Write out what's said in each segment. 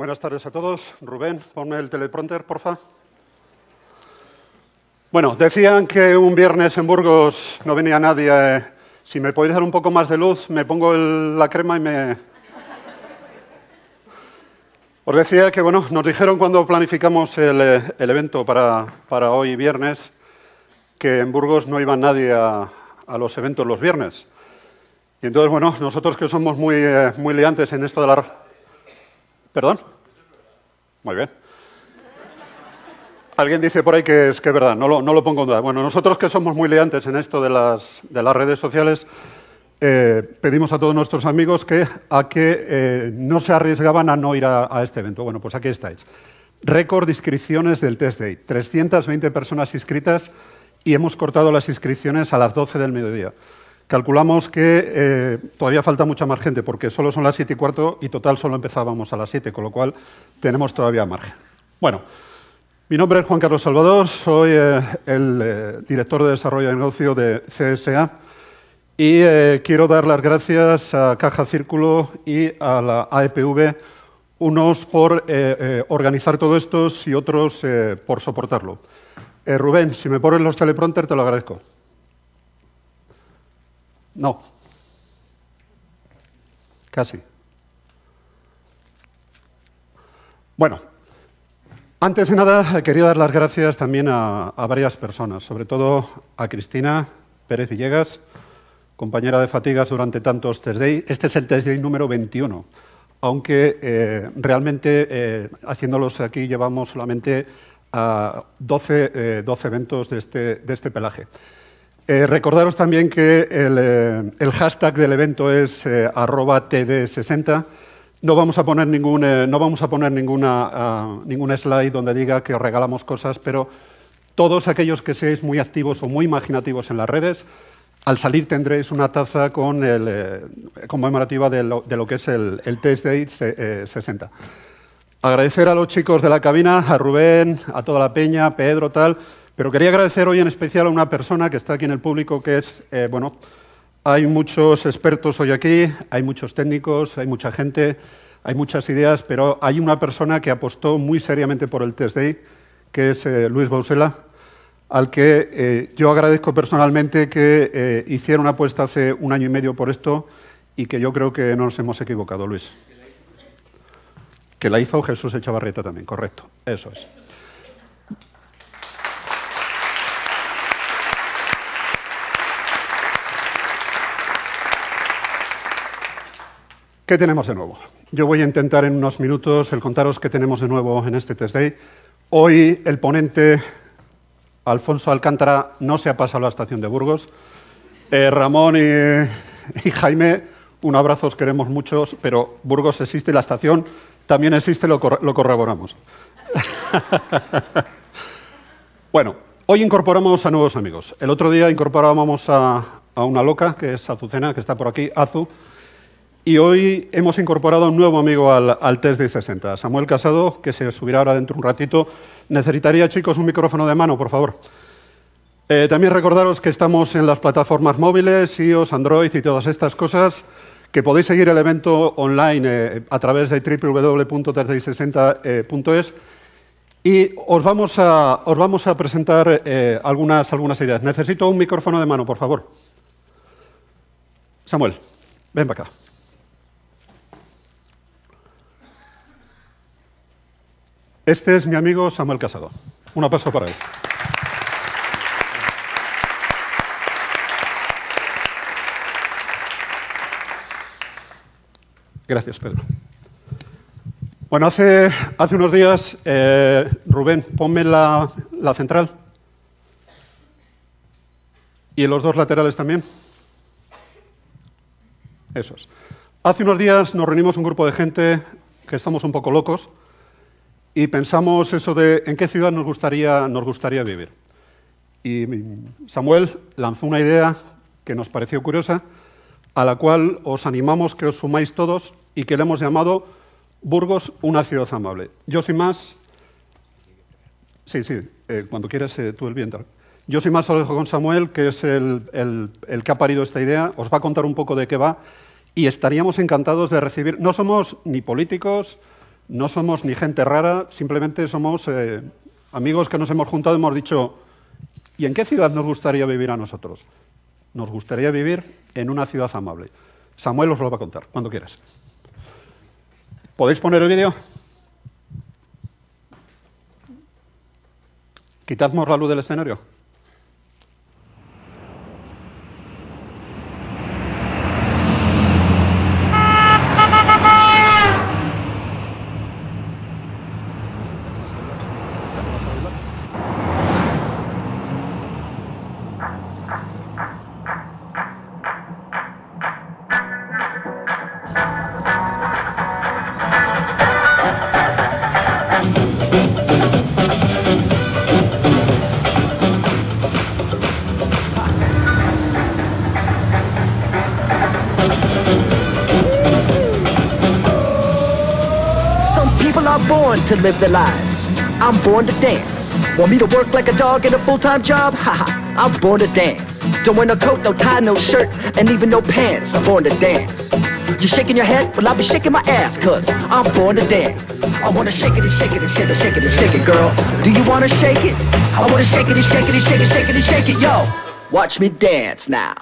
Buenas tardes a todos. Rubén, ponme el teleprompter, porfa. Bueno, decían que un viernes en Burgos no venía nadie. Si me podéis dar un poco más de luz, me pongo la crema y me... Os decía que, bueno, nos dijeron cuando planificamos el, eh, evento para, hoy viernes que en Burgos no iba nadie a, los eventos los viernes. Y entonces, bueno, nosotros que somos muy, eh, muy liantes en esto de la ¿Perdón? Muy bien. Alguien dice por ahí que es que es verdad, no lo, pongo en duda. Bueno, nosotros que somos muy leantes en esto de las, redes sociales, eh, pedimos a todos nuestros amigos que, a que eh, no se arriesgaban a no ir a, a, este evento. Bueno, pues aquí estáis. Récord de inscripciones del test day. 320 personas inscritas y hemos cortado las inscripciones a las 12 del mediodía. Calculamos que eh, todavía falta mucha más gente, porque solo son las siete y cuarto y total solo empezábamos a las siete, con lo cual tenemos todavía margen. Bueno, mi nombre es Juan Carlos Salvador, soy eh, el eh, director de desarrollo de negocio de CSA y quiero dar las gracias a Caja Círculo y a la AEPV, unos por organizar todo esto y otros por soportarlo. Rubén, si me pones los teleprompter te lo agradezco. No. Casi. Bueno, antes de nada quería dar las gracias también a, varias personas, sobre todo a Cristina Pérez Villegas, compañera de fatigas durante tantos test Este es el test número 21, aunque eh, realmente eh, haciéndolos aquí llevamos solamente a 12, eh, eventos de este, de este pelaje. Eh, recordaros también que eh, el, hashtag del evento es eh, td60. No vamos a poner, ningún, no vamos a poner ninguna, ah, slide donde diga que os regalamos cosas, pero todos aquellos que seáis muy activos o muy imaginativos en las redes, al salir tendréis una taza conmemorativa de lo, que es el, el Test 60. Agradecer a los chicos de la cabina, a Rubén, a toda la peña, Pedro, tal. Pero quería agradecer hoy en especial a una persona que está aquí en el público, que es, eh, bueno, hay muchos expertos hoy aquí, hay muchos técnicos, hay mucha gente, hay muchas ideas, pero hay una persona que apostó muy seriamente por el test day, que es eh, Luis Bausela, al que eh, yo agradezco personalmente que hiciera una apuesta hace un año y medio por esto y que yo creo que no nos hemos equivocado, Luis. Que la hizo Jesús Echavarrieta también, correcto, eso es. ¿Qué tenemos de nuevo? Yo voy a intentar en unos minutos el contaros qué tenemos de nuevo en este test day. Hoy el ponente Alfonso Alcántara no se ha pasado a la estación de Burgos. Eh, Ramón y, Jaime, un abrazo, os queremos muchos, pero Burgos existe, la estación también existe, lo, corroboramos. bueno, hoy incorporamos a nuevos amigos. El otro día incorporábamos a, a una loca, que es Azucena, que está por aquí, Azu y hoy hemos incorporado a un nuevo amigo al, al test de 60, Samuel Casado, que se subirá ahora dentro de un ratito. Necesitaría, chicos, un micrófono de mano, por favor. Eh, también recordaros que estamos en las plataformas móviles, iOS, Android y todas estas cosas, que podéis seguir el evento online eh, a través de www.test60.es. Eh, y os vamos a, os vamos a presentar algunas, algunas ideas. Necesito un micrófono de mano, por favor. Samuel, ven para acá. Este es mi amigo Samuel Casado. Un aplauso para él. Gracias, Pedro. Bueno, hace, hace unos días, eh, Rubén, ponme la, la central. Y los dos laterales también. Esos. Hace unos días nos reunimos un grupo de gente que estamos un poco locos y pensamos eso de en qué ciudad nos gustaría, nos gustaría vivir. Y Samuel lanzó una idea que nos pareció curiosa, a la cual os animamos que os sumáis todos y que le hemos llamado Burgos, una ciudad amable. Yo sin más... Sí, sí, eh, cuando quieras eh, tú el viento. Yo sin más, os dejo con Samuel, que es el, el que ha parido esta idea. Os va a contar un poco de qué va y estaríamos encantados de recibir... No somos ni políticos no somos ni gente rara, simplemente somos eh, amigos que nos hemos juntado y hemos dicho, ¿y en qué ciudad nos gustaría vivir a nosotros? Nos gustaría vivir en una ciudad amable. Samuel os lo va a contar, cuando quieras. ¿Podéis poner el vídeo? Quitadnos la luz del escenario. born to dance. Want me to work like a dog in a full-time job? Haha, I'm born to dance. Don't wear no coat, no tie, no shirt, and even no pants. I'm born to dance. You are shaking your head? Well, I'll be shaking my ass, cuz I'm born to dance. I wanna shake it and shake it and shake it, shake it and shake it, girl. Do you wanna shake it? I wanna shake it and shake it and shake it, shake it and shake it, yo. Watch me dance now.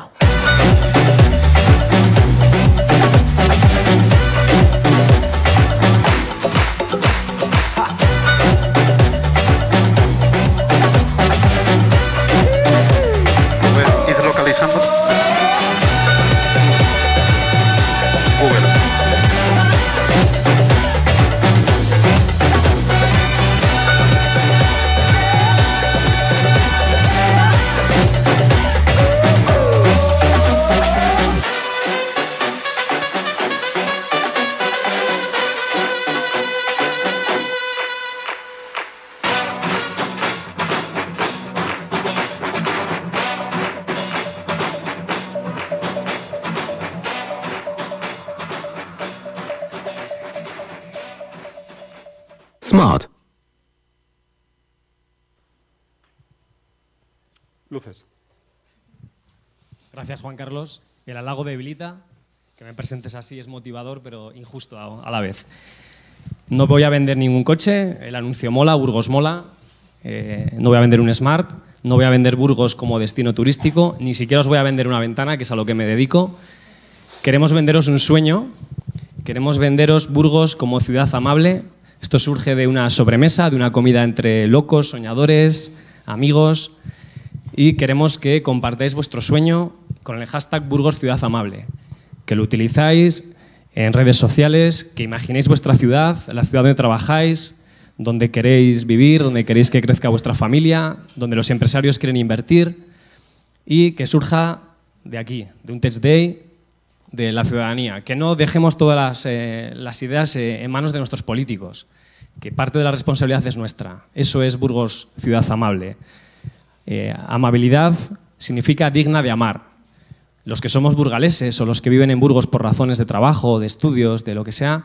Hago debilita, que me presentes así es motivador, pero injusto a, la vez. No voy a vender ningún coche, el anuncio mola, Burgos mola, eh, no voy a vender un Smart, no voy a vender Burgos como destino turístico, ni siquiera os voy a vender una ventana, que es a lo que me dedico. Queremos venderos un sueño, queremos venderos Burgos como ciudad amable. Esto surge de una sobremesa, de una comida entre locos, soñadores, amigos y queremos que compartáis vuestro sueño con el hashtag Burgos Ciudad Amable, que lo utilizáis en redes sociales, que imaginéis vuestra ciudad, la ciudad donde trabajáis, donde queréis vivir, donde queréis que crezca vuestra familia, donde los empresarios quieren invertir y que surja de aquí, de un test day de la ciudadanía, que no dejemos todas las, eh, ideas eh, en manos de nuestros políticos, que parte de la responsabilidad es nuestra. Eso es Burgos Ciudad Amable. Eh, amabilidad significa digna de amar. Los que somos burgaleses o los que viven en Burgos por razones de trabajo, de estudios, de lo que sea,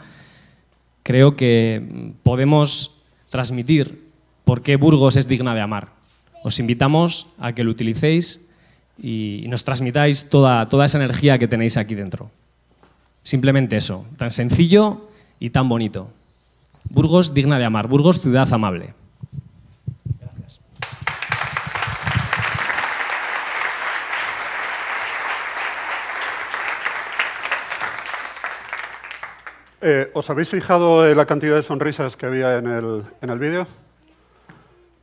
creo que podemos transmitir por qué Burgos es digna de amar. Os invitamos a que lo utilicéis y nos transmitáis toda, toda esa energía que tenéis aquí dentro. Simplemente eso, tan sencillo y tan bonito. Burgos digna de amar, Burgos ciudad amable. Eh, ¿Os habéis fijado en eh, la cantidad de sonrisas que había en el, vídeo?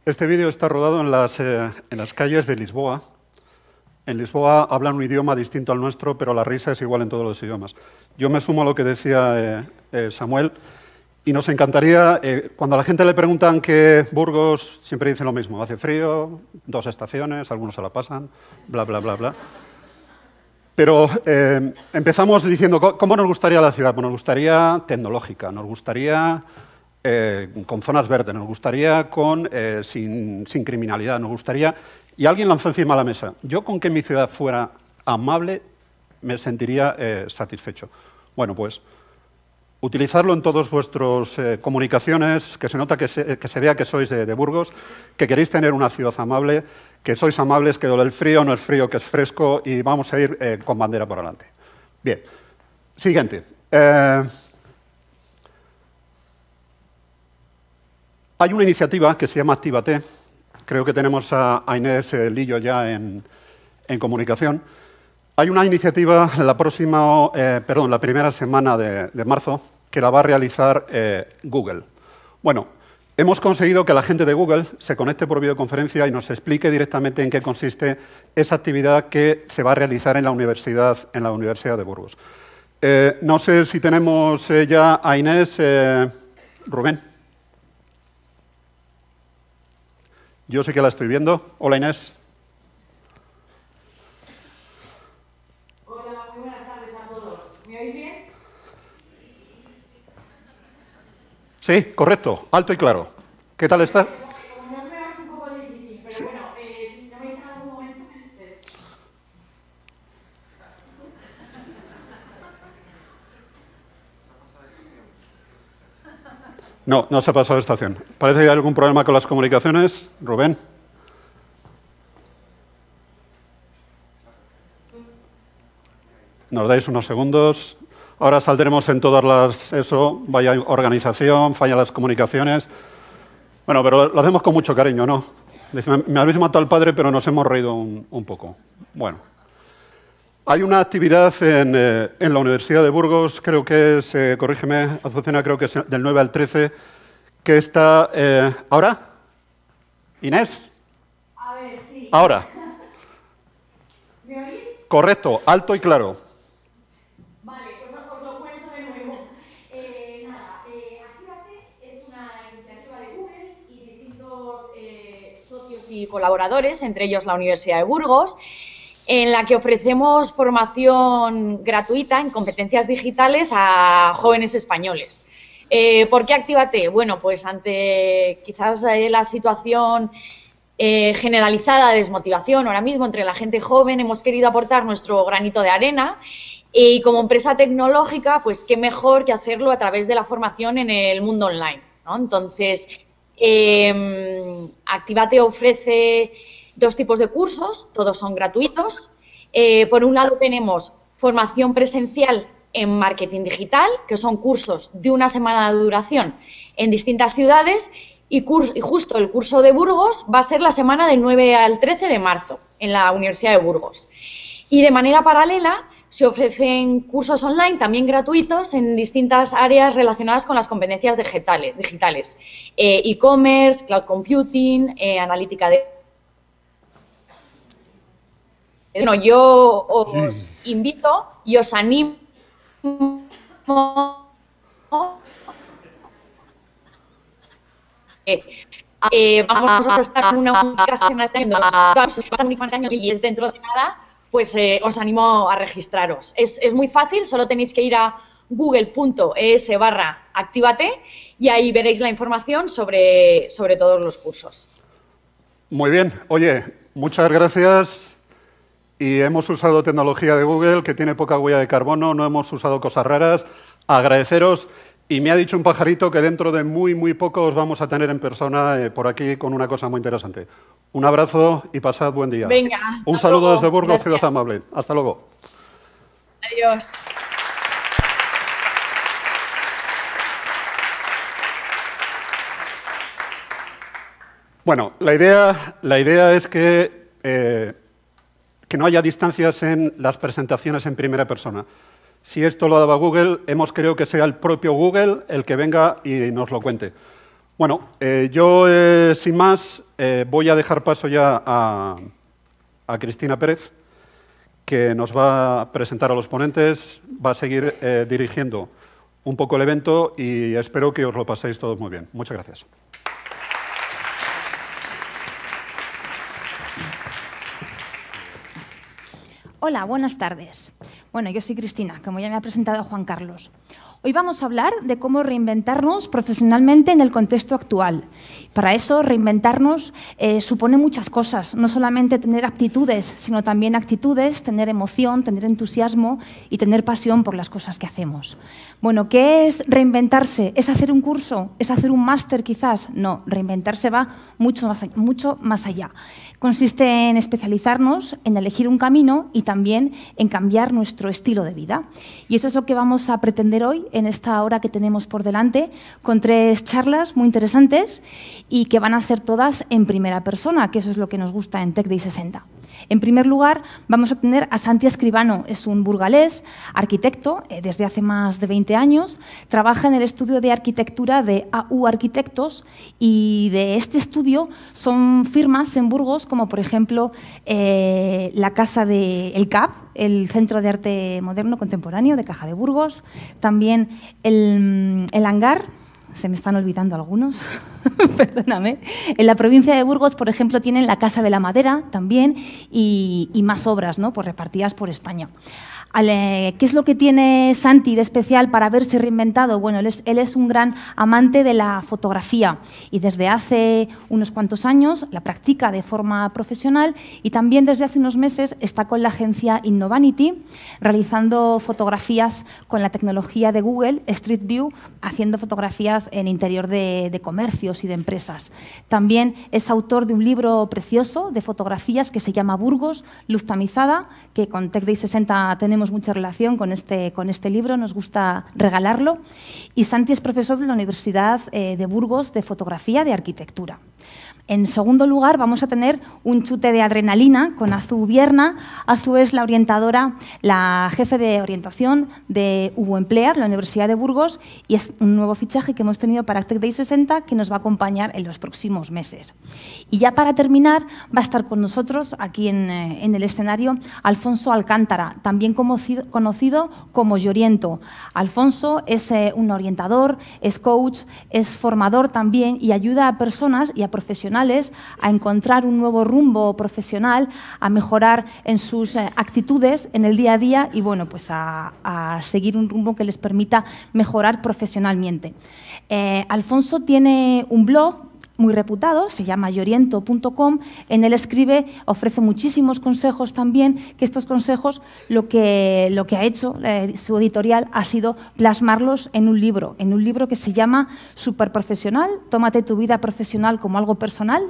Este vídeo está rodado eh, en las, calles de Lisboa. En Lisboa hablan un idioma distinto al nuestro, pero la risa es igual en todos los idiomas. Yo me sumo a lo que decía Samuel. Y nos encantaría, cuando a la gente le preguntan qué Burgos, siempre dicen lo mismo, hace frío, dos estaciones, algunos se la pasan, bla, bla, bla, bla. Pero eh, empezamos diciendo, ¿cómo nos gustaría la ciudad? Pues nos gustaría tecnológica, nos gustaría eh, con zonas verdes, nos gustaría con, eh, sin, criminalidad, nos gustaría... Y alguien lanzó encima la mesa, yo con que mi ciudad fuera amable me sentiría satisfecho. Bueno, pues utilizarlo en todas vuestras eh, comunicaciones, que se nota que se, vea que sois de, Burgos, que queréis tener una ciudad amable, que sois amables, que el frío no es frío, que es fresco y vamos a ir eh, con bandera por adelante. Bien, siguiente. Eh, hay una iniciativa que se llama Actívate. Creo que tenemos a, Inés Lillo ya en comunicación hay una iniciativa la, próxima, eh, perdón, la primera semana de, marzo que la va a realizar eh, Google. Bueno, hemos conseguido que la gente de Google se conecte por videoconferencia y nos explique directamente en qué consiste esa actividad que se va a realizar en la Universidad, en la universidad de Burgos. Eh, no sé si tenemos ya a Inés. Rubén. Yo sé que la estoy viendo. Hola Inés. Sí, correcto, alto y claro. ¿Qué tal está? No, no se ha pasado de estación. Parece que hay algún problema con las comunicaciones, Rubén. Nos dais unos segundos. Ahora saldremos en todas las... Eso, vaya organización, falla las comunicaciones. Bueno, pero lo hacemos con mucho cariño, ¿no? me habéis matado al padre, pero nos hemos reído un, poco. Bueno. Hay una actividad en, eh, en, la Universidad de Burgos, creo que es, eh, corrígeme, Azucena, creo que es del 9 al 13, que está... Eh, ¿Ahora? ¿Inés? A ver, sí. Ahora. Correcto, alto y claro. colaboradores, entre ellos la Universidad de Burgos, en la que ofrecemos formación gratuita en competencias digitales a jóvenes españoles. Eh, ¿Por qué Actívate? Bueno, pues ante quizás eh, la situación eh, generalizada de desmotivación ahora mismo entre la gente joven, hemos querido aportar nuestro granito de arena y como empresa tecnológica, pues qué mejor que hacerlo a través de la formación en el mundo online. ¿no? Entonces, Em, Activate ofrece dos tipos de cursos, todos son gratuitos. Eh, por un lado tenemos formación presencial en marketing digital, que son cursos de una semana de duración en distintas ciudades y, y, justo el curso de Burgos va a ser la semana del 9 al 13 de marzo en la Universidad de Burgos. Y de manera paralela se ofrecen cursos online también gratuitos en distintas áreas relacionadas con las competencias digitales, e-commerce, cloud computing, analítica de... Bueno, yo os invito y os animo vamos a estar en una comunicación un año, y es dentro de nada pues eh, os animo a registraros. Es, es, muy fácil, solo tenéis que ir a google.es barra actívate y ahí veréis la información sobre, sobre todos los cursos. Muy bien, oye, muchas gracias. Y hemos usado tecnología de Google que tiene poca huella de carbono, no hemos usado cosas raras. Agradeceros y me ha dicho un pajarito que dentro de muy, muy poco os vamos a tener en persona eh, por aquí con una cosa muy interesante. Un abrazo y pasad buen día. Venga. Un saludo desde Burgos, que Ciudad Amable. Hasta luego. Adiós. Bueno, la idea, la idea es que, eh, que no haya distancias en las presentaciones en primera persona. Si esto lo daba Google, hemos querido que sea el propio Google el que venga y nos lo cuente. Bueno, eh, yo eh, sin más eh, voy a dejar paso ya a, a, Cristina Pérez, que nos va a presentar a los ponentes, va a seguir dirigiendo un poco el evento y espero que os lo paséis todos muy bien. Muchas gracias. Hola, buenas tardes. Bueno, yo soy Cristina, como ya me ha presentado Juan Carlos. Hoy vamos a hablar de cómo reinventarnos profesionalmente en el contexto actual. Para eso, reinventarnos eh, supone muchas cosas, no solamente tener aptitudes, sino también actitudes, tener emoción, tener entusiasmo y tener pasión por las cosas que hacemos. Bueno, ¿qué es reinventarse? ¿Es hacer un curso? ¿Es hacer un máster quizás? No, reinventarse va mucho más, mucho más allá. Consiste en especializarnos, en elegir un camino y también en cambiar nuestro estilo de vida. Y eso es lo que vamos a pretender hoy en esta hora que tenemos por delante, con tres charlas muy interesantes y que van a ser todas en primera persona, que eso es lo que nos gusta en Tech Day 60. En primer lugar, vamos a tener a Santi Escribano, es un burgalés, arquitecto, eh, desde hace más de 20 años, trabaja en el estudio de arquitectura de AU Arquitectos y de este estudio son firmas en Burgos como por ejemplo eh, la Casa de El CAP, el Centro de Arte Moderno Contemporáneo de Caja de Burgos, también el, mm, el Hangar, se me están olvidando algunos, perdóname. En la provincia de Burgos, por ejemplo, tienen la Casa de la Madera también y, más obras, ¿no? Pues repartidas por España. ¿Qué es lo que tiene Santi de especial para haberse reinventado? Bueno, él es, un gran amante de la fotografía y desde hace unos cuantos años la practica de forma profesional y también desde hace unos meses está con la agencia Innovanity realizando fotografías con la tecnología de Google Street View, haciendo fotografías en interior de, comercios y de empresas. También es autor de un libro precioso de fotografías que se llama Burgos, Luz Tamizada, que con TechDay 60 tenemos mucha relación con este, con este libro, nos gusta regalarlo. Y Santi es profesor de la Universidad eh, de Burgos de Fotografía de Arquitectura. En segundo lugar, vamos a tener un chute de adrenalina con Azu Vierna. Azu es la orientadora, la jefe de orientación de UBO Emplear, la Universidad de Burgos, y es un nuevo fichaje que hemos tenido para Tech Day 60 que nos va a acompañar en los próximos meses. Y ya para terminar, va a estar con nosotros aquí en, eh, el escenario Alfonso Alcántara, también conocido, como Lloriento. Alfonso es eh, un orientador, es coach, es formador también y ayuda a personas y a profesionales a encontrar un nuevo rumbo profesional, a mejorar en sus eh, actitudes en el día a día y bueno, pues a, seguir un rumbo que les permita mejorar profesionalmente. Eh, Alfonso tiene un blog muy reputado, se llama lloriento.com, en él escribe, ofrece muchísimos consejos también, que estos consejos lo que, lo que ha hecho eh, su editorial ha sido plasmarlos en un libro, en un libro que se llama Superprofesional, tómate tu vida profesional como algo personal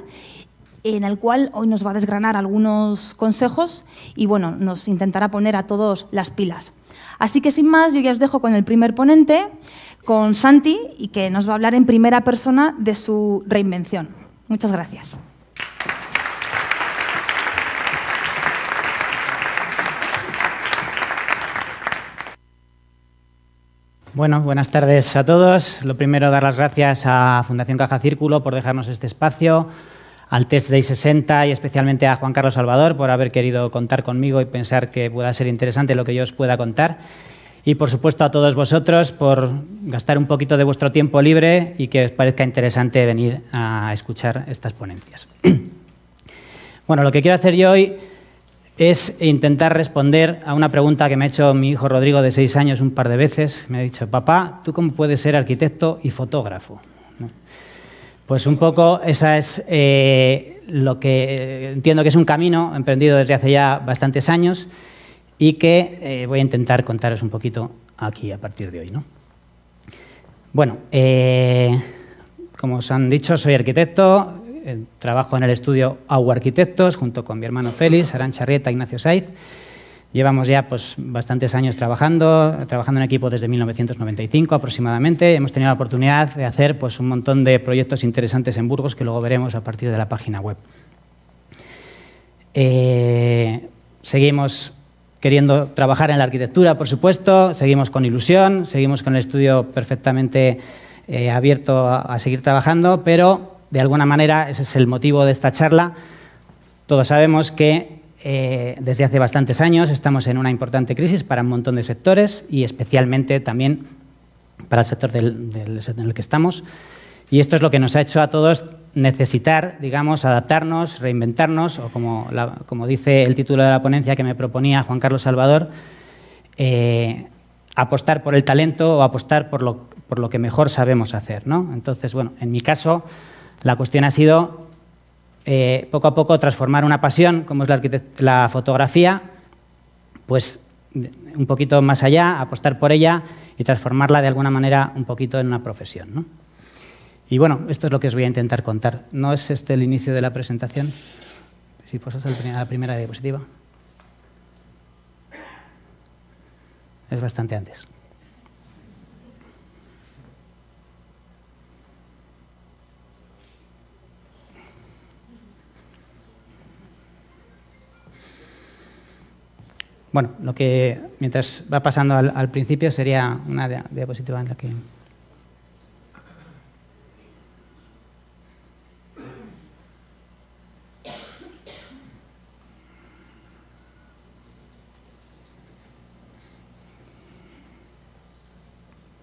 en el cual hoy nos va a desgranar algunos consejos y bueno, nos intentará poner a todos las pilas. Así que sin más, yo ya os dejo con el primer ponente con Santi y que nos va a hablar en primera persona de su reinvención. Muchas gracias. Bueno, buenas tardes a todos. Lo primero, dar las gracias a Fundación Caja Círculo por dejarnos este espacio, al Test Day 60 y especialmente a Juan Carlos Salvador por haber querido contar conmigo y pensar que pueda ser interesante lo que yo os pueda contar y por supuesto a todos vosotros por gastar un poquito de vuestro tiempo libre y que os parezca interesante venir a escuchar estas ponencias. bueno, lo que quiero hacer yo hoy es intentar responder a una pregunta que me ha hecho mi hijo Rodrigo de seis años un par de veces. Me ha dicho, papá, ¿tú cómo puedes ser arquitecto y fotógrafo? Pues un poco esa es eh, lo que eh, entiendo que es un camino emprendido desde hace ya bastantes años y que eh, voy a intentar contaros un poquito aquí a partir de hoy. ¿no? Bueno, eh, como os han dicho, soy arquitecto, eh, trabajo en el estudio Agua Arquitectos junto con mi hermano Félix, Arancha Rieta, Ignacio Saiz. Llevamos ya pues, bastantes años trabajando, trabajando en equipo desde 1995 aproximadamente. Hemos tenido la oportunidad de hacer pues, un montón de proyectos interesantes en Burgos que luego veremos a partir de la página web. seguimos queriendo trabajar en la arquitectura, por supuesto, seguimos con ilusión, seguimos con el estudio perfectamente eh, abierto a, seguir trabajando, pero de alguna manera ese es el motivo de esta charla. Todos sabemos que eh, desde hace bastantes años estamos en una importante crisis para un montón de sectores y especialmente también para el sector del, en el que estamos. Y esto es lo que nos ha hecho a todos necesitar, digamos, adaptarnos, reinventarnos, o como, dice el título de la ponencia que me proponía Juan Carlos Salvador, eh, apostar por el talento o apostar por lo, que mejor sabemos hacer. ¿no? Entonces, bueno, en mi caso, la cuestión ha sido eh, poco a poco transformar una pasión, como es la, la fotografía, pues un poquito más allá, apostar por ella y transformarla de alguna manera un poquito en una profesión. ¿no? Y bueno, esto es lo que os voy a intentar contar. ¿No es este el inicio de la presentación? Si pues la primera diapositiva. Es bastante antes. Bueno, lo que mientras va pasando al principio sería una diapositiva en la que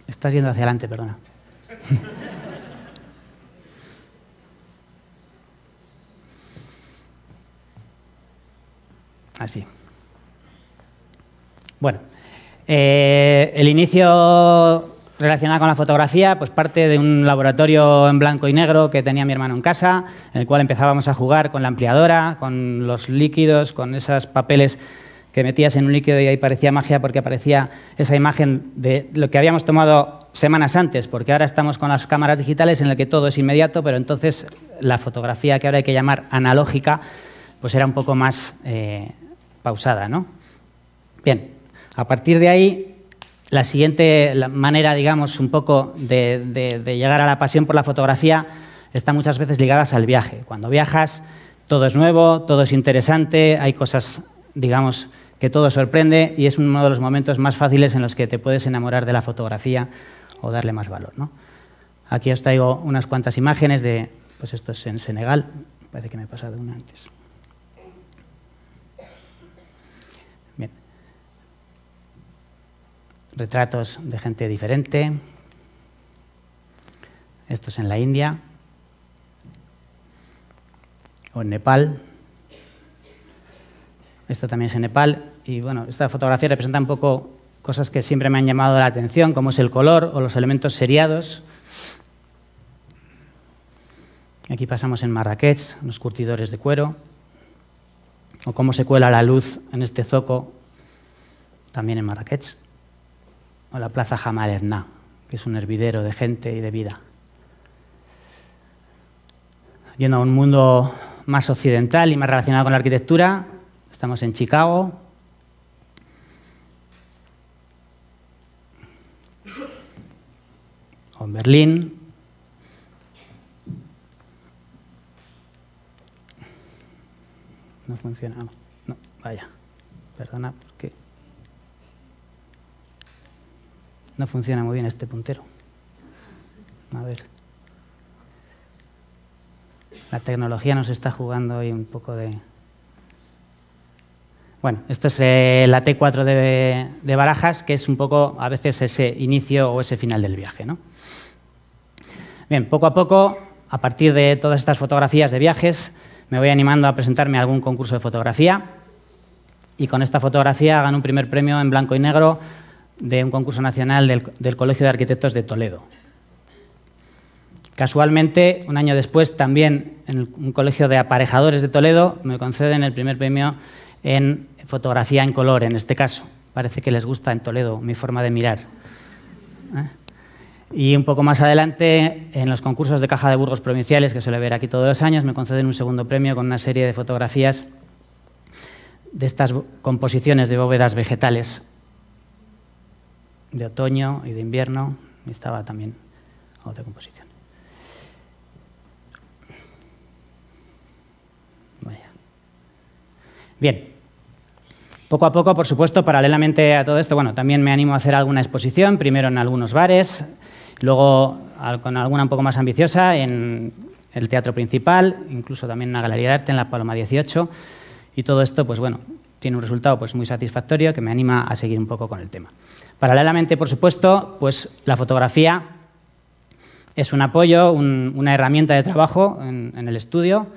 Estás yendo hacia adelante, perdona. Así. Bueno, eh, el inicio relacionado con la fotografía, pues parte de un laboratorio en blanco y negro que tenía mi hermano en casa, en el cual empezábamos a jugar con la ampliadora, con los líquidos, con esos papeles que metías en un líquido y ahí parecía magia porque aparecía esa imagen de lo que habíamos tomado semanas antes, porque ahora estamos con las cámaras digitales en las que todo es inmediato, pero entonces la fotografía que ahora hay que llamar analógica, pues era un poco más eh, pausada, ¿no? Bien, a partir de ahí, la siguiente manera, digamos, un poco de, de llegar a la pasión por la fotografía está muchas veces ligada al viaje. Cuando viajas, todo es nuevo, todo es interesante, hay cosas digamos que todo sorprende y es uno de los momentos más fáciles en los que te puedes enamorar de la fotografía o darle más valor. Aquí os traigo unas cuantas imágenes de, pues esto es en Senegal, parece que me he pasado una antes. Retratos de gente diferente. Esto es en la India o en Nepal esto también es en Nepal, y bueno, esta fotografía representa un poco cosas que siempre me han llamado la atención, como es el color o los elementos seriados. Aquí pasamos en Marrakech, los curtidores de cuero, o cómo se cuela la luz en este zoco, también en Marrakech, o la plaza Jamal que es un hervidero de gente y de vida. Yendo a un mundo más occidental y más relacionado con la arquitectura, Estamos en Chicago. O en Berlín. No funciona. Ah, no, vaya. Perdona porque no funciona muy bien este puntero. A ver. La tecnología nos está jugando hoy un poco de, bueno, esto es eh, la T4 de, Barajas, que es un poco a veces ese inicio o ese final del viaje. ¿no? Bien, poco a poco, a partir de todas estas fotografías de viajes, me voy animando a presentarme a algún concurso de fotografía. Y con esta fotografía gano un primer premio en blanco y negro de un concurso nacional del, Colegio de Arquitectos de Toledo. Casualmente, un año después, también en un colegio de aparejadores de Toledo, me conceden el primer premio en fotografía en color, en este caso. Parece que les gusta en Toledo mi forma de mirar. ¿Eh? Y un poco más adelante, en los concursos de caja de burgos provinciales, que suele ver aquí todos los años, me conceden un segundo premio con una serie de fotografías de estas composiciones de bóvedas vegetales de otoño y de invierno. Y estaba también otra composición. Vaya. Bien. Poco a poco, por supuesto, paralelamente a todo esto, bueno, también me animo a hacer alguna exposición, primero en algunos bares, luego con alguna un poco más ambiciosa en el teatro principal, incluso también en la Galería de Arte en la Paloma 18, y todo esto, pues bueno, tiene un resultado pues, muy satisfactorio que me anima a seguir un poco con el tema. Paralelamente, por supuesto, pues la fotografía es un apoyo, una herramienta de trabajo en el estudio,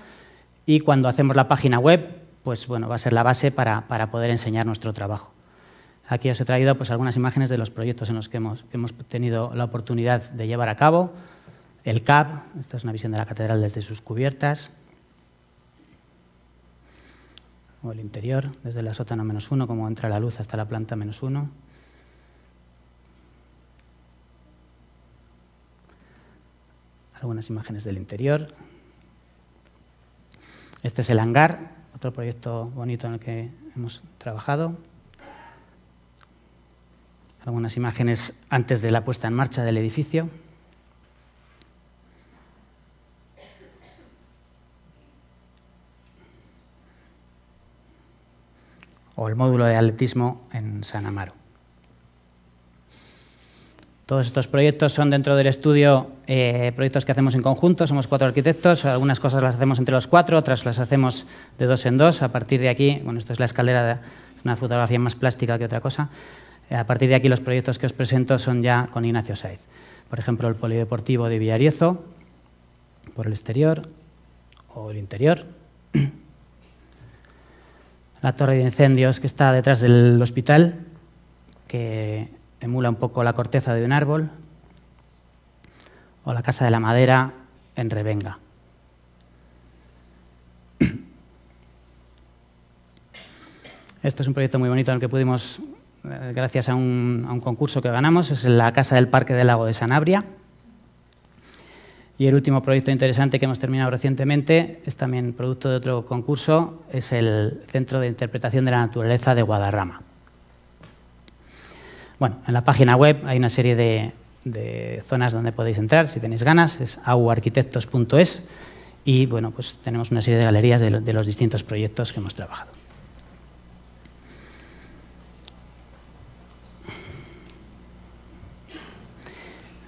y cuando hacemos la página web, pues bueno, va a ser la base para, poder enseñar nuestro trabajo. Aquí os he traído pues, algunas imágenes de los proyectos en los que hemos, hemos tenido la oportunidad de llevar a cabo. El CAP, esta es una visión de la catedral desde sus cubiertas. O el interior, desde la sótano menos uno, cómo entra la luz hasta la planta menos uno. Algunas imágenes del interior. Este es el hangar, otro proyecto bonito en el que hemos trabajado. Algunas imágenes antes de la puesta en marcha del edificio. O el módulo de atletismo en San Amaro. Todos estos proyectos son dentro del estudio eh, proyectos que hacemos en conjunto, somos cuatro arquitectos, algunas cosas las hacemos entre los cuatro, otras las hacemos de dos en dos. A partir de aquí, bueno, esto es la escalera, de, una fotografía más plástica que otra cosa. Eh, a partir de aquí los proyectos que os presento son ya con Ignacio Saiz. Por ejemplo, el polideportivo de Villariezo, por el exterior o el interior. La torre de incendios que está detrás del hospital, que emula un poco la corteza de un árbol, o la Casa de la Madera en Revenga. Este es un proyecto muy bonito en el que pudimos, eh, gracias a un, a un concurso que ganamos, es la Casa del Parque del Lago de Sanabria. Y el último proyecto interesante que hemos terminado recientemente, es también producto de otro concurso, es el Centro de Interpretación de la Naturaleza de Guadarrama. Bueno, en la página web hay una serie de, zonas donde podéis entrar si tenéis ganas, es aguarquitectos.es y bueno, pues tenemos una serie de galerías de, los distintos proyectos que hemos trabajado.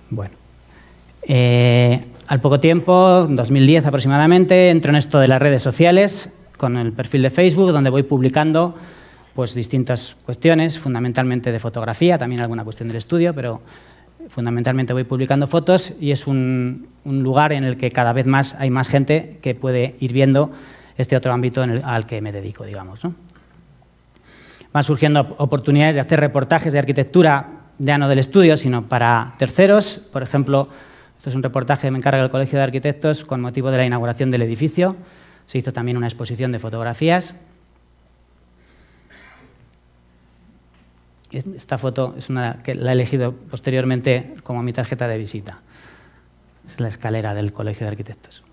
Bueno, eh, al poco tiempo, 2010 aproximadamente, entro en esto de las redes sociales con el perfil de Facebook, donde voy publicando pues distintas cuestiones, fundamentalmente de fotografía, también alguna cuestión del estudio, pero fundamentalmente voy publicando fotos y es un, lugar en el que cada vez más hay más gente que puede ir viendo este otro ámbito al que me dedico, digamos. ¿no? Van surgiendo oportunidades de hacer reportajes de arquitectura, ya no del estudio, sino para terceros. Por ejemplo, esto es un reportaje que me encarga el Colegio de Arquitectos con motivo de la inauguración del edificio. Se hizo también una exposición de fotografías Esta foto es una que la he elegido posteriormente como mi tarjeta de visita. Es la escalera del Colegio de Arquitectos.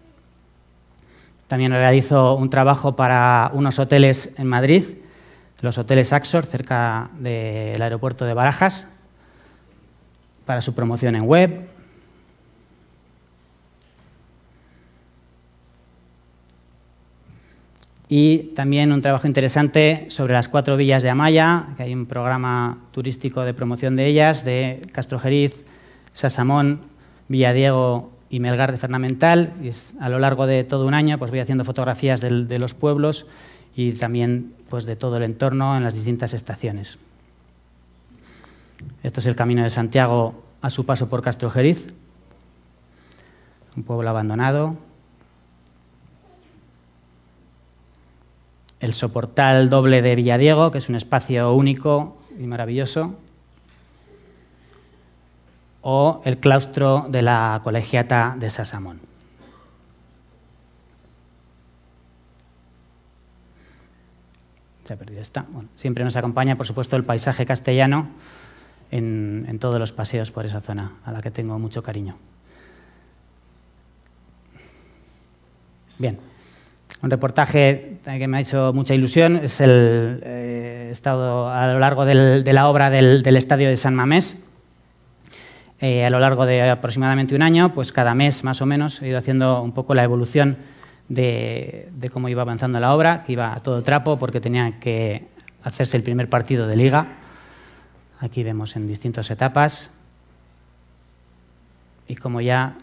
También realizo un trabajo para unos hoteles en Madrid, los hoteles Axor, cerca del aeropuerto de Barajas, para su promoción en web, y también un trabajo interesante sobre las cuatro villas de Amaya, que hay un programa turístico de promoción de ellas, de Castrojeriz, Sasamón, Villadiego y Melgar de Fernamental. Y a lo largo de todo un año pues voy haciendo fotografías de los pueblos y también pues, de todo el entorno en las distintas estaciones. Esto es el Camino de Santiago a su paso por Castrojeriz, un pueblo abandonado, el soportal doble de Villadiego, que es un espacio único y maravilloso, o el claustro de la colegiata de Sasamón. Se ha perdido esta. Bueno, siempre nos acompaña, por supuesto, el paisaje castellano en, en todos los paseos por esa zona, a la que tengo mucho cariño. Bien un reportaje eh, que me ha hecho mucha ilusión. Es el eh, estado a lo largo de la obra del, estadio de San Mamés. Eh, a lo largo de aproximadamente un año, pues cada mes más o menos he ido haciendo un poco la evolución de, de cómo iba avanzando la obra, que iba a todo trapo porque tenía que hacerse el primer partido de liga. Aquí vemos en distintas etapas y como ya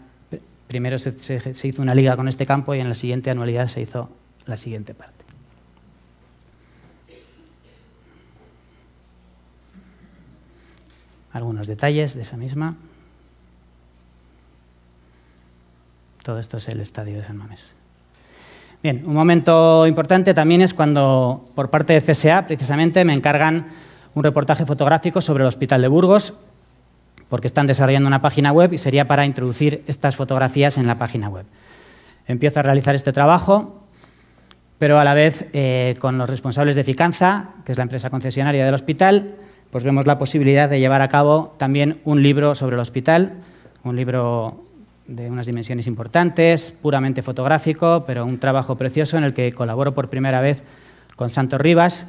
primero se, hizo una liga con este campo y en la siguiente anualidad se hizo la siguiente parte. Algunos detalles de esa misma. Todo esto es el estadio de San Mamés. Bien, un momento importante también es cuando por parte de CSA precisamente me encargan un reportaje fotográfico sobre el Hospital de Burgos porque están desarrollando una página web y sería para introducir estas fotografías en la página web. Empiezo a realizar este trabajo, pero a la vez eh, con los responsables de Ficanza, que es la empresa concesionaria del hospital, pues vemos la posibilidad de llevar a cabo también un libro sobre el hospital, un libro de unas dimensiones importantes, puramente fotográfico, pero un trabajo precioso en el que colaboro por primera vez con Santos Rivas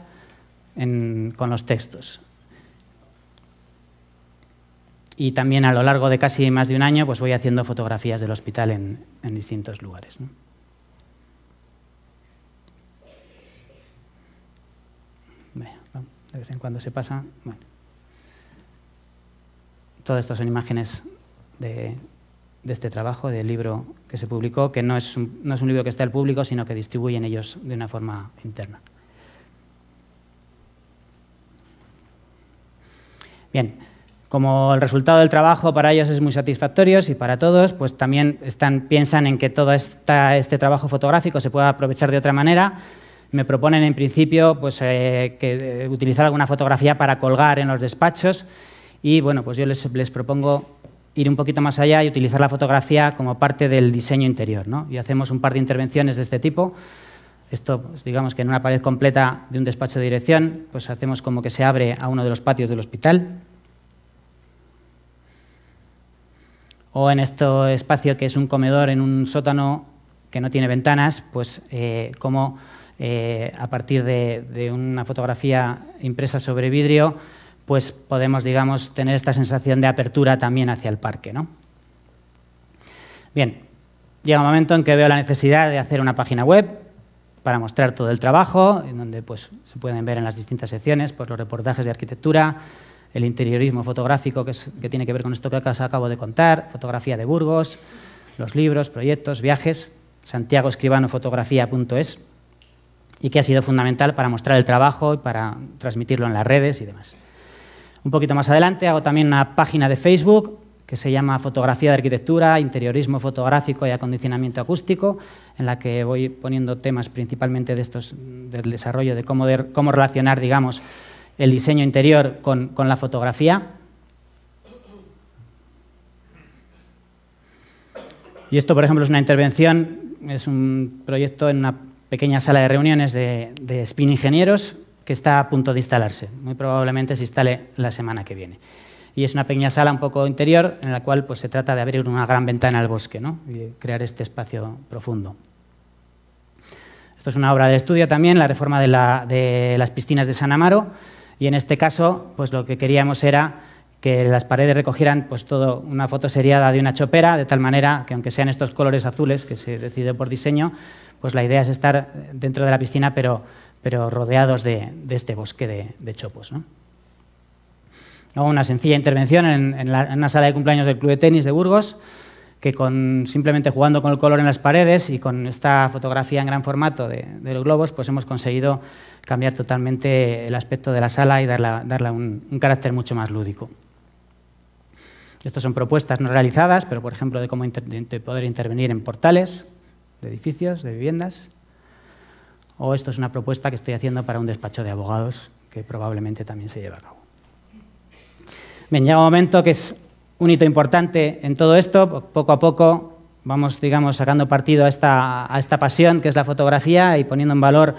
con los textos y también a lo largo de casi más de un año pues voy haciendo fotografías del hospital en, distintos lugares. de vez en cuando se pasa. Bueno. Todas estas son imágenes de, este trabajo, del libro que se publicó, que no es, un, no es un libro que está al público, sino que distribuyen ellos de una forma interna. Bien, como el resultado del trabajo para ellos es muy satisfactorio y para todos, pues también están, piensan en que todo este trabajo fotográfico se pueda aprovechar de otra manera. Me proponen en principio pues, eh, que, eh, utilizar alguna fotografía para colgar en los despachos y bueno, pues yo les, propongo ir un poquito más allá y utilizar la fotografía como parte del diseño interior. Y hacemos un par de intervenciones de este tipo. Esto, pues, digamos que en una pared completa de un despacho de dirección, pues hacemos como que se abre a uno de los patios del hospital. o en este espacio que es un comedor en un sótano que no tiene ventanas, pues eh, cómo eh, a partir de, una fotografía impresa sobre vidrio, pues podemos, digamos, tener esta sensación de apertura también hacia el parque. ¿no? Bien, llega un momento en que veo la necesidad de hacer una página web para mostrar todo el trabajo, en donde pues, se pueden ver en las distintas secciones pues, los reportajes de arquitectura, el interiorismo fotográfico, que, tiene que ver con esto que os acabo de contar, fotografía de Burgos, los libros, proyectos, viajes, Santiago y que ha sido fundamental para mostrar el trabajo y para transmitirlo en las redes y demás. Un poquito más adelante hago también una página de Facebook que se llama Fotografía de Arquitectura, Interiorismo Fotográfico y Acondicionamiento Acústico, en la que voy poniendo temas principalmente de estos, del desarrollo de cómo, de cómo relacionar, digamos, el diseño interior con, la fotografía. Y esto, por ejemplo, es una intervención, es un proyecto en una pequeña sala de reuniones de, Spin Ingenieros que está a punto de instalarse. Muy probablemente se instale la semana que viene. Y es una pequeña sala un poco interior en la cual pues, se trata de abrir una gran ventana al bosque ¿no? y crear este espacio profundo. Esto es una obra de estudio también, la reforma de, de las piscinas de San Amaro. Y en este caso, pues lo que queríamos era que las paredes recogieran pues todo una foto seriada de una chopera, de tal manera que aunque sean estos colores azules que se decidió por diseño, pues la idea es estar dentro de la piscina, pero, rodeados de, este bosque de, chopos. ¿no? una sencilla intervención en, la, en una sala de cumpleaños del Club de Tenis de Burgos, que con simplemente jugando con el color en las paredes y con esta fotografía en gran formato de, los globos, pues hemos conseguido cambiar totalmente el aspecto de la sala y darle un, carácter mucho más lúdico. Estas son propuestas no realizadas, pero por ejemplo de cómo poder intervenir en portales de edificios, de viviendas. O esto es una propuesta que estoy haciendo para un despacho de abogados que probablemente también se lleva a cabo. Bien, llega un momento que es un hito importante en todo esto. Poco a poco vamos, digamos, sacando partido a esta, pasión que es la fotografía y poniendo en valor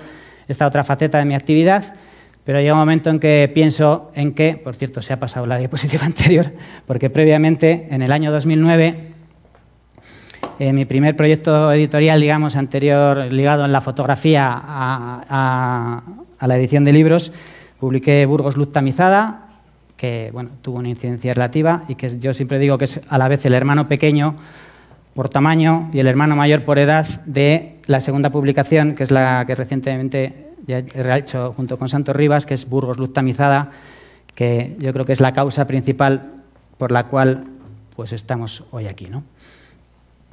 esta otra faceta de mi actividad. Pero llega un momento en que pienso en que, por cierto, se ha pasado la diapositiva anterior, porque previamente, en el año 2009, en eh, mi primer proyecto editorial, digamos, anterior, ligado en la fotografía a, a la edición de libros, publiqué Burgos Luz Tamizada, que bueno, tuvo una incidencia relativa y que yo siempre digo que es a la vez el hermano pequeño por tamaño y el hermano mayor por edad de la segunda publicación, que es la que recientemente ya he hecho junto con Santos Rivas, que es Burgos Luz Tamizada, que yo creo que es la causa principal por la cual pues estamos hoy aquí.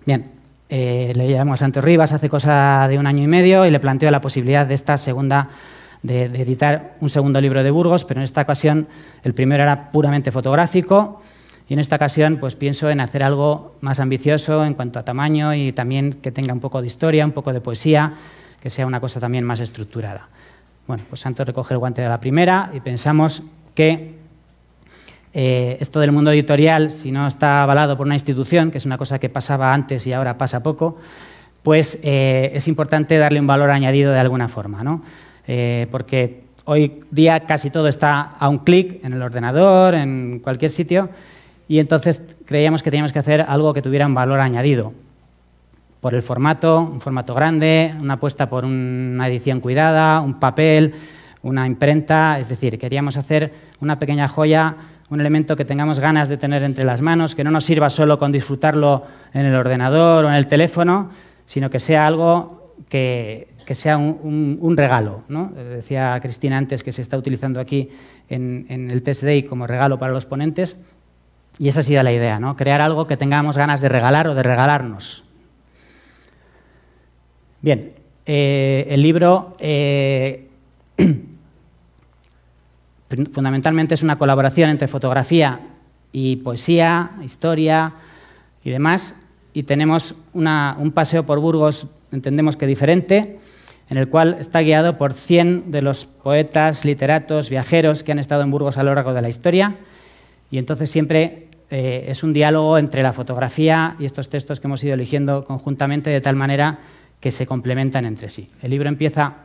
Bien, eh, le llamamos a Santos Rivas hace cosa de un año y medio y le planteo la posibilidad de esta segunda publicación de, editar un segundo libro de Burgos, pero en esta ocasión el primero era puramente fotográfico y en esta ocasión pues pienso en hacer algo más ambicioso en cuanto a tamaño y también que tenga un poco de historia, un poco de poesía, que sea una cosa también más estructurada. Bueno, pues Santos recoge el guante de la primera y pensamos que eh, esto del mundo editorial, si no está avalado por una institución, que es una cosa que pasaba antes y ahora pasa poco, pues eh, es importante darle un valor añadido de alguna forma. ¿no? Eh, porque hoy día casi todo está a un clic en el ordenador, en cualquier sitio, y entonces creíamos que teníamos que hacer algo que tuviera un valor añadido. Por el formato, un formato grande, una apuesta por una edición cuidada, un papel, una imprenta, es decir, queríamos hacer una pequeña joya, un elemento que tengamos ganas de tener entre las manos, que no nos sirva solo con disfrutarlo en el ordenador o en el teléfono, sino que sea algo que que sea un, regalo. ¿no? Eh, decía Cristina antes que se está utilizando aquí en, el test day como regalo para los ponentes, y esa ha sido la idea, ¿no? crear algo que tengamos ganas de regalar o de regalarnos. Bien, eh, el libro eh, fundamentalmente es una colaboración entre fotografía y poesía, historia y demás, y tenemos un paseo por Burgos, entendemos que diferente, en el cual está guiado por 100 de los poetas, literatos, viajeros que han estado en Burgos a lo largo de la historia. Y entonces siempre eh, es un diálogo entre la fotografía y estos textos que hemos ido eligiendo conjuntamente de tal manera que se complementan entre sí. El libro empieza,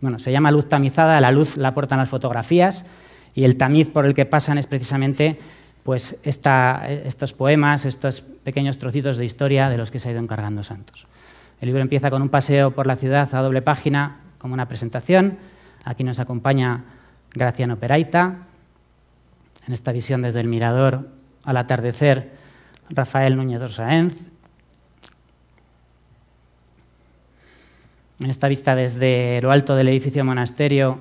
bueno, se llama Luz tamizada, la luz la aportan las fotografías y el tamiz por el que pasan es precisamente pues estos poemas, estos pequeños trocitos de historia de los que se ha ido encargando Santos. El libro empieza con un paseo por la ciudad a doble página, como una presentación. Aquí nos acompaña Graciano Peraita. En esta visión desde el mirador al atardecer, Rafael Núñez Orsaenz. En esta vista desde lo alto del edificio monasterio,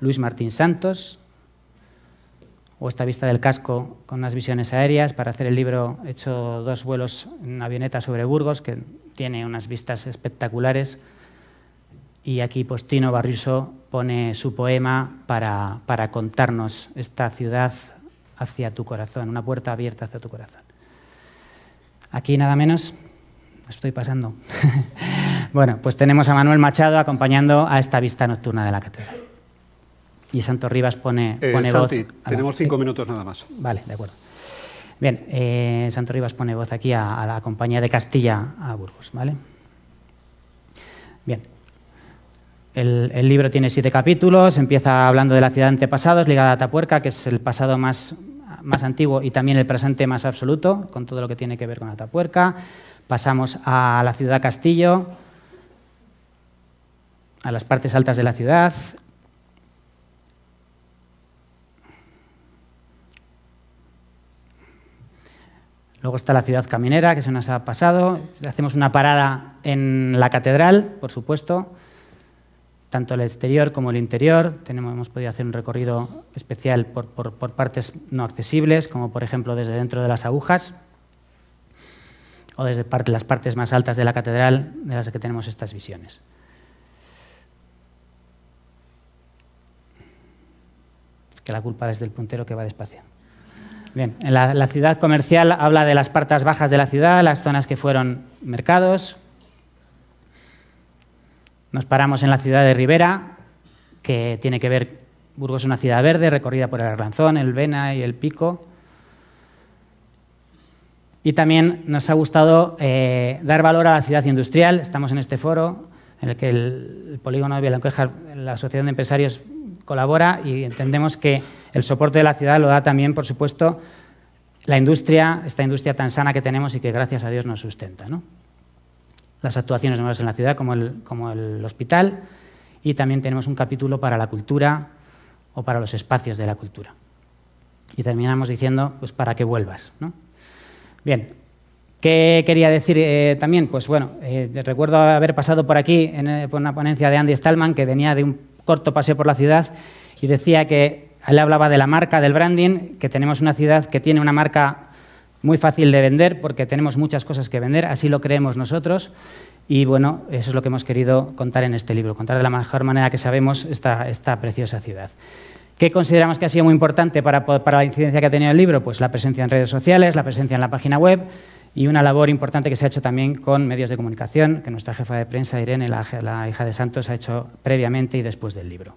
Luis Martín Santos o esta vista del casco con unas visiones aéreas. Para hacer el libro he hecho dos vuelos en avioneta sobre Burgos, que tiene unas vistas espectaculares. Y aquí Postino pues, Barriuso pone su poema para, para contarnos esta ciudad hacia tu corazón, una puerta abierta hacia tu corazón. Aquí nada menos, estoy pasando. bueno, pues tenemos a Manuel Machado acompañando a esta vista nocturna de la catedral y Santo Rivas pone, eh, Tenemos cinco minutos nada más. Vale, de acuerdo. Bien, eh, Santo Rivas pone voz aquí a, la compañía de Castilla a Burgos, ¿vale? Bien. El, libro tiene siete capítulos, empieza hablando de la ciudad antepasados, ligada a Atapuerca, que es el pasado más, más antiguo y también el presente más absoluto, con todo lo que tiene que ver con Atapuerca. Pasamos a la ciudad Castillo, a las partes altas de la ciudad, Luego está la ciudad caminera, que se nos ha pasado. Hacemos una parada en la catedral, por supuesto. Tanto el exterior como el interior. Tenemos, hemos podido hacer un recorrido especial por, partes no accesibles, como por ejemplo desde dentro de las agujas o desde las partes más altas de la catedral de las que tenemos estas visiones. que la culpa es del puntero que va despacio. Bien, en la, ciudad comercial habla de las partes bajas de la ciudad, las zonas que fueron mercados. Nos paramos en la ciudad de Rivera, que tiene que ver, Burgos es una ciudad verde recorrida por el Arlanzón, el Vena y el Pico. Y también nos ha gustado eh, dar valor a la ciudad industrial. Estamos en este foro en el que el, polígono de Villanueva, la Asociación de Empresarios colabora y entendemos que el soporte de la ciudad lo da también, por supuesto, la industria, esta industria tan sana que tenemos y que gracias a Dios nos sustenta. Las actuaciones nuevas en la ciudad, como el, como el hospital, y también tenemos un capítulo para la cultura o para los espacios de la cultura. Y terminamos diciendo, pues para que vuelvas. Bien, ¿Qué quería decir eh, también? Pues bueno, eh, recuerdo haber pasado por aquí en, eh, una ponencia de Andy Stallman que venía de un corto paseo por la ciudad y decía que él hablaba de la marca, del branding, que tenemos una ciudad que tiene una marca muy fácil de vender porque tenemos muchas cosas que vender, así lo creemos nosotros. Y bueno, eso es lo que hemos querido contar en este libro, contar de la mejor manera que sabemos esta, preciosa ciudad. ¿Qué consideramos que ha sido muy importante para, para, la incidencia que ha tenido el libro? Pues la presencia en redes sociales, la presencia en la página web, y una labor importante que se ha hecho también con medios de comunicación, que nuestra jefa de prensa, Irene, la, hija de Santos, ha hecho previamente y después del libro.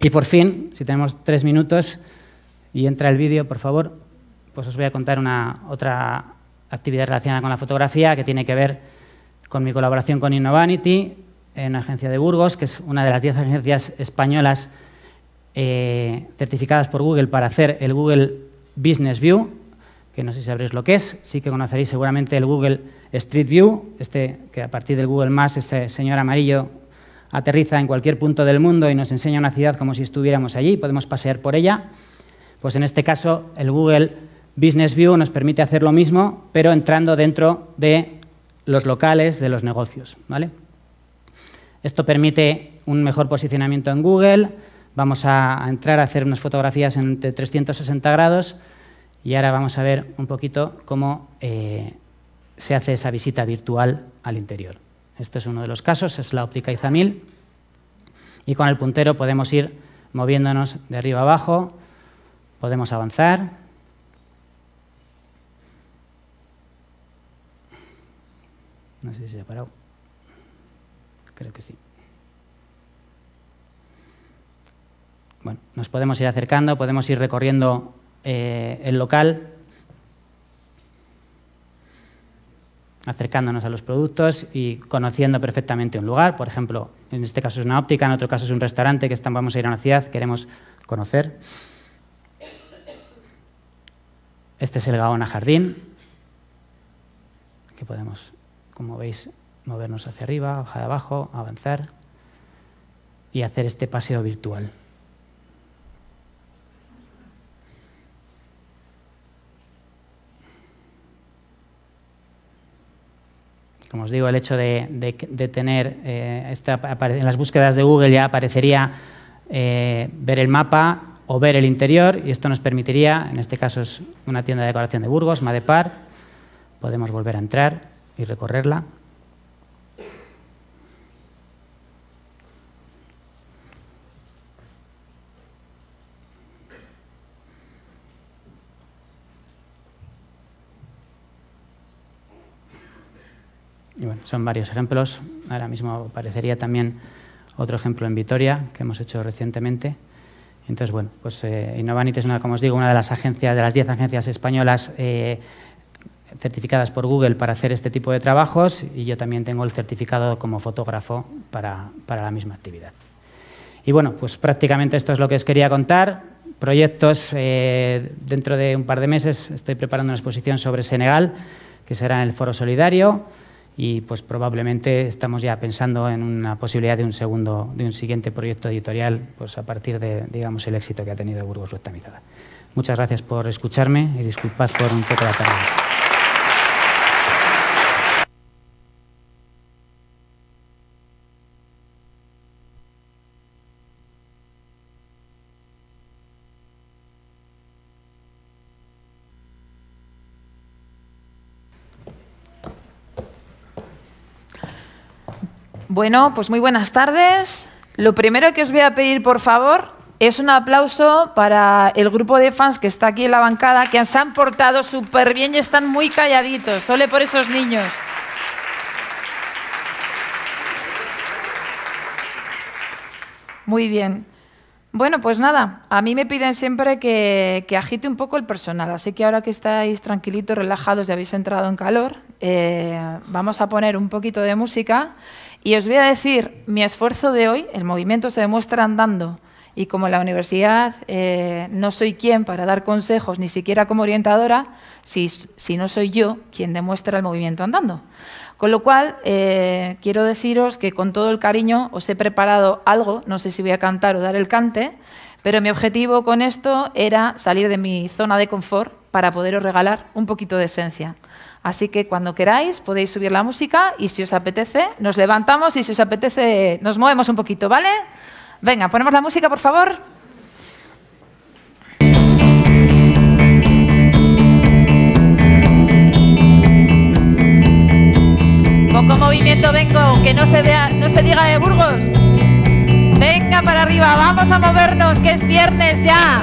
Y por fin, si tenemos tres minutos y entra el vídeo, por favor, pues os voy a contar una, otra actividad relacionada con la fotografía que tiene que ver con mi colaboración con Innovanity en la agencia de Burgos, que es una de las diez agencias españolas eh, certificadas por Google para hacer el Google Business View, que no sé si sabréis lo que es, sí que conoceréis seguramente el Google Street View, este que a partir del Google Maps, ese señor amarillo aterriza en cualquier punto del mundo y nos enseña una ciudad como si estuviéramos allí, podemos pasear por ella. Pues en este caso, el Google Business View nos permite hacer lo mismo, pero entrando dentro de los locales de los negocios. ¿vale? Esto permite un mejor posicionamiento en Google. Vamos a entrar a hacer unas fotografías entre 360 grados y ahora vamos a ver un poquito cómo eh, se hace esa visita virtual al interior. Este es uno de los casos, es la óptica IZAMIL. Y con el puntero podemos ir moviéndonos de arriba abajo, podemos avanzar. No sé si se ha parado. Creo que sí. Bueno, nos podemos ir acercando, podemos ir recorriendo eh, el local, acercándonos a los productos y conociendo perfectamente un lugar. Por ejemplo, en este caso es una óptica, en otro caso es un restaurante que vamos a ir a una ciudad, queremos conocer. Este es el Gaona Jardín, que podemos, como veis, movernos hacia arriba, hacia abajo, avanzar y hacer este paseo virtual. como os digo, el hecho de, tener eh, en las búsquedas de Google ya aparecería eh, ver el mapa o ver el interior y esto nos permitiría, en este caso es una tienda de decoración de Burgos, Made Park, podemos volver a entrar y recorrerla. son varios ejemplos. Ahora mismo aparecería también otro ejemplo en Vitoria que hemos hecho recientemente. Entonces, bueno, pues eh, Innovanit es una, como os digo, una de las agencias, de las 10 agencias españolas eh, certificadas por Google para hacer este tipo de trabajos y yo también tengo el certificado como fotógrafo para, para la misma actividad. Y bueno, pues prácticamente esto es lo que os quería contar. Proyectos, eh, dentro de un par de meses estoy preparando una exposición sobre Senegal, que será en el Foro Solidario y pues probablemente estamos ya pensando en una posibilidad de un segundo, de un siguiente proyecto editorial, pues a partir de, digamos, el éxito que ha tenido Burgos Rectamizada. Muchas gracias por escucharme y disculpad por un poco la tarde. Bueno, pues muy buenas tardes. Lo primero que os voy a pedir, por favor, es un aplauso para el grupo de fans que está aquí en la bancada, que se han portado súper bien y están muy calladitos. Sole por esos niños. Muy bien. Bueno, pues nada, a mí me piden siempre que, agite un poco el personal, así que ahora que estáis tranquilitos, relajados y habéis entrado en calor, eh, vamos a poner un poquito de música. Y os voy a decir, mi esfuerzo de hoy, el movimiento se demuestra andando. Y como en la universidad eh, no soy quien para dar consejos, ni siquiera como orientadora, si, no soy yo quien demuestra el movimiento andando. Con lo cual, eh, quiero deciros que con todo el cariño os he preparado algo, no sé si voy a cantar o dar el cante, pero mi objetivo con esto era salir de mi zona de confort para poderos regalar un poquito de esencia. Así que cuando queráis podéis subir la música y si os apetece nos levantamos y si os apetece nos movemos un poquito, ¿vale? Venga, ponemos la música, por favor. Poco movimiento, vengo, que no se vea, no se diga de Burgos. Venga para arriba, vamos a movernos, que es viernes ya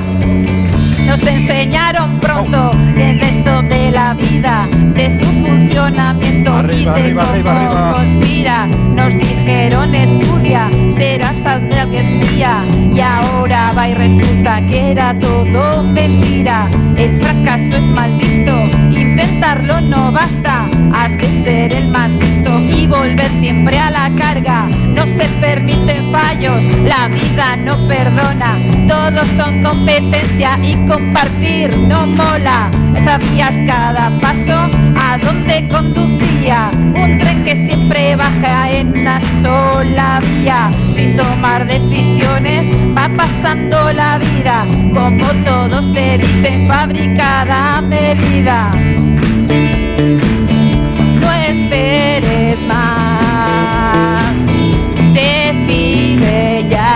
nos enseñaron pronto el resto de la vida, de su funcionamiento y de cómo conspira. Nos dijeron estudia, serás día y ahora va y resulta que era todo mentira. El fracaso es mal visto, intentarlo no basta, has de ser el más listo y volver siempre a la carga. No se permiten fallos, la vida no perdona, todos son competencia y competencia Partir no mola. Sabías cada paso a dónde conducía. Un tren que siempre baja en una sola vía. Sin tomar decisiones va pasando la vida. Como todos te dicen, fabricada medida. No esperes más. Decide ya.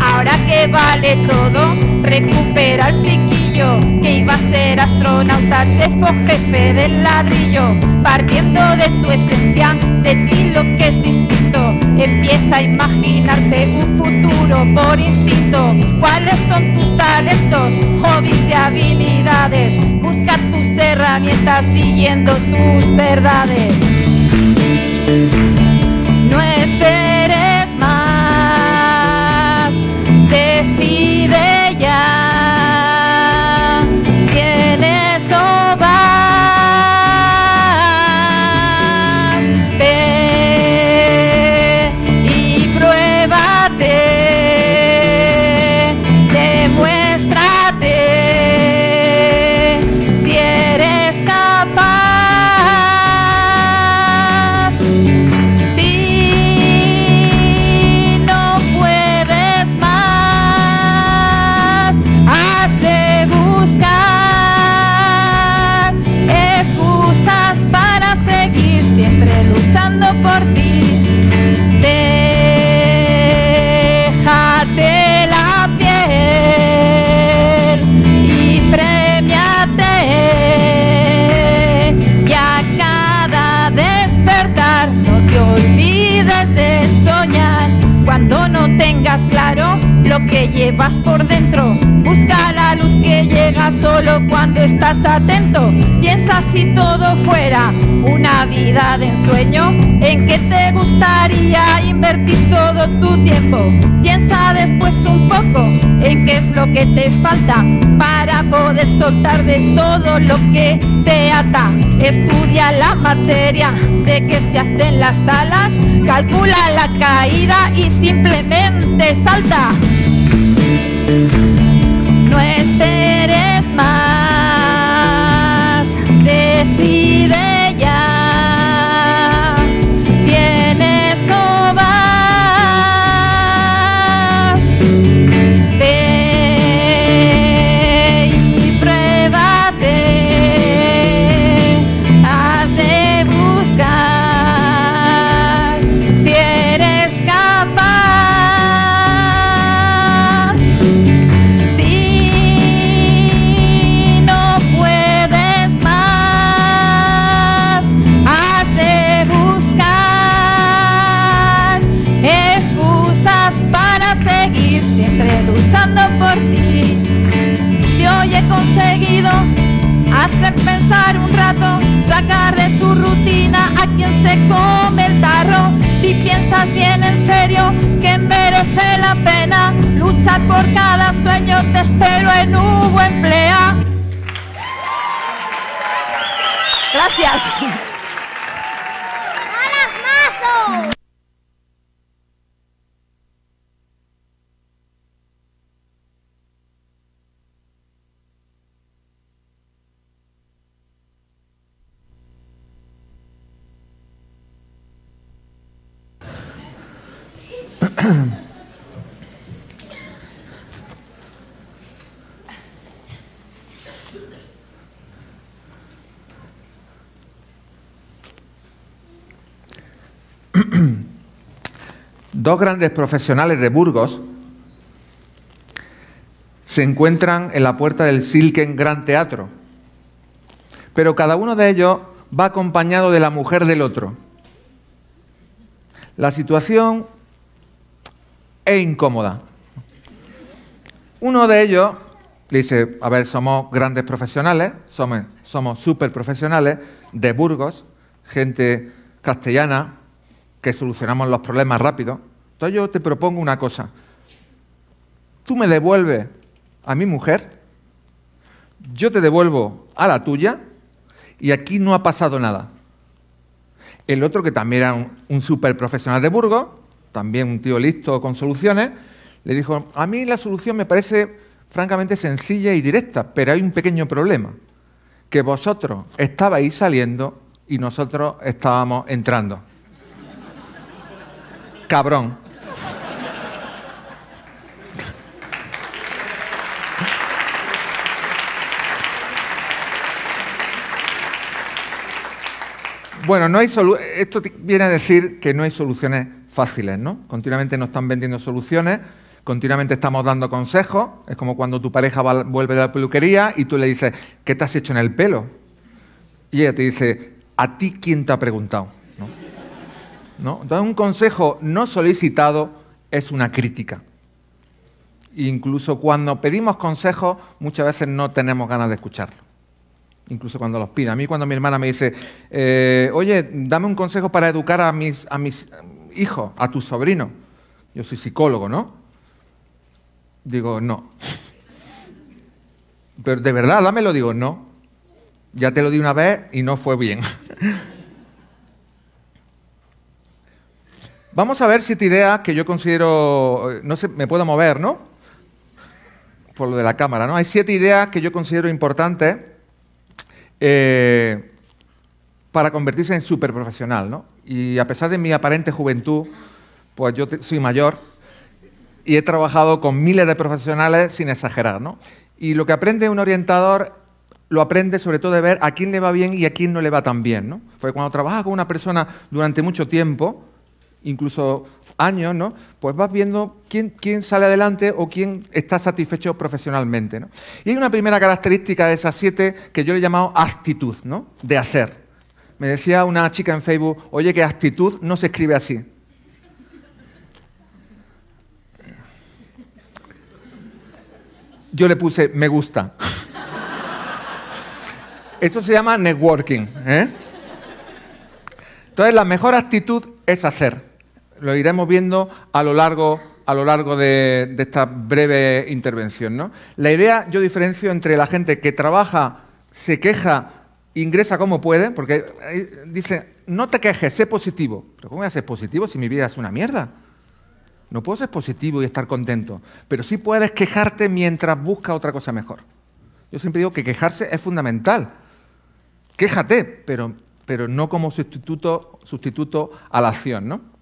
Ahora que vale todo, recupera al chiquillo que iba a ser astronauta, chef o jefe del ladrillo. Partiendo de tu esencia, de ti lo que es distinto, empieza a imaginarte un futuro por instinto. ¿Cuáles son tus talentos, hobbies y habilidades? Busca tus herramientas siguiendo tus verdades. No es que llevas por dentro. Busca la luz que llega solo cuando estás atento. Piensa si todo fuera una vida de ensueño. ¿En qué te gustaría invertir todo tu tiempo? Piensa después un poco en qué es lo que te falta para poder soltar de todo lo que te ata. Estudia la materia de que se hacen las alas. Calcula la caída y simplemente salta. No esperes más, decide. pensar un rato, sacar de su rutina a quien se come el tarro. Si piensas bien en serio que merece la pena luchar por cada sueño, te espero en Hugo Emplea. Gracias. dos grandes profesionales de Burgos se encuentran en la puerta del Silken Gran Teatro. Pero cada uno de ellos va acompañado de la mujer del otro. La situación es incómoda. Uno de ellos dice, a ver, somos grandes profesionales, somos, somos super profesionales de Burgos, gente castellana, que solucionamos los problemas rápido. Entonces yo te propongo una cosa. Tú me devuelves a mi mujer, yo te devuelvo a la tuya y aquí no ha pasado nada. El otro, que también era un, súper profesional de Burgos, también un tío listo con soluciones, le dijo, a mí la solución me parece francamente sencilla y directa, pero hay un pequeño problema, que vosotros estabais saliendo y nosotros estábamos entrando. Cabrón. Bueno, no hay esto viene a decir que no hay soluciones fáciles, ¿no? Continuamente nos están vendiendo soluciones, continuamente estamos dando consejos. Es como cuando tu pareja vuelve de la peluquería y tú le dices, ¿qué te has hecho en el pelo? Y ella te dice, ¿a ti quién te ha preguntado? ¿No? Entonces, un consejo no solicitado es una crítica. Incluso cuando pedimos consejos, muchas veces no tenemos ganas de escucharlo incluso cuando los pida. A mí cuando mi hermana me dice, eh, oye, dame un consejo para educar a mis, hijos, a tus sobrinos. Yo soy psicólogo, ¿no? Digo, no. Pero de verdad, lo digo, no. Ya te lo di una vez y no fue bien. Vamos a ver siete ideas que yo considero, eh, no sé, me puedo mover, ¿no? Por lo de la cámara, ¿no? Hay siete ideas que yo considero importantes eh, para convertirse en superprofesional. ¿no? Y a pesar de mi aparente juventud, pues yo soy mayor y he trabajado con miles de profesionales sin exagerar. Y lo que aprende un orientador lo aprende sobre todo de ver a quién le va bien y a quién no le va tan bien. Porque cuando trabajas con una persona durante mucho tiempo, incluso años, ¿no? Pues vas viendo quién, quién sale adelante o quién está satisfecho profesionalmente, ¿no? Y hay una primera característica de esas siete que yo le he llamado actitud, ¿no? De hacer. Me decía una chica en Facebook, oye, que actitud no se escribe así. Yo le puse, me gusta. Eso se llama networking. ¿eh? Entonces, la mejor actitud es hacer lo iremos viendo a lo largo, a lo largo de, esta breve intervención. ¿no? La idea, yo diferencio entre la gente que trabaja, se queja, ingresa como puede, porque eh, dice, no te quejes, sé positivo. Pero ¿cómo voy a ser positivo si mi vida es una mierda? No puedo ser positivo y estar contento, pero sí puedes quejarte mientras buscas otra cosa mejor. Yo siempre digo que quejarse es fundamental. Quéjate, pero, pero no como sustituto, sustituto a la acción, ¿no?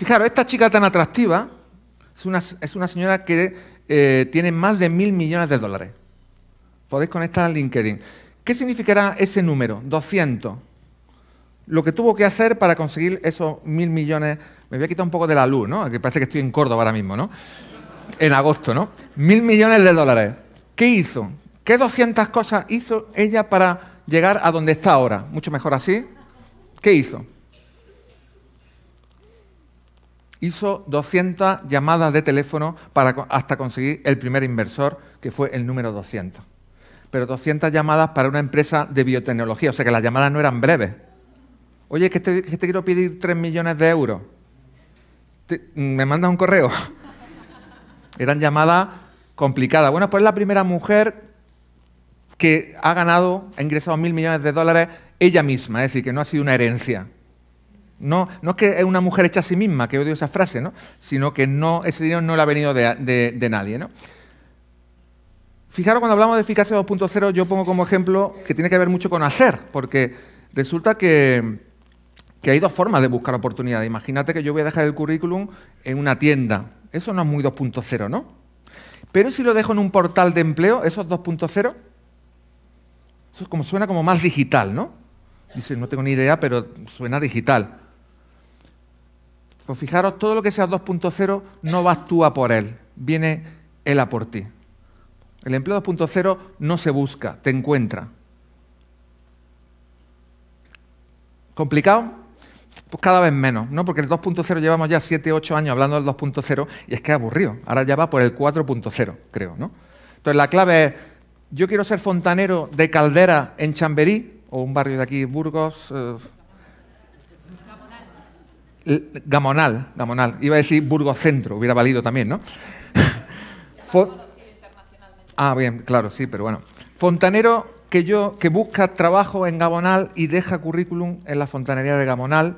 Fijaros, esta chica tan atractiva es una, es una señora que eh, tiene más de mil millones de dólares. Podéis conectar a LinkedIn. ¿Qué significará ese número? 200. Lo que tuvo que hacer para conseguir esos mil millones. Me voy a quitar un poco de la luz, ¿no? Que parece que estoy en Córdoba ahora mismo, ¿no? En agosto, ¿no? Mil millones de dólares. ¿Qué hizo? ¿Qué 200 cosas hizo ella para llegar a donde está ahora? Mucho mejor así. ¿Qué hizo? hizo 200 llamadas de teléfono hasta conseguir el primer inversor, que fue el número 200. Pero 200 llamadas para una empresa de biotecnología, o sea que las llamadas no eran breves. Oye, que te, que quiero pedir 3 millones de euros. ¿Me mandas un correo? eran llamadas complicadas. Bueno, pues es la primera mujer que ha ganado, ha ingresado mil millones de dólares ella misma, es decir, que no ha sido una herencia. No, no es que es una mujer hecha a sí misma, que odio esa frase, ¿no? sino que no, ese dinero no le ha venido de, nadie. Fijaros, cuando hablamos de eficacia 2.0, yo pongo como ejemplo que tiene que ver mucho con hacer, porque resulta que, hay dos formas de buscar oportunidades. Imagínate que yo voy a dejar el currículum en una tienda. Eso no es muy 2.0, ¿no? Pero si lo dejo en un portal de empleo, esos 2.0. Eso suena como más digital, ¿no? Dice, no tengo ni idea, pero suena digital. Pues fijaros, todo lo que sea 2.0 no vas tú a por él, viene él a por ti. El empleo 2.0 no se busca, te encuentra. ¿Complicado? Pues cada vez menos, ¿no? Porque el 2.0 llevamos ya 7, 8 años hablando del 2.0 y es que es aburrido. Ahora ya va por el 4.0, creo, ¿no? Entonces la clave es, yo quiero ser fontanero de Caldera en Chamberí, o un barrio de aquí, Burgos, eh, eh, gamonal, Gamonal. Iba a decir Burgos Centro, hubiera valido también, ¿no? ah, bien, claro, sí, pero bueno. Fontanero que yo que busca trabajo en Gamonal y deja currículum en la fontanería de Gamonal.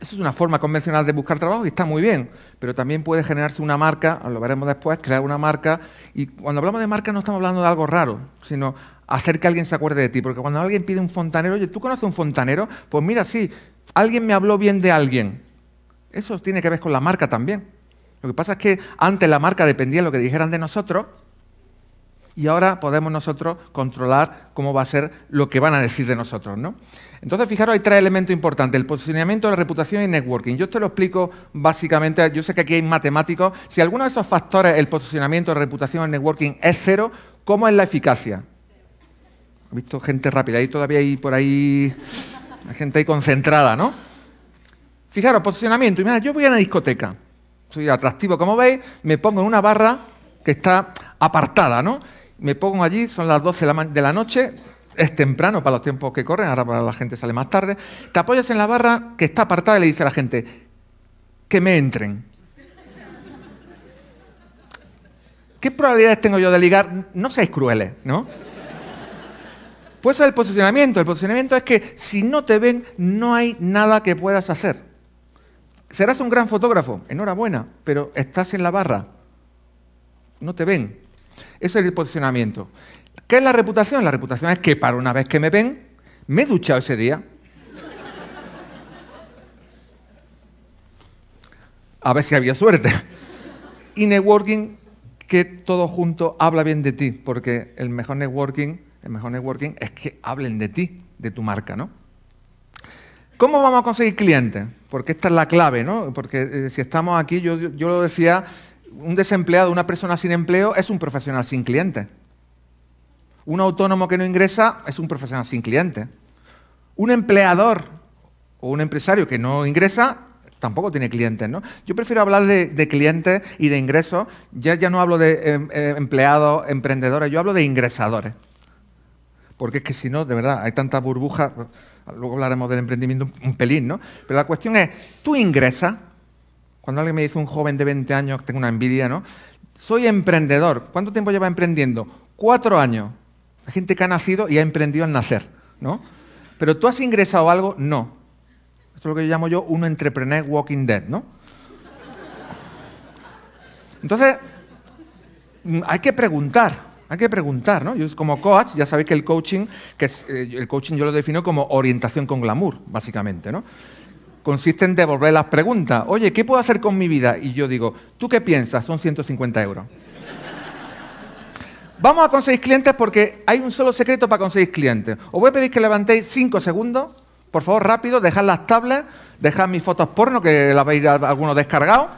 Eso es una forma convencional de buscar trabajo y está muy bien, pero también puede generarse una marca, lo veremos después, crear una marca. Y cuando hablamos de marca no estamos hablando de algo raro, sino hacer que alguien se acuerde de ti. Porque cuando alguien pide un fontanero, oye, ¿tú conoces un fontanero? Pues mira, sí, alguien me habló bien de alguien. Eso tiene que ver con la marca también. Lo que pasa es que antes la marca dependía de lo que dijeran de nosotros y ahora podemos nosotros controlar cómo va a ser lo que van a decir de nosotros. ¿no? Entonces, fijaros, hay tres elementos importantes, el posicionamiento, la reputación y networking. Yo te lo explico básicamente, yo sé que aquí hay matemáticos, si alguno de esos factores, el posicionamiento, la reputación, el networking, es cero, ¿cómo es la eficacia? He visto gente rápida, ahí todavía hay por ahí... La gente ahí concentrada, ¿no? Fijaros, posicionamiento. Y mira, yo voy a una discoteca. Soy atractivo, como veis. Me pongo en una barra que está apartada, ¿no? Me pongo allí, son las 12 de la noche. Es temprano para los tiempos que corren, ahora para la gente sale más tarde. Te apoyas en la barra que está apartada y le dice a la gente, que me entren. ¿Qué probabilidades tengo yo de ligar? No seáis crueles, ¿no? Pues el posicionamiento. El posicionamiento es que si no te ven, no hay nada que puedas hacer. Serás un gran fotógrafo, enhorabuena, pero estás en la barra. No te ven. Eso es el posicionamiento. ¿Qué es la reputación? La reputación es que para una vez que me ven, me he duchado ese día. A ver si había suerte. Y networking, que todo junto habla bien de ti, porque el mejor networking el mejor networking es que hablen de ti, de tu marca, ¿no? ¿Cómo vamos a conseguir clientes? Porque esta es la clave, ¿no? Porque eh, si estamos aquí, yo, lo decía, un desempleado, una persona sin empleo, es un profesional sin clientes. Un autónomo que no ingresa es un profesional sin clientes. Un empleador o un empresario que no ingresa tampoco tiene clientes, ¿no? Yo prefiero hablar de, clientes y de ingresos. Ya, ya no hablo de em, eh, empleados, emprendedores, yo hablo de ingresadores porque es que si no, de verdad, hay tanta burbuja, luego hablaremos del emprendimiento un pelín, ¿no? Pero la cuestión es, tú ingresas, cuando alguien me dice un joven de 20 años, tengo una envidia, ¿no? Soy emprendedor, ¿cuánto tiempo lleva emprendiendo? Cuatro años. Hay gente que ha nacido y ha emprendido al nacer, ¿no? Pero tú has ingresado algo, no. Esto es lo que yo llamo yo uno entrepreneur walking dead, ¿no? Entonces, hay que preguntar. Hay que preguntar, ¿no? Yo como coach, ya sabéis que el coaching, que eh, el coaching yo lo defino como orientación con glamour, básicamente, ¿no? Consiste en devolver las preguntas. Oye, ¿qué puedo hacer con mi vida? Y yo digo, ¿tú qué piensas? Son 150 euros. Vamos a conseguir clientes porque hay un solo secreto para conseguir clientes. Os voy a pedir que levantéis cinco segundos, por favor, rápido, dejad las tablas, dejad mis fotos porno, que las habéis algunos descargado.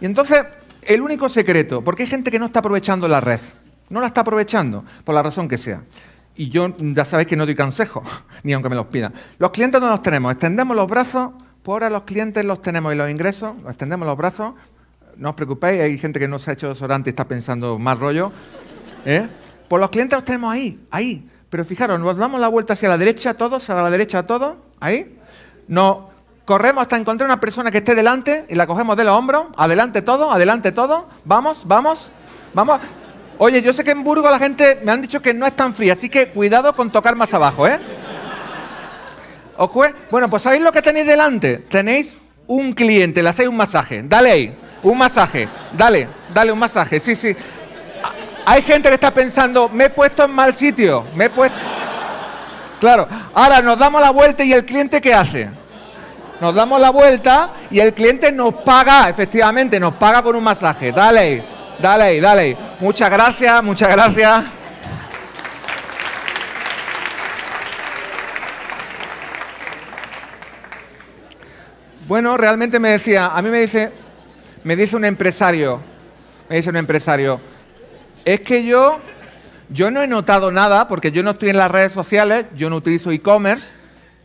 Y entonces, el único secreto, porque hay gente que no está aprovechando la red. No la está aprovechando, por la razón que sea. Y yo ya sabéis que no doy consejos, ni aunque me los pida. Los clientes no los tenemos, extendemos los brazos, por ahora los clientes los tenemos y los ingresos, extendemos los brazos, no os preocupéis, hay gente que no se ha hecho desodorante y está pensando más rollo. ¿eh? Por pues los clientes los tenemos ahí, ahí. Pero fijaros, nos damos la vuelta hacia la derecha a todos, hacia la derecha a todos, ahí. Nos corremos hasta encontrar una persona que esté delante y la cogemos de los hombros. Adelante todo, adelante todo. Vamos, vamos, vamos. Oye, yo sé que en Burgo la gente me han dicho que no es tan fría, así que cuidado con tocar más abajo, ¿eh? bueno, pues ¿sabéis lo que tenéis delante? Tenéis un cliente, le hacéis un masaje. Dale ahí, un masaje. Dale, dale un masaje. Sí, sí. Hay gente que está pensando, me he puesto en mal sitio, me he puesto... Claro, ahora nos damos la vuelta y el cliente qué hace? Nos damos la vuelta y el cliente nos paga, efectivamente, nos paga con un masaje. Dale, ahí, dale, ahí, dale. ahí. Muchas gracias, muchas gracias. Bueno, realmente me decía, a mí me dice, me dice un empresario, me dice un empresario, es que yo, yo no he notado nada porque yo no estoy en las redes sociales, yo no utilizo e-commerce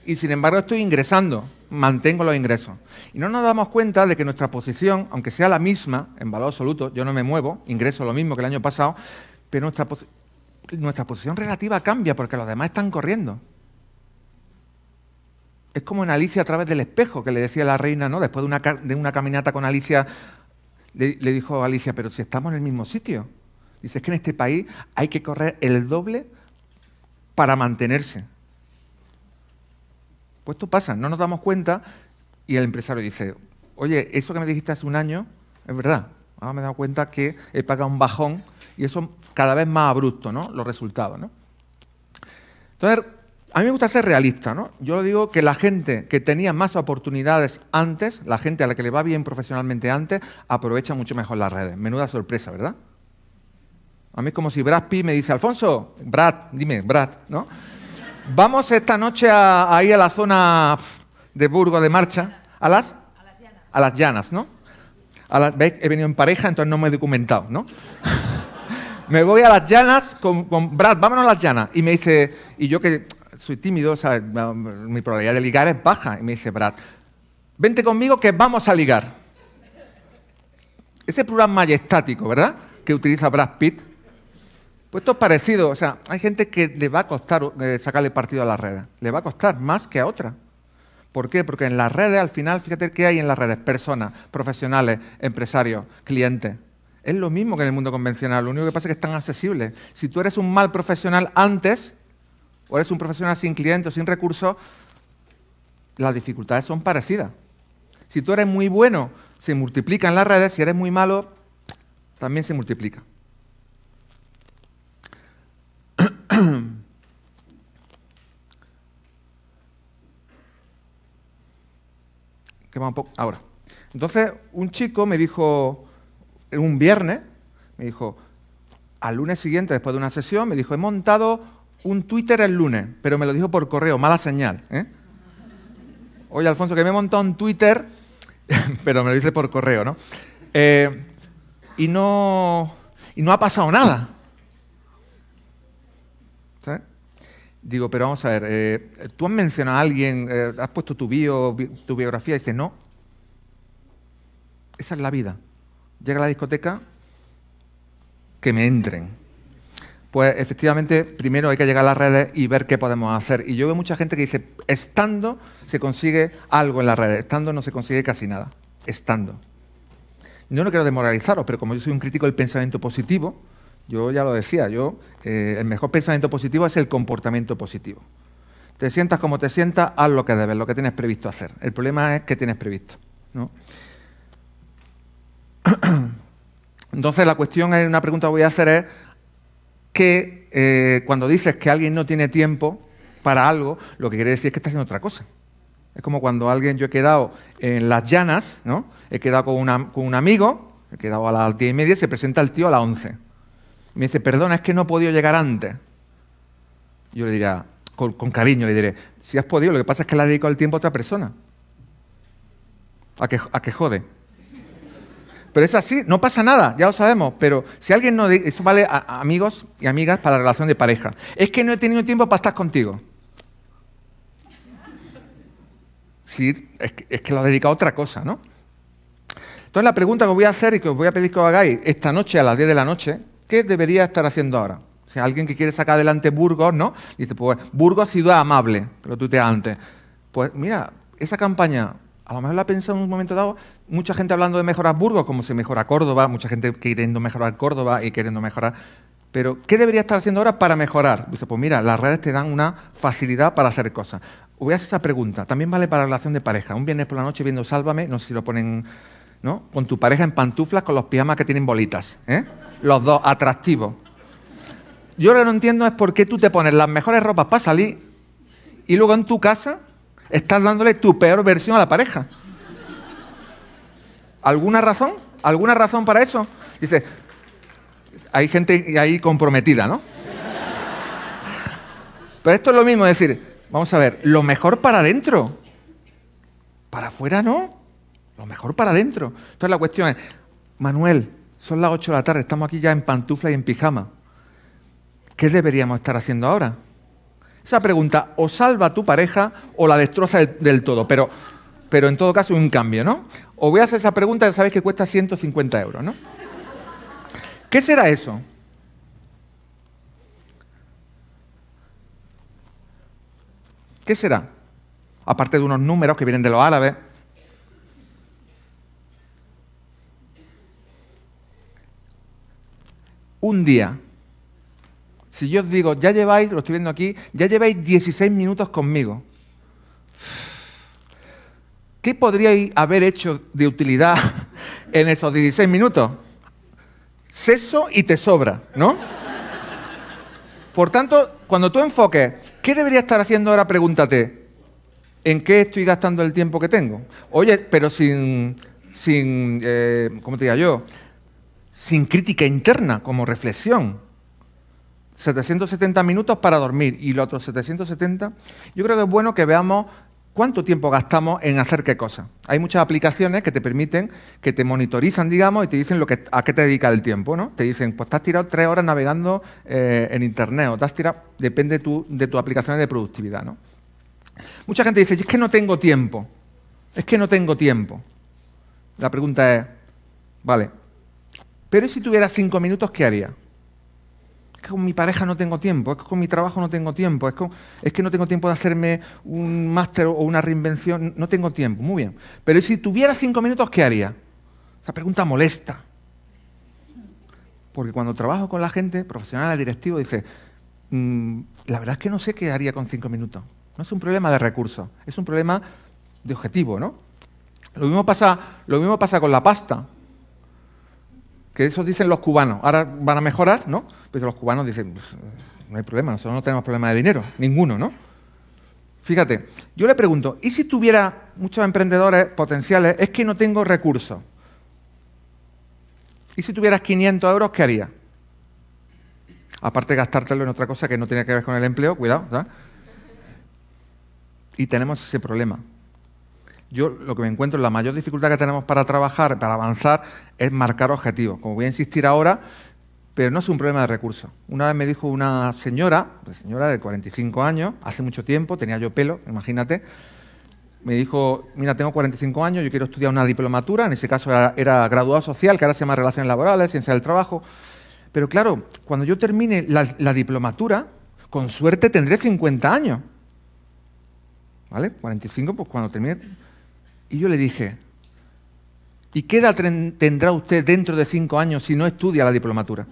y sin embargo estoy ingresando mantengo los ingresos. Y no nos damos cuenta de que nuestra posición, aunque sea la misma en valor absoluto, yo no me muevo, ingreso lo mismo que el año pasado, pero nuestra, posición relativa cambia porque los demás están corriendo. Es como en Alicia a través del espejo, que le decía la reina, ¿no? Después de una, de una caminata con Alicia, le, dijo a Alicia, pero si estamos en el mismo sitio. Dice, es que en este país hay que correr el doble para mantenerse. Pues esto pasa, no nos damos cuenta y el empresario dice, oye, eso que me dijiste hace un año es verdad. Ahora me he dado cuenta que he pagado un bajón y eso cada vez más abrupto, ¿no? Los resultados, ¿no? Entonces, a mí me gusta ser realista, ¿no? Yo digo que la gente que tenía más oportunidades antes, la gente a la que le va bien profesionalmente antes, aprovecha mucho mejor las redes. Menuda sorpresa, ¿verdad? A mí es como si Brad Pitt me dice, Alfonso, Brad, dime, Brad, ¿no? Vamos esta noche a, a, ir a la zona de burgo de Marcha. ¿A las? A las llanas. ¿no? He venido en pareja, entonces no me he documentado, ¿no? me voy a las llanas con, Brad, vámonos a las llanas. Y me dice, y yo que soy tímido, mi probabilidad de ligar es baja. Y me dice, Brad, vente conmigo que vamos a ligar. Ese programa majestático, ¿verdad? Que utiliza Brad Pitt pues esto es parecido, o sea, hay gente que le va a costar eh, sacarle partido a las redes, le va a costar más que a otra. ¿Por qué? Porque en las redes, al final, fíjate qué hay en las redes, personas, profesionales, empresarios, clientes. Es lo mismo que en el mundo convencional, lo único que pasa es que tan accesible. Si tú eres un mal profesional antes, o eres un profesional sin clientes, sin recursos, las dificultades son parecidas. Si tú eres muy bueno, se multiplica en las redes, si eres muy malo, también se multiplica. un poco ahora. Entonces, un chico me dijo, un viernes, me dijo, al lunes siguiente, después de una sesión, me dijo, he montado un Twitter el lunes, pero me lo dijo por correo, mala señal. ¿eh? Oye, Alfonso, que me he montado un Twitter, pero me lo dice por correo, eh, no. Y no ha pasado nada. Digo, pero vamos a ver, eh, ¿tú has mencionado a alguien, eh, has puesto tu, bio, tu biografía? Y dice, no. Esa es la vida. Llega a la discoteca, que me entren. Pues efectivamente, primero hay que llegar a las redes y ver qué podemos hacer. Y yo veo mucha gente que dice, estando se consigue algo en las redes, estando no se consigue casi nada, estando. Yo no quiero demoralizaros, pero como yo soy un crítico del pensamiento positivo, yo ya lo decía, yo, eh, el mejor pensamiento positivo es el comportamiento positivo. Te sientas como te sientas, haz lo que debes, lo que tienes previsto hacer. El problema es que tienes previsto. ¿no? Entonces la cuestión es, una pregunta que voy a hacer es que eh, cuando dices que alguien no tiene tiempo para algo, lo que quiere decir es que está haciendo otra cosa. Es como cuando alguien, yo he quedado en las llanas, ¿no? He quedado con, con un amigo, he quedado a las diez y media y se presenta el tío a las once me dice, perdona, es que no he podido llegar antes. Yo le diría, con, cariño, le diré, si has podido, lo que pasa es que le dedico dedicado el tiempo a otra persona. A que, a jode. Pero es así, no pasa nada, ya lo sabemos. Pero si alguien no. Eso vale a, amigos y amigas para la relación de pareja. Es que no he tenido tiempo para estar contigo. Sí, es que, es que lo he dedicado a otra cosa, ¿no? Entonces la pregunta que os voy a hacer y que os voy a pedir que hagáis esta noche a las 10 de la noche, ¿Qué debería estar haciendo ahora? O sea, alguien que quiere sacar adelante Burgos, ¿no? Dice, pues Burgos sido amable, pero tú te antes. Pues mira, esa campaña, a lo mejor la ha pensado en un momento dado, mucha gente hablando de mejorar Burgos, como se mejora Córdoba, mucha gente queriendo mejorar Córdoba y queriendo mejorar. Pero, ¿qué debería estar haciendo ahora para mejorar? Dice, pues mira, las redes te dan una facilidad para hacer cosas. Voy a hacer esa pregunta. También vale para la relación de pareja. Un viernes por la noche viendo Sálvame, no sé si lo ponen, ¿no? Con tu pareja en pantuflas, con los pijamas que tienen bolitas. ¿eh? los dos atractivos. Yo lo que no entiendo es por qué tú te pones las mejores ropas para salir y luego en tu casa estás dándole tu peor versión a la pareja. ¿Alguna razón? ¿Alguna razón para eso? Dice, hay gente ahí comprometida, ¿no? Pero esto es lo mismo, es decir, vamos a ver, lo mejor para adentro. Para afuera no, lo mejor para adentro. Entonces la cuestión es, Manuel, son las 8 de la tarde, estamos aquí ya en pantufla y en pijama. ¿Qué deberíamos estar haciendo ahora? Esa pregunta o salva a tu pareja o la destroza del todo, pero, pero en todo caso un cambio, ¿no? Os voy a hacer esa pregunta que sabéis que cuesta 150 euros, ¿no? ¿Qué será eso? ¿Qué será? Aparte de unos números que vienen de los árabes, un día. Si yo os digo, ya lleváis, lo estoy viendo aquí, ya lleváis 16 minutos conmigo. ¿Qué podríais haber hecho de utilidad en esos 16 minutos? Seso y te sobra, ¿no? Por tanto, cuando tú enfoques, ¿qué debería estar haciendo ahora? Pregúntate, ¿en qué estoy gastando el tiempo que tengo? Oye, pero sin, sin eh, ¿cómo te diga yo? sin crítica interna, como reflexión. 770 minutos para dormir y los otros 770. Yo creo que es bueno que veamos cuánto tiempo gastamos en hacer qué cosa. Hay muchas aplicaciones que te permiten, que te monitorizan, digamos, y te dicen a qué te dedica el tiempo, ¿no? Te dicen, pues te has tirado tres horas navegando eh, en Internet, o te has tirado, depende de tus aplicaciones de productividad, Mucha gente dice, es que no tengo tiempo, es que no tengo tiempo. La pregunta es, vale, pero si tuviera cinco minutos, ¿qué haría? Es que con mi pareja no tengo tiempo, es que con mi trabajo no tengo tiempo, es que, no tengo tiempo de hacerme un máster o una reinvención, no tengo tiempo, muy bien. Pero si tuviera cinco minutos, ¿qué haría? Esa pregunta molesta. Porque cuando trabajo con la gente, profesional, directivo, dice, mm, la verdad es que no sé qué haría con cinco minutos. No es un problema de recursos, es un problema de objetivo, ¿no? Lo mismo pasa, lo mismo pasa con la pasta que eso dicen los cubanos. Ahora van a mejorar, ¿no? Pues los cubanos dicen, pues, no hay problema, nosotros no tenemos problema de dinero, ninguno, ¿no? Fíjate, yo le pregunto, ¿y si tuviera muchos emprendedores potenciales, es que no tengo recursos? ¿Y si tuvieras 500 euros, qué haría Aparte de gastártelo en otra cosa que no tiene que ver con el empleo, cuidado, ¿sabes? Y tenemos ese problema yo lo que me encuentro, la mayor dificultad que tenemos para trabajar, para avanzar, es marcar objetivos. Como voy a insistir ahora, pero no es un problema de recursos. Una vez me dijo una señora, una señora de 45 años, hace mucho tiempo, tenía yo pelo, imagínate, me dijo, mira, tengo 45 años, yo quiero estudiar una diplomatura, en ese caso era, era graduado social, que ahora se llama Relaciones Laborales, Ciencia del Trabajo, pero claro, cuando yo termine la diplomatura, con suerte tendré 50 años. ¿Vale? 45, pues cuando termine y yo le dije, ¿y qué edad tendrá usted dentro de cinco años si no estudia la diplomatura?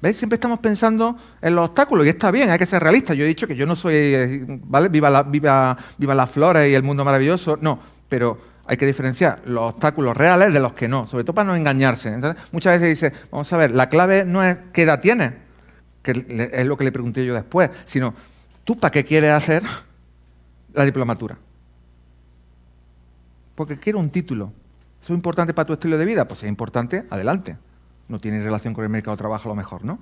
¿Veis? Siempre estamos pensando en los obstáculos y está bien, hay que ser realista. Yo he dicho que yo no soy, eh, ¿vale? Viva, la, viva, las flores y el mundo maravilloso. No, pero hay que diferenciar los obstáculos reales de los que no, sobre todo para no engañarse. muchas veces dice, vamos a ver, la clave no es qué edad tienes, que es lo que le pregunté yo después, sino tú para qué quieres hacer la diplomatura. Porque quiero un título. ¿Eso es importante para tu estilo de vida? Pues si es importante, adelante. No tiene relación con el mercado de trabajo a lo mejor, ¿no?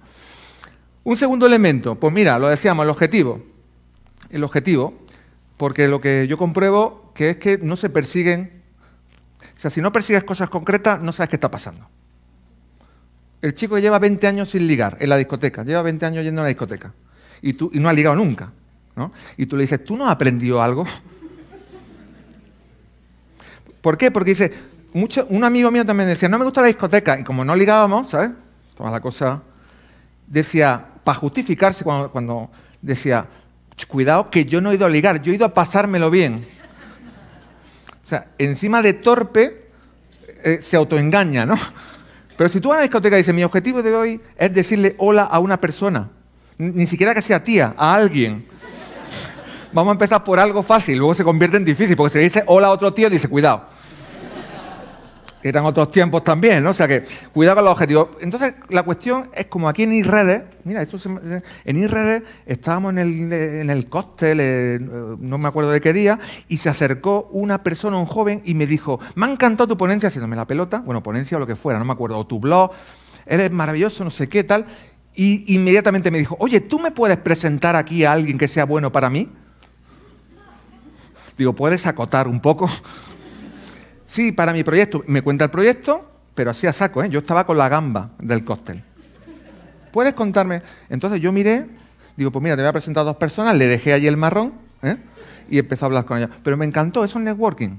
Un segundo elemento, pues mira, lo decíamos, el objetivo. El objetivo, porque lo que yo compruebo que es que no se persiguen, o sea, si no persigues cosas concretas, no sabes qué está pasando. El chico lleva 20 años sin ligar en la discoteca, lleva 20 años yendo a la discoteca y, tú, y no ha ligado nunca. Y tú le dices, ¿tú no has aprendido algo? ¿Por qué? Porque dice, mucho, un amigo mío también decía, no me gusta la discoteca. Y como no ligábamos, ¿sabes? Toma la cosa. Decía, para justificarse, cuando, decía, cuidado que yo no he ido a ligar, yo he ido a pasármelo bien. O sea, encima de torpe, eh, se autoengaña, ¿no? Pero si tú vas a la discoteca y dices, mi objetivo de hoy es decirle hola a una persona, ni siquiera que sea tía, a alguien. Vamos a empezar por algo fácil, luego se convierte en difícil, porque se dice hola a otro tío, dice cuidado. Eran otros tiempos también, ¿no? O sea que cuidado con los objetivos. Entonces, la cuestión es como aquí en IREDES, mira, esto en IREDES estábamos en el, cóctel, eh, no me acuerdo de qué día, y se acercó una persona, un joven, y me dijo, me ha encantado tu ponencia, haciéndome la pelota, bueno, ponencia o lo que fuera, no me acuerdo, o tu blog, eres maravilloso, no sé qué, tal. Y inmediatamente me dijo, oye, ¿tú me puedes presentar aquí a alguien que sea bueno para mí? Digo, ¿puedes acotar un poco? sí, para mi proyecto. Me cuenta el proyecto, pero así a saco, ¿eh? Yo estaba con la gamba del cóctel. ¿Puedes contarme? Entonces yo miré, digo, pues mira, te voy a presentar a dos personas, le dejé allí el marrón ¿eh? y empezó a hablar con ella Pero me encantó, eso es networking.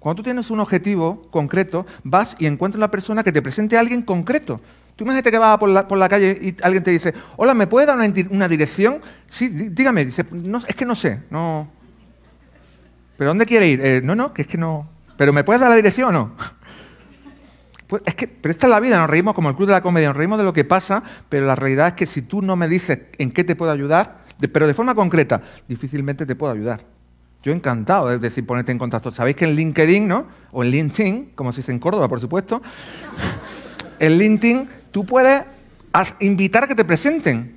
Cuando tú tienes un objetivo concreto, vas y encuentras a la persona que te presente a alguien concreto. Tú imagínate que vas por la, calle y alguien te dice, hola, ¿me puedes dar una, dirección? Sí, dígame, dice, no, es que no sé, no, ¿Pero dónde quiere ir? Eh, no, no, que es que no. ¿Pero me puedes dar la dirección o no? Pues es que, pero esta es la vida, nos reímos como el club de la comedia, nos reímos de lo que pasa, pero la realidad es que si tú no me dices en qué te puedo ayudar, pero de forma concreta, difícilmente te puedo ayudar. Yo encantado, es decir, ponerte en contacto. Sabéis que en LinkedIn, ¿no? O en LinkedIn, como se dice en Córdoba, por supuesto. en LinkedIn tú puedes invitar a que te presenten.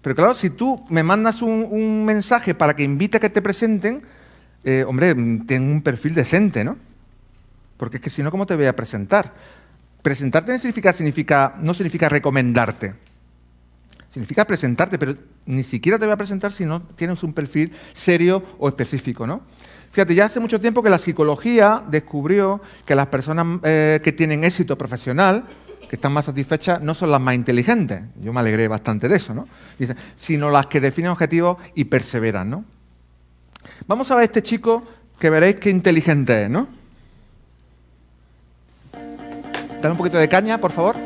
Pero claro, si tú me mandas un, un mensaje para que invite a que te presenten, eh, hombre, mm, ten un perfil decente, ¿no? Porque es que si no, ¿cómo te voy a presentar? Presentarte no significa, no significa recomendarte. Significa presentarte, pero ni siquiera te voy a presentar si no tienes un perfil serio o específico, ¿no? Fíjate, ya hace mucho tiempo que la psicología descubrió que las personas eh, que tienen éxito profesional, que están más satisfechas, no son las más inteligentes. Yo me alegré bastante de eso, ¿no? sino las que definen objetivos y perseveran, ¿no? Vamos a ver a este chico que veréis qué inteligente es, ¿no? Dale un poquito de caña, por favor.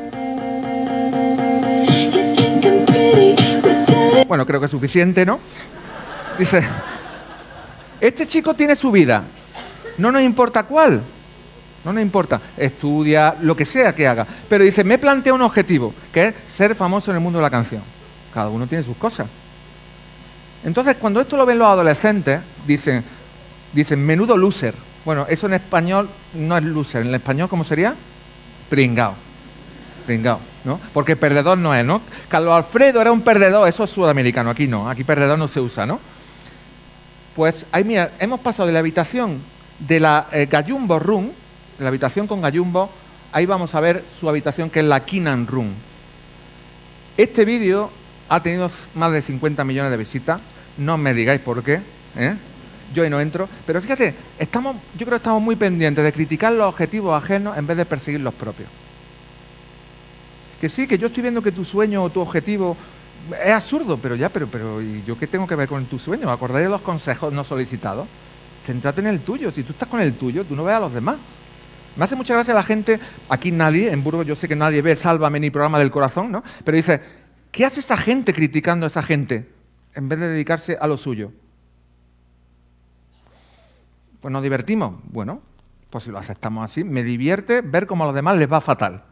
Bueno, creo que es suficiente, ¿no? Dice, este chico tiene su vida, no nos importa cuál, no nos importa, estudia, lo que sea que haga, pero dice, me plantea un objetivo, que es ser famoso en el mundo de la canción. Cada uno tiene sus cosas. Entonces, cuando esto lo ven los adolescentes, dicen, dicen menudo loser. Bueno, eso en español no es loser. En español, ¿cómo sería? Pringao. Pringao, ¿no? Porque perdedor no es, ¿no? Carlos Alfredo era un perdedor, eso es sudamericano, aquí no, aquí perdedor no se usa, ¿no? Pues ahí, mira, hemos pasado de la habitación de la gayumbo eh, Gallumbo Room, la habitación con gayumbo ahí vamos a ver su habitación que es la Kinan Room. Este vídeo ha tenido más de 50 millones de visitas, no me digáis por qué, ¿eh? yo ahí no entro. Pero fíjate, estamos, yo creo que estamos muy pendientes de criticar los objetivos ajenos en vez de perseguir los propios. Que sí, que yo estoy viendo que tu sueño o tu objetivo es absurdo, pero ya, pero, pero ¿y yo qué tengo que ver con tu sueño? ¿Me Acordaré los consejos no solicitados. Centrate en el tuyo. Si tú estás con el tuyo, tú no ves a los demás. Me hace mucha gracia la gente, aquí nadie, en Burgos yo sé que nadie ve Sálvame ni programa del corazón, ¿no? Pero dice, ¿qué hace esa gente criticando a esa gente en vez de dedicarse a lo suyo? Pues nos divertimos. Bueno, pues si lo aceptamos así, me divierte ver cómo a los demás les va fatal.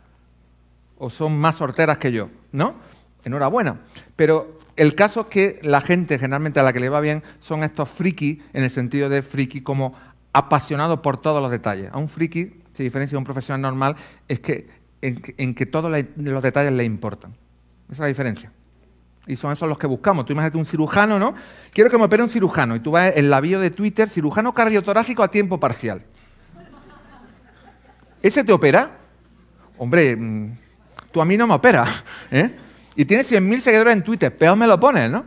O son más sorteras que yo, ¿no? Enhorabuena. Pero el caso es que la gente generalmente a la que le va bien son estos friki, en el sentido de friki como apasionado por todos los detalles. A un friki, se diferencia de un profesional normal, es que en, en que todos los detalles le importan. Esa es la diferencia. Y son esos los que buscamos. Tú imagínate un cirujano, ¿no? Quiero que me opere un cirujano. Y tú vas en la bio de Twitter, cirujano cardiotorácico a tiempo parcial. ¿Ese te opera? Hombre, mm, tú a mí no me operas. ¿eh? Y tienes 100.000 seguidores en Twitter, peor me lo pones, ¿no?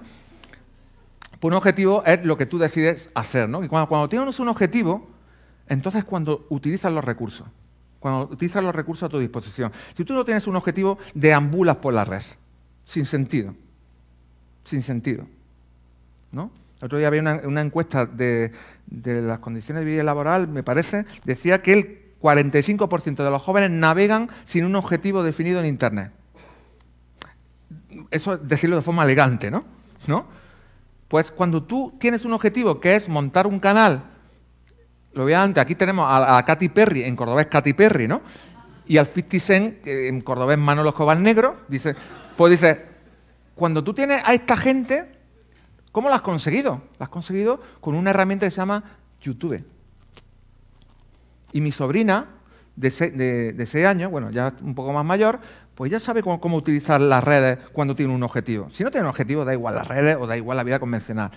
Pues un objetivo es lo que tú decides hacer, ¿no? Y cuando, cuando tienes un objetivo, entonces cuando utilizas los recursos, cuando utilizas los recursos a tu disposición. Si tú no tienes un objetivo, deambulas por la red, sin sentido sin sentido. ¿no? El otro día había una, encuesta de, las condiciones de vida laboral, me parece, decía que el 45% de los jóvenes navegan sin un objetivo definido en Internet. Eso es decirlo de forma elegante, ¿no? Pues cuando tú tienes un objetivo que es montar un canal, lo veía antes, aquí tenemos a, Katy Perry, en cordobés Katy Perry, ¿no? Y al 50 Cent, en cordobés Manolo Escobar Negro, dice, pues dice, cuando tú tienes a esta gente, ¿cómo la has conseguido? La has conseguido con una herramienta que se llama YouTube. Y mi sobrina, de 6, de, años, bueno, ya un poco más mayor, pues ya sabe cómo, cómo, utilizar las redes cuando tiene un objetivo. Si no tiene un objetivo, da igual las redes o da igual la vida convencional.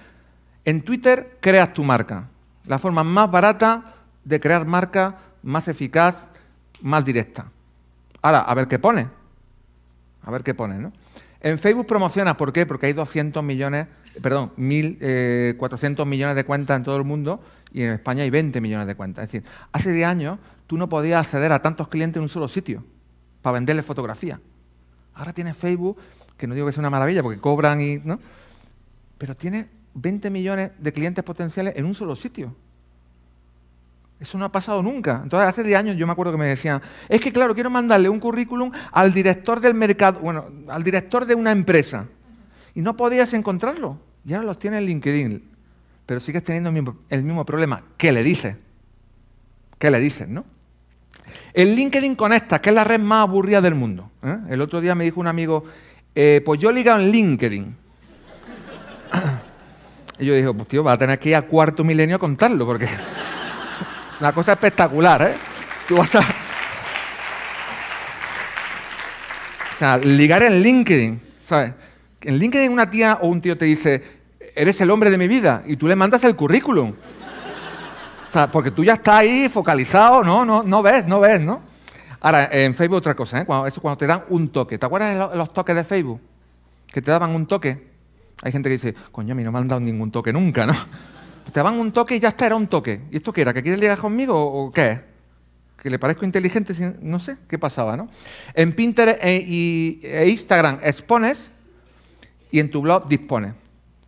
En Twitter creas tu marca. La forma más barata de crear marca, más eficaz, más directa. Ahora, a ver qué pone. A ver qué pone, ¿no? En Facebook promocionas, ¿por qué? Porque hay 200 millones, perdón, 1.400 eh, millones de cuentas en todo el mundo y en España hay 20 millones de cuentas. Es decir, hace 10 años tú no podías acceder a tantos clientes en un solo sitio para venderle fotografía. Ahora tienes Facebook, que no digo que sea una maravilla porque cobran y. ¿no? Pero tienes 20 millones de clientes potenciales en un solo sitio. Eso no ha pasado nunca. Entonces, hace 10 años yo me acuerdo que me decían, es que claro, quiero mandarle un currículum al director del mercado, bueno, al director de una empresa. Y no podías encontrarlo. Y ahora los tiene en LinkedIn. Pero sigues teniendo el mismo problema. ¿Qué le dices? ¿Qué le dices, no? El LinkedIn Conecta, que es la red más aburrida del mundo. ¿eh? El otro día me dijo un amigo, eh, pues yo ligo en LinkedIn. y yo dije, pues tío, va a tener que ir a cuarto milenio a contarlo, porque... Una cosa espectacular, ¿eh? Tú vas a... O sea, ligar en LinkedIn, ¿sabes? En LinkedIn una tía o un tío te dice, eres el hombre de mi vida, y tú le mandas el currículum. O sea, porque tú ya estás ahí focalizado, no, no, no ves, no ves, ¿no? Ahora, en Facebook otra cosa, ¿eh? Cuando, eso cuando te dan un toque. ¿Te acuerdas de los, toques de Facebook? Que te daban un toque. Hay gente que dice, coño, a mí no me han dado ningún toque nunca, ¿no? te van un toque y ya está, era un toque. ¿Y esto qué era? ¿Que quieres llegar conmigo o qué? ¿Que le parezco inteligente? No sé qué pasaba, ¿no? En Pinterest e, y, e Instagram expones y en tu blog dispones.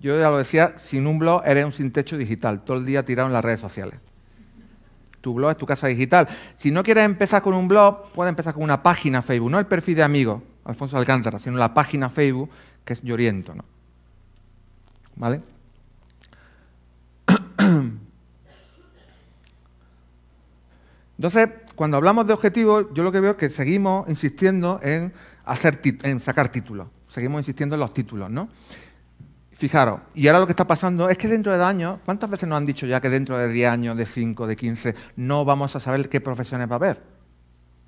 Yo ya lo decía, sin un blog eres un sin techo digital, todo el día tirado en las redes sociales. Tu blog es tu casa digital. Si no quieres empezar con un blog, puedes empezar con una página Facebook, no el perfil de amigo, Alfonso Alcántara, sino la página Facebook que es Lloriento, ¿no? ¿Vale? Entonces, cuando hablamos de objetivos, yo lo que veo es que seguimos insistiendo en, hacer sacar títulos, seguimos insistiendo en los títulos, ¿no? Fijaros, y ahora lo que está pasando es que dentro de años, ¿cuántas veces nos han dicho ya que dentro de 10 años, de 5, de 15, no vamos a saber qué profesiones va a haber?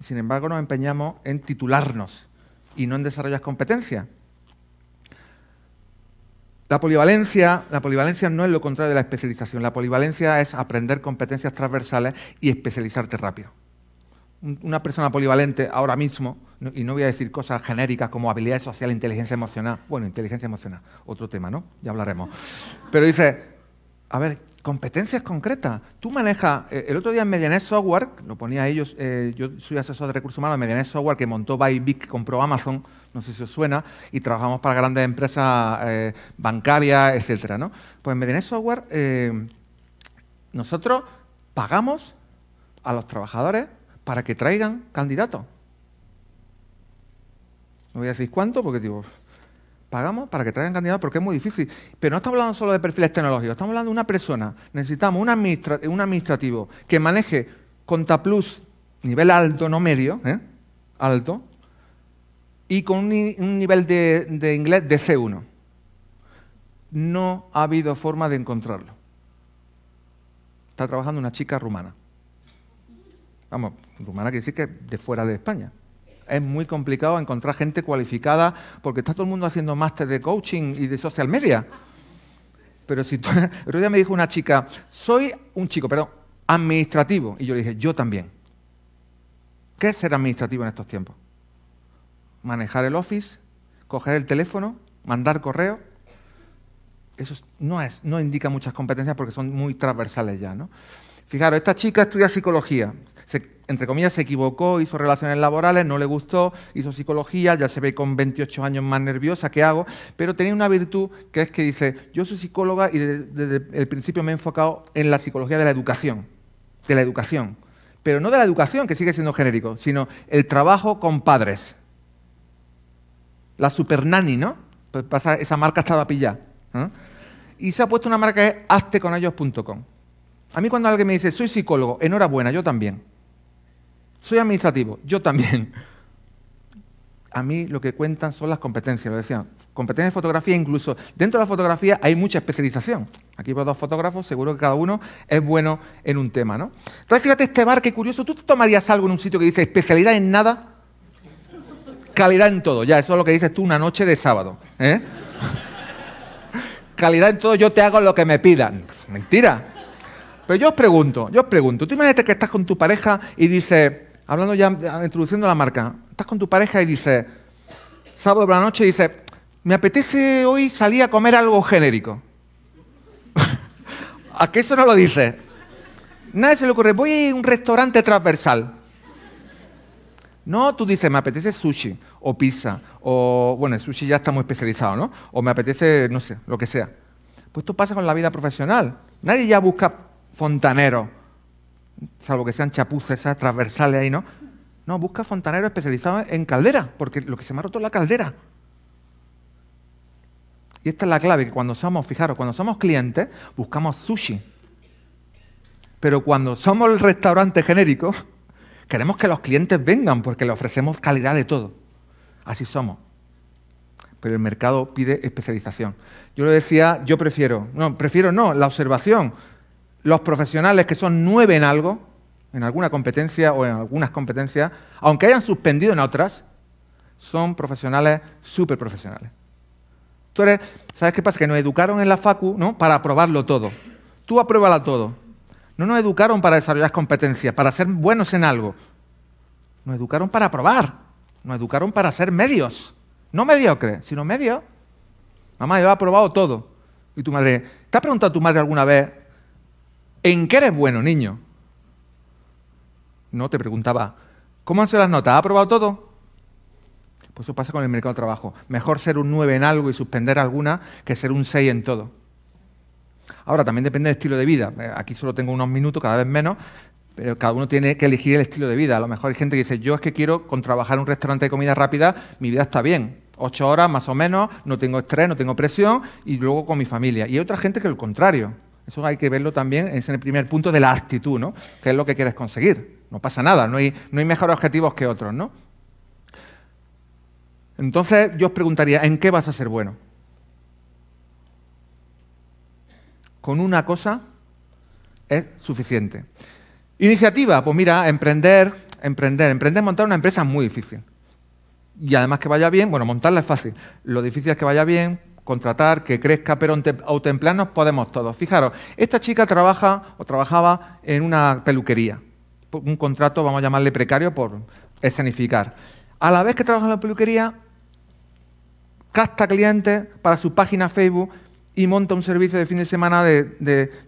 Sin embargo, nos empeñamos en titularnos y no en desarrollar competencias. La polivalencia, la polivalencia no es lo contrario de la especialización. La polivalencia es aprender competencias transversales y especializarte rápido. Una persona polivalente ahora mismo, y no voy a decir cosas genéricas como habilidad social, inteligencia emocional, bueno, inteligencia emocional, otro tema, ¿no? Ya hablaremos. Pero dice, a ver, competencias concretas. Tú manejas, eh, el otro día en Medianet Software, lo ponía ellos, eh, yo soy asesor de recursos humanos en Medianet Software, que montó Bybit, que compró Amazon, no sé si os suena, y trabajamos para grandes empresas eh, bancarias, etcétera, ¿no? Pues en Medianet Software nosotros pagamos a los trabajadores para que traigan candidatos. No voy a decir cuánto, porque digo, Pagamos para que traigan candidatos porque es muy difícil. Pero no estamos hablando solo de perfiles tecnológicos, estamos hablando de una persona. Necesitamos un, administrativo que maneje ContaPlus nivel alto, no medio, ¿eh? alto, y con un, nivel de, de inglés de C1. No ha habido forma de encontrarlo. Está trabajando una chica rumana. Vamos, rumana quiere decir que de fuera de España es muy complicado encontrar gente cualificada porque está todo el mundo haciendo máster de coaching y de social media. Pero si tú, el otro día me dijo una chica, soy un chico, perdón, administrativo. Y yo le dije, yo también. ¿Qué es ser administrativo en estos tiempos? Manejar el office, coger el teléfono, mandar correo. Eso no, no indica muchas competencias porque son muy transversales ya, ¿no? Fijaros, esta chica estudia psicología entre comillas, se equivocó, hizo relaciones laborales, no le gustó, hizo psicología, ya se ve con 28 años más nerviosa, ¿qué hago? Pero tenía una virtud que es que dice, yo soy psicóloga y desde, el principio me he enfocado en la psicología de la educación, de la educación. Pero no de la educación, que sigue siendo genérico, sino el trabajo con padres. La super ¿no? Pues pasa, esa marca estaba pillada. Y se ha puesto una marca que es hazteconellos.com. A mí cuando alguien me dice, soy psicólogo, enhorabuena, yo también. Soy administrativo, yo también. A mí lo que cuentan son las competencias, lo decían. Competencias de fotografía, incluso dentro de la fotografía hay mucha especialización. Aquí va dos fotógrafos, seguro que cada uno es bueno en un tema, ¿no? Entonces, fíjate este bar, qué curioso. ¿Tú te tomarías algo en un sitio que dice especialidad en nada? Calidad en todo, ya, eso es lo que dices tú una noche de sábado. ¿eh? Calidad en todo, yo te hago lo que me pidan. Mentira. Pero yo os pregunto, yo os pregunto, tú imagínate que estás con tu pareja y dices, hablando ya, ah, introduciendo la marca, estás con tu pareja y dices, sábado por la noche, dices, me apetece hoy salir a comer algo genérico. ¿A qué eso no lo dices? Nadie se le ocurre, voy a ir a un restaurante transversal. No, tú dices, me apetece sushi o pizza, o bueno, el sushi ya está muy especializado, ¿no? O me apetece, no sé, lo que sea. Pues esto pasa con la vida profesional. Nadie ya busca fontanero salvo que sean chapuzas esas transversales ahí, ¿no? No, busca fontaneros especializados en caldera, porque lo que se me ha roto es la caldera. Y esta es la clave, que cuando somos, fijaros, cuando somos clientes, buscamos sushi. Pero cuando somos el restaurante genérico, queremos que los clientes vengan porque le ofrecemos calidad de todo. Así somos. Pero el mercado pide especialización. Yo lo decía, yo prefiero, no, prefiero no, la observación los profesionales que son nueve en algo, en alguna competencia o en algunas competencias, aunque hayan suspendido en otras, son profesionales súper profesionales. Tú eres, ¿sabes qué pasa? Que nos educaron en la facu ¿no? para aprobarlo todo. Tú apruébala todo. No nos educaron para desarrollar competencias, para ser buenos en algo. Nos educaron para aprobar. Nos educaron para ser medios. No mediocres, sino medios. Mamá, yo he aprobado todo. Y tu madre, ¿te ha preguntado tu madre alguna vez ¿En qué eres bueno, niño? No, te preguntaba, ¿cómo han sido las notas? ¿Ha aprobado todo? Pues eso pasa con el mercado de trabajo. Mejor ser un 9 en algo y suspender alguna que ser un 6 en todo. Ahora, también depende del estilo de vida. Eh, aquí solo tengo unos minutos, cada vez menos, pero cada uno tiene que elegir el estilo de vida. A lo mejor hay gente que dice, yo es que quiero con trabajar en un restaurante de comida rápida, mi vida está bien. Ocho horas más o menos, no tengo estrés, no tengo presión, y luego con mi familia. Y hay otra gente que lo contrario. Eso hay que verlo también en el primer punto de la actitud, ¿no? ¿Qué es lo que quieres conseguir? No pasa nada, no hay, no hay mejores objetivos que otros, ¿no? Entonces yo os preguntaría, ¿en qué vas a ser bueno? Con una cosa es suficiente. Iniciativa, pues mira, emprender, emprender, emprender, montar una empresa es muy difícil. Y además que vaya bien, bueno, montarla es fácil. Lo difícil es que vaya bien, contratar, que crezca, pero autoemplearnos podemos todos. Fijaros, esta chica trabaja o trabajaba en una peluquería, un contrato, vamos a llamarle precario por escenificar. A la vez que trabaja en la peluquería, casta clientes para su página Facebook y monta un servicio de fin de semana de,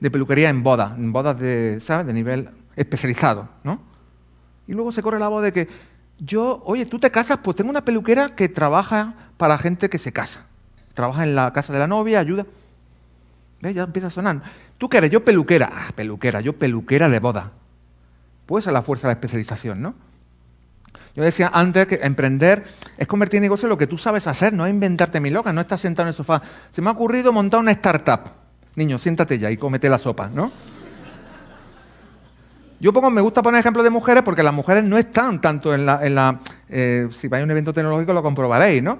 de peluquería en bodas, en bodas de, ¿sabes? de nivel especializado. ¿no? Y luego se corre la voz de que yo, oye, tú te casas, pues tengo una peluquera que trabaja para gente que se casa trabaja en la casa de la novia, ayuda. ¿Ves? Ya empieza a sonar. ¿Tú qué eres? Yo peluquera. Ah, peluquera, yo peluquera de boda. Pues ser la fuerza de la especialización, ¿no? Yo decía antes que emprender es convertir en negocio lo que tú sabes hacer, no es inventarte mil locas, no estás sentado en el sofá. Se me ha ocurrido montar una startup. Niño, siéntate ya y comete la sopa, ¿no? Yo pongo, me gusta poner ejemplos de mujeres porque las mujeres no están tanto en la... Eh, si vais a un evento tecnológico lo comprobaréis, ¿no?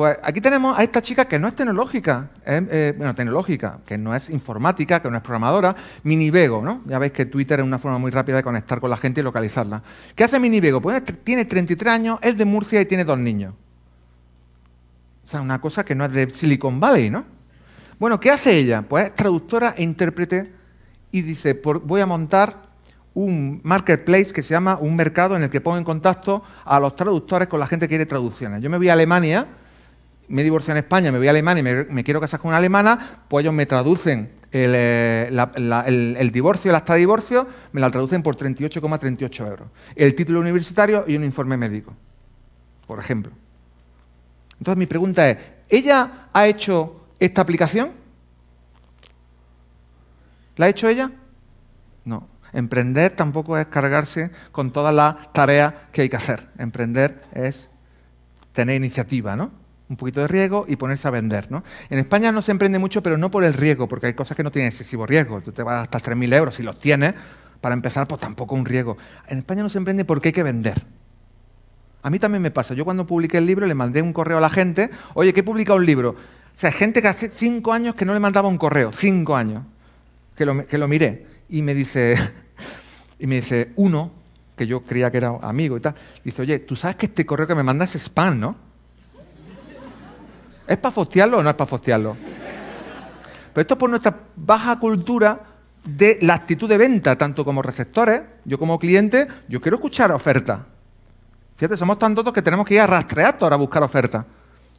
Pues aquí tenemos a esta chica que no es tecnológica, eh, bueno, tecnológica, que no es informática, que no es programadora, Minivego, ¿no? Ya veis que Twitter es una forma muy rápida de conectar con la gente y localizarla. ¿Qué hace Minivego? Pues este, tiene 33 años, es de Murcia y tiene dos niños. O sea, una cosa que no es de Silicon Valley, ¿no? Bueno, ¿qué hace ella? Pues es traductora e intérprete y dice, voy a montar un marketplace que se llama un mercado en el que pongo en contacto a los traductores con la gente que quiere traducciones. Yo me voy a Alemania me divorcio en España, me voy a Alemania y me, quiero casar con una alemana, pues ellos me traducen el, eh, la, divorcio, el acta divorcio, me la traducen por 38,38 euros. El título universitario y un informe médico, por ejemplo. Entonces mi pregunta es, ¿ella ha hecho esta aplicación? ¿La ha hecho ella? No. Emprender tampoco es cargarse con todas las tareas que hay que hacer. Emprender es tener iniciativa, ¿no? un poquito de riesgo y ponerse a vender. ¿no? En España no se emprende mucho, pero no por el riesgo, porque hay cosas que no tienen excesivo riesgo. Tú te vas hasta 3.000 euros, si los tienes, para empezar, pues tampoco un riesgo. En España no se emprende porque hay que vender. A mí también me pasa. Yo cuando publiqué el libro le mandé un correo a la gente, oye, ¿qué he publicado un libro. O sea, gente que hace cinco años que no le mandaba un correo, cinco años, que lo, que lo miré. Y me dice, y me dice, uno, que yo creía que era amigo y tal, dice, oye, tú sabes que este correo que me mandas es spam, ¿no? ¿Es para fostearlo o no es para fostearlo? Pero esto es por nuestra baja cultura de la actitud de venta, tanto como receptores, yo como cliente, yo quiero escuchar ofertas. Fíjate, somos tan tontos que tenemos que ir a rastrear ahora a buscar ofertas,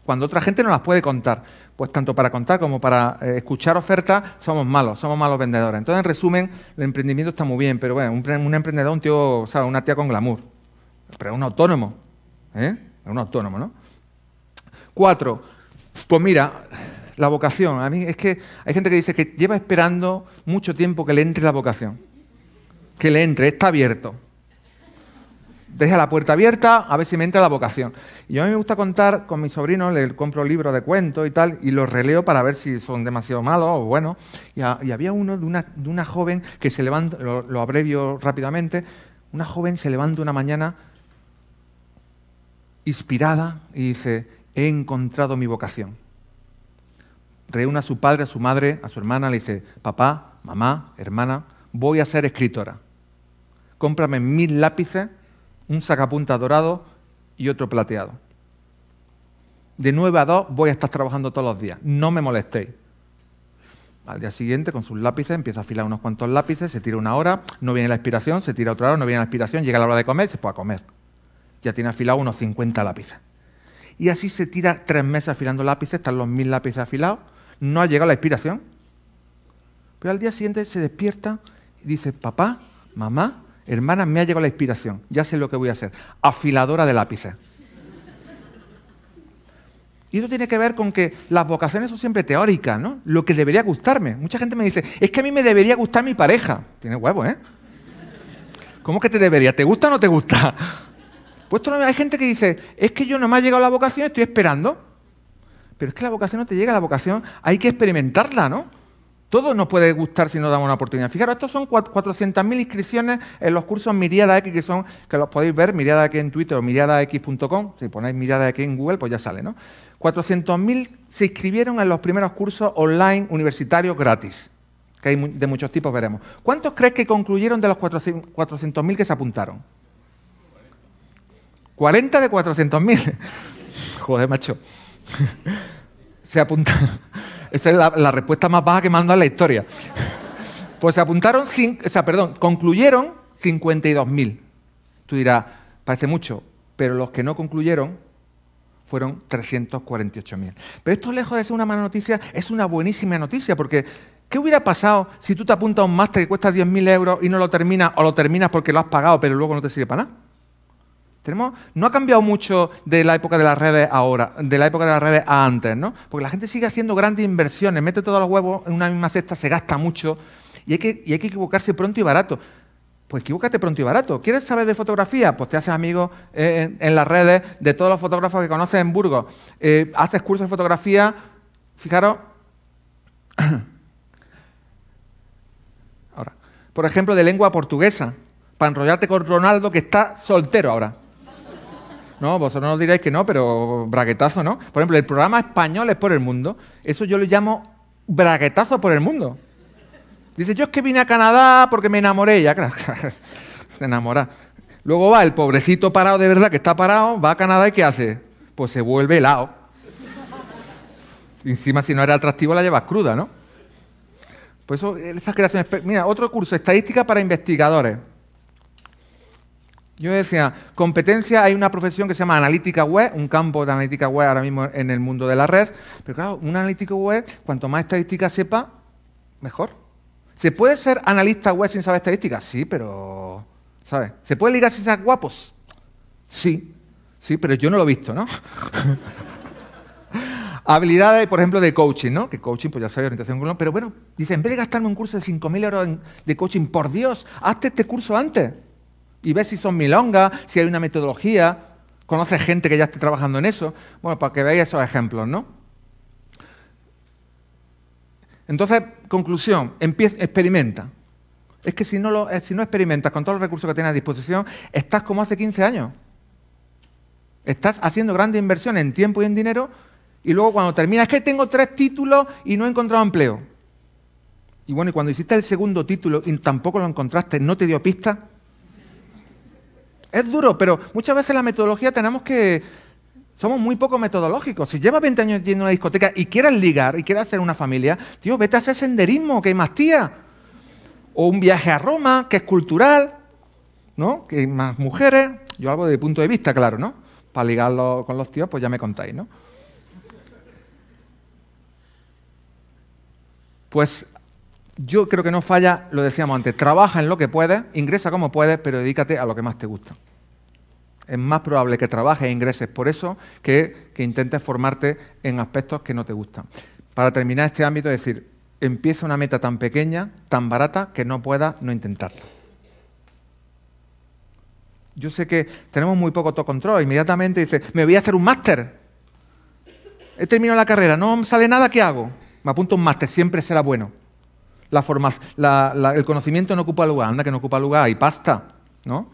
cuando otra gente no las puede contar. Pues tanto para contar como para eh, escuchar ofertas somos malos, somos malos vendedores. Entonces, en resumen, el emprendimiento está muy bien, pero bueno, un, emprendedor, un tío, o sea, una tía con glamour, pero es un autónomo, ¿eh? Es un autónomo, ¿no? Cuatro, pues mira, la vocación. A mí es que hay gente que dice que lleva esperando mucho tiempo que le entre la vocación. Que le entre, está abierto. Deja la puerta abierta a ver si me entra la vocación. Y a mí me gusta contar con mis sobrinos, le compro libros de cuentos y tal, y los releo para ver si son demasiado malos o buenos. Y, había uno de una, de una, joven que se levanta, lo abrevio rápidamente, una joven se levanta una mañana inspirada y dice, he encontrado mi vocación. Reúne a su padre, a su madre, a su hermana, le dice, papá, mamá, hermana, voy a ser escritora. Cómprame mil lápices, un sacapunta dorado y otro plateado. De nueve a dos voy a estar trabajando todos los días, no me molestéis. Al día siguiente, con sus lápices, empieza a afilar unos cuantos lápices, se tira una hora, no viene la inspiración, se tira otra hora, no viene la inspiración, llega la hora de comer, se pues a comer. Ya tiene afilado unos 50 lápices y así se tira tres meses afilando lápices, están los mil lápices afilados, no ha llegado la inspiración. Pero al día siguiente se despierta y dice, papá, mamá, hermana, me ha llegado la inspiración, ya sé lo que voy a hacer, afiladora de lápices. Y eso tiene que ver con que las vocaciones son siempre teóricas, ¿no? Lo que debería gustarme. Mucha gente me dice, es que a mí me debería gustar mi pareja. Tiene huevo, ¿eh? ¿Cómo que te debería? ¿Te gusta o no te gusta? Pues hay gente que dice, es que yo no me ha llegado la vocación, estoy esperando. Pero es que la vocación no te llega, la vocación hay que experimentarla, ¿no? Todo nos puede gustar si no damos una oportunidad. Fijaros, estos son 400.000 inscripciones en los cursos Miriada X, que son, que los podéis ver, MiriadaX en Twitter o miriadax.com. Si ponéis Miriada X en Google, pues ya sale, ¿no? 400.000 se inscribieron en los primeros cursos online universitarios gratis, que hay de muchos tipos, veremos. ¿Cuántos crees que concluyeron de los 400.000 que se apuntaron? 40 de 400.000. Joder, macho. se apunta. Esa es la, respuesta más baja que mando en la historia. Pues se apuntaron, o sea, perdón, concluyeron 52.000. Tú dirás, parece mucho, pero los que no concluyeron fueron 348.000. Pero esto lejos de ser una mala noticia, es una buenísima noticia, porque ¿qué hubiera pasado si tú te apuntas a un máster que cuesta 10.000 euros y no lo terminas o lo terminas porque lo has pagado, pero luego no te sirve para nada? Tenemos, no ha cambiado mucho de la época de las redes ahora, de la época de las redes a antes, ¿no? Porque la gente sigue haciendo grandes inversiones, mete todos los huevos en una misma cesta, se gasta mucho y hay que, hay que equivocarse pronto y barato. Pues equivócate pronto y barato. ¿Quieres saber de fotografía? Pues te haces amigo eh, en, las redes de todos los fotógrafos que conoces en Burgos. Eh, haces cursos de fotografía. Fijaros. ahora. Por ejemplo, de lengua portuguesa. Para enrollarte con Ronaldo, que está soltero ahora. No, vosotros no diréis que no, pero braguetazo, ¿no? Por ejemplo, el programa español es por el Mundo, eso yo lo llamo braguetazo por el mundo. Dice, yo es que vine a Canadá porque me enamoré. Ya, claro, se enamora. Luego va el pobrecito parado de verdad, que está parado, va a Canadá y ¿qué hace? Pues se vuelve helado. Y encima, si no era atractivo, la llevas cruda, ¿no? Pues eso, esas creaciones... Mira, otro curso, estadística para investigadores. Yo decía, competencia, hay una profesión que se llama analítica web, un campo de analítica web ahora mismo en el mundo de la red, pero claro, un analítico web, cuanto más estadística sepa, mejor. ¿Se puede ser analista web sin saber estadística? Sí, pero, ¿sabes? ¿Se puede ligar sin ser guapos? Sí, sí, pero yo no lo he visto, ¿no? Habilidades, por ejemplo, de coaching, ¿no? Que coaching, pues ya sabes, orientación global. Pero bueno, Dicen, en vez de gastarme un curso de 5.000 euros de coaching, por Dios, hazte este curso antes y ves si son milongas, si hay una metodología. Conoces gente que ya esté trabajando en eso. Bueno, para que veáis esos ejemplos, ¿no? Entonces, conclusión, experimenta. Es que si no, eh, si no experimentas con todos los recursos que tienes a disposición, estás como hace 15 años. Estás haciendo grandes inversiones en tiempo y en dinero y luego cuando terminas, es que tengo tres títulos y no he encontrado empleo. Y bueno, y cuando hiciste el segundo título y tampoco lo encontraste, ¿no te dio pista? Es duro, pero muchas veces la metodología tenemos que... Somos muy poco metodológicos. Si llevas 20 años yendo a una discoteca y quieres ligar y quieres hacer una familia, tío, vete a hacer senderismo, que hay más tía. O un viaje a Roma, que es cultural, ¿no? Que hay más mujeres. Yo hablo de punto de vista, claro, ¿no? Para ligarlo con los tíos, pues ya me contáis, ¿no? Pues yo creo que no falla, lo decíamos antes, trabaja en lo que puedes, ingresa como puedes, pero dedícate a lo que más te gusta. Es más probable que trabajes e ingreses por eso que, intentes formarte en aspectos que no te gustan. Para terminar este ámbito, es decir, empieza una meta tan pequeña, tan barata, que no puedas no intentarla. Yo sé que tenemos muy poco control, Inmediatamente dice, me voy a hacer un máster. He terminado la carrera, no sale nada, ¿qué hago? Me apunto un máster, siempre será bueno la forma, el conocimiento no ocupa lugar, anda que no ocupa lugar, hay pasta, ¿no?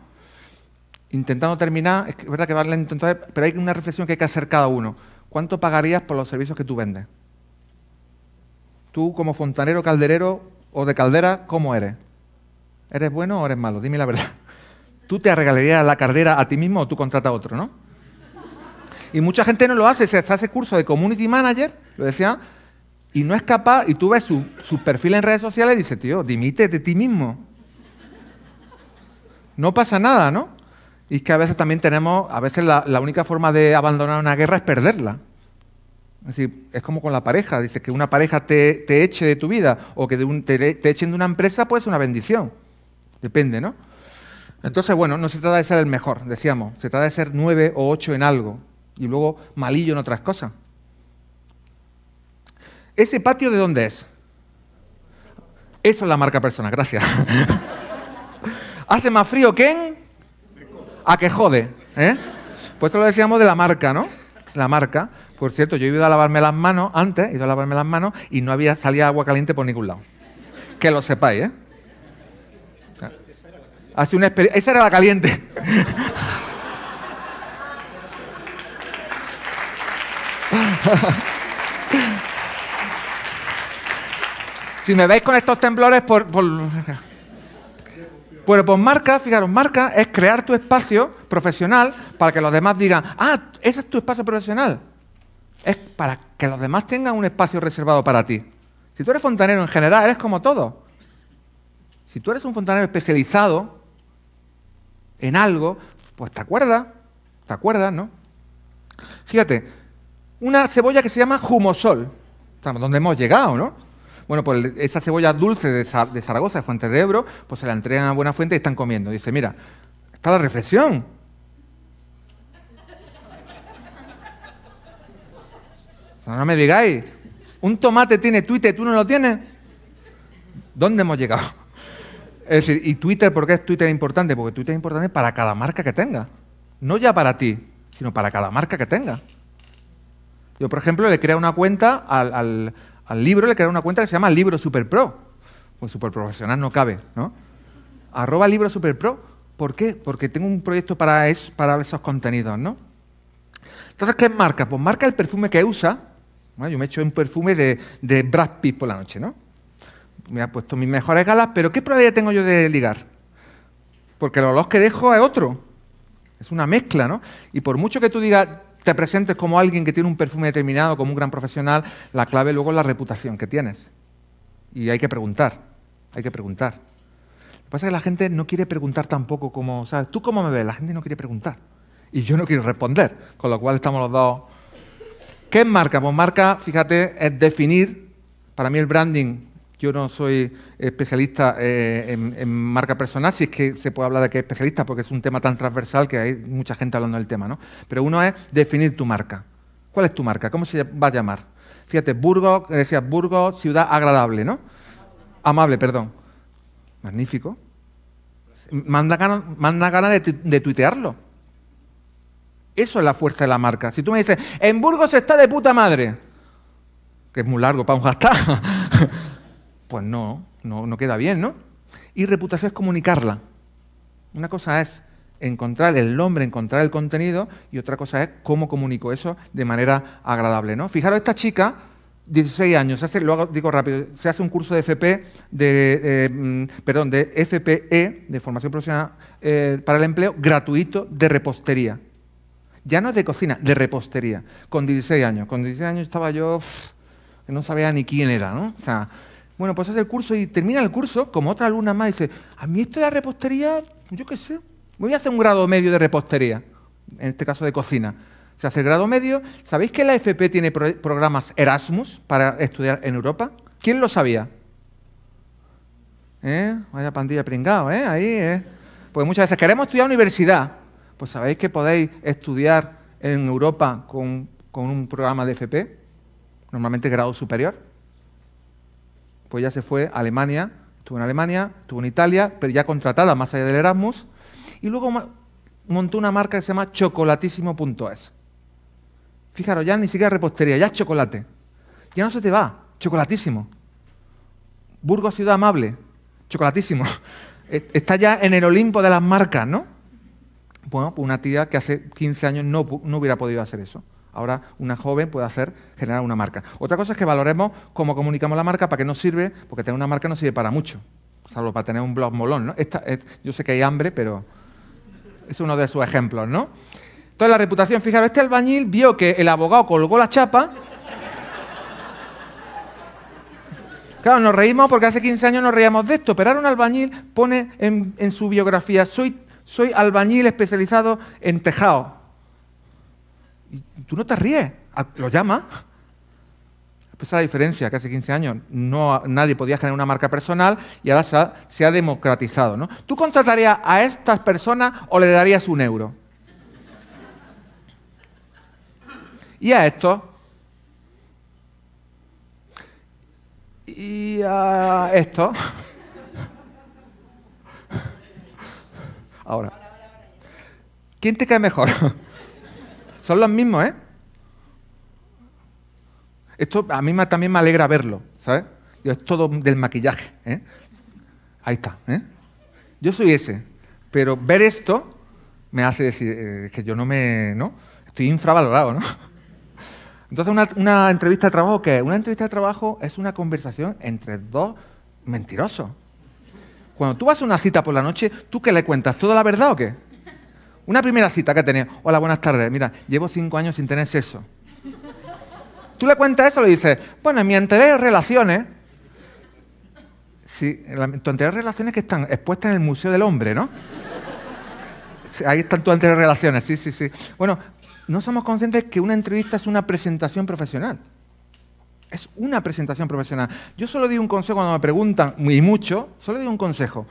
Intentando terminar, es verdad que va lento, pero hay una reflexión que hay que hacer cada uno. ¿Cuánto pagarías por los servicios que tú vendes? Tú como fontanero, calderero o de caldera, ¿cómo eres? ¿Eres bueno o eres malo? Dime la verdad. ¿Tú te arreglarías la caldera a ti mismo o tú contratas a otro, no? Y mucha gente no lo hace, se hace curso de community manager, lo decía, y no es capaz, y tú ves su, su perfil en redes sociales y dices, tío, dimite de ti mismo. No pasa nada, ¿no? Y es que a veces también tenemos, a veces la, única forma de abandonar una guerra es perderla. Es decir, es como con la pareja. Dices que una pareja te, eche de tu vida o que de un, te, echen de una empresa, pues es una bendición. Depende, ¿no? Entonces, bueno, no se trata de ser el mejor, decíamos. Se trata de ser nueve o ocho en algo y luego malillo en otras cosas. ¿Ese patio de dónde es? Eso es la marca persona, gracias. ¿Hace más frío que en? A que jode, ¿eh? Pues eso lo decíamos de la marca, ¿no? La marca. Por cierto, yo he ido a lavarme las manos antes, he ido a lavarme las manos y no había salido agua caliente por ningún lado. Que lo sepáis, ¿eh? Hace una Esa era la caliente. Si me veis con estos temblores por... por... Bueno, pues marca, fijaros, marca es crear tu espacio profesional para que los demás digan, ah, ese es tu espacio profesional. Es para que los demás tengan un espacio reservado para ti. Si tú eres fontanero en general, eres como todo. Si tú eres un fontanero especializado en algo, pues te acuerdas, te acuerdas, ¿no? Fíjate, una cebolla que se llama estamos donde hemos llegado, ¿no? Bueno, pues esa cebolla dulce de, Zaragoza, de Fuentes de Ebro, pues se la entregan a Buena Fuente y están comiendo. dice, mira, está la reflexión. Pues no me digáis, un tomate tiene Twitter, y tú no lo tienes. ¿Dónde hemos llegado? Es decir, ¿y Twitter por qué es Twitter importante? Porque Twitter es importante para cada marca que tenga. No ya para ti, sino para cada marca que tenga. Yo, por ejemplo, le crea una cuenta al, al libro le crearon una cuenta que se llama Libro Super Pro. Pues super profesional no cabe, ¿no? Arroba Libro Super Pro. ¿Por qué? Porque tengo un proyecto para, es, para esos contenidos, ¿no? Entonces, ¿qué marca? Pues marca el perfume que usa. yo me he hecho un perfume de, de Brad Pitt por la noche, ¿no? Me ha puesto mis mejores galas, pero ¿qué probabilidad tengo yo de ligar? Porque el olor que dejo es otro. Es una mezcla, ¿no? Y por mucho que tú digas, te presentes como alguien que tiene un perfume determinado, como un gran profesional, la clave luego es la reputación que tienes. Y hay que preguntar, hay que preguntar. Lo pasa es que la gente no quiere preguntar tampoco como, ¿sabes? ¿Tú cómo me ves? La gente no quiere preguntar. Y yo no quiero responder, con lo cual estamos los dos. ¿Qué es marca? Pues marca, fíjate, es definir, para mí el branding yo no soy especialista eh, en, marca personal, si es que se puede hablar de que es especialista, porque es un tema tan transversal que hay mucha gente hablando del tema, ¿no? Pero uno es definir tu marca. ¿Cuál es tu marca? ¿Cómo se va a llamar? Fíjate, Burgos, decías Burgos, ciudad agradable, ¿no? Amable, perdón. Magnífico. Manda ganas de, de tuitearlo. Eso es la fuerza de la marca. Si tú me dices, en Burgos está de puta madre, que es muy largo para un hashtag. pues no, no, queda bien, ¿no? Y reputación es comunicarla. Una cosa es encontrar el nombre, encontrar el contenido, y otra cosa es cómo comunico eso de manera agradable. ¿no? Fijaros, esta chica, 16 años, hace, lo digo rápido, se hace un curso de FP, de, eh, mm, perdón, de FPE, de formación profesional eh, para el empleo, gratuito de repostería. Ya no es de cocina, de repostería, con 16 años. Con 16 años estaba yo, no sabía ni quién era, ¿no? O sea, bueno, pues hace el curso y termina el curso, como otra alumna más, dice, a mí esto de la repostería, yo qué sé, voy a hacer un grado medio de repostería, en este caso de cocina. Se hace el grado medio. ¿Sabéis que la FP tiene programas Erasmus para estudiar en Europa? ¿Quién lo sabía? ¿Eh? Vaya pandilla pringado, ¿eh? Ahí, ¿eh? Pues muchas veces queremos estudiar universidad. Pues sabéis que podéis estudiar en Europa con, con un programa de FP, normalmente grado superior pues ya se fue a Alemania, estuvo en Alemania, estuvo en Italia, pero ya contratada más allá del Erasmus, y luego montó una marca que se llama chocolatísimo.es. Fijaros, ya ni siquiera repostería, ya es chocolate. Ya no se te va, chocolatísimo. Burgos Ciudad Amable, chocolatísimo. E, está ya en el Olimpo de las marcas, ¿no? Bueno, pues una tía que hace 15 años no hubiera podido hacer eso. Ahora una joven puede hacer, generar una marca. Otra cosa es que valoremos cómo comunicamos la marca, para que nos sirve, porque tener una marca no sirve para mucho, salvo para tener un blog molón. ¿no? yo sé que hay hambre, pero es uno de sus ejemplos. ¿no? Entonces la reputación, fijaros, este albañil vio que el abogado colgó la chapa. Claro, nos reímos porque hace 15 años nos reíamos de esto, pero ahora un albañil pone en, en su biografía, soy, soy albañil especializado en tejado tú no te ríes, ah, lo llamas. Pues esa es la diferencia, que hace 15 años no, nadie podía generar una marca personal y ahora se ha, democratizado. ¿no? ¿Tú contratarías a estas personas o le darías un euro? ¿Y a esto. ¿Y a esto. Ahora. ¿Quién te cae mejor? Son los mismos, ¿eh? Esto a mí también me alegra verlo, ¿sabes? Yo, es todo del maquillaje, ¿eh? Ahí está, ¿eh? Yo soy ese, pero ver esto me hace decir eh, que yo no me... ¿no? Estoy infravalorado, ¿no? Entonces una, entrevista de trabajo, ¿qué Una entrevista de trabajo es una conversación entre dos mentirosos. Cuando tú vas a una cita por la noche, ¿tú qué le cuentas? ¿Toda la verdad o qué? Una primera cita que tenido, Hola, buenas tardes. Mira, llevo cinco años sin tener sexo. Tú le cuentas eso y le dices, bueno, en mi anterior relaciones, sí, en tu anterior relaciones que están expuestas en el Museo del Hombre, ¿no? Ahí están tus anteriores relaciones, sí, sí, sí. Bueno, no somos conscientes que una entrevista es una presentación profesional. Es una presentación profesional. Yo solo digo un consejo cuando me preguntan, y mucho, solo digo un consejo.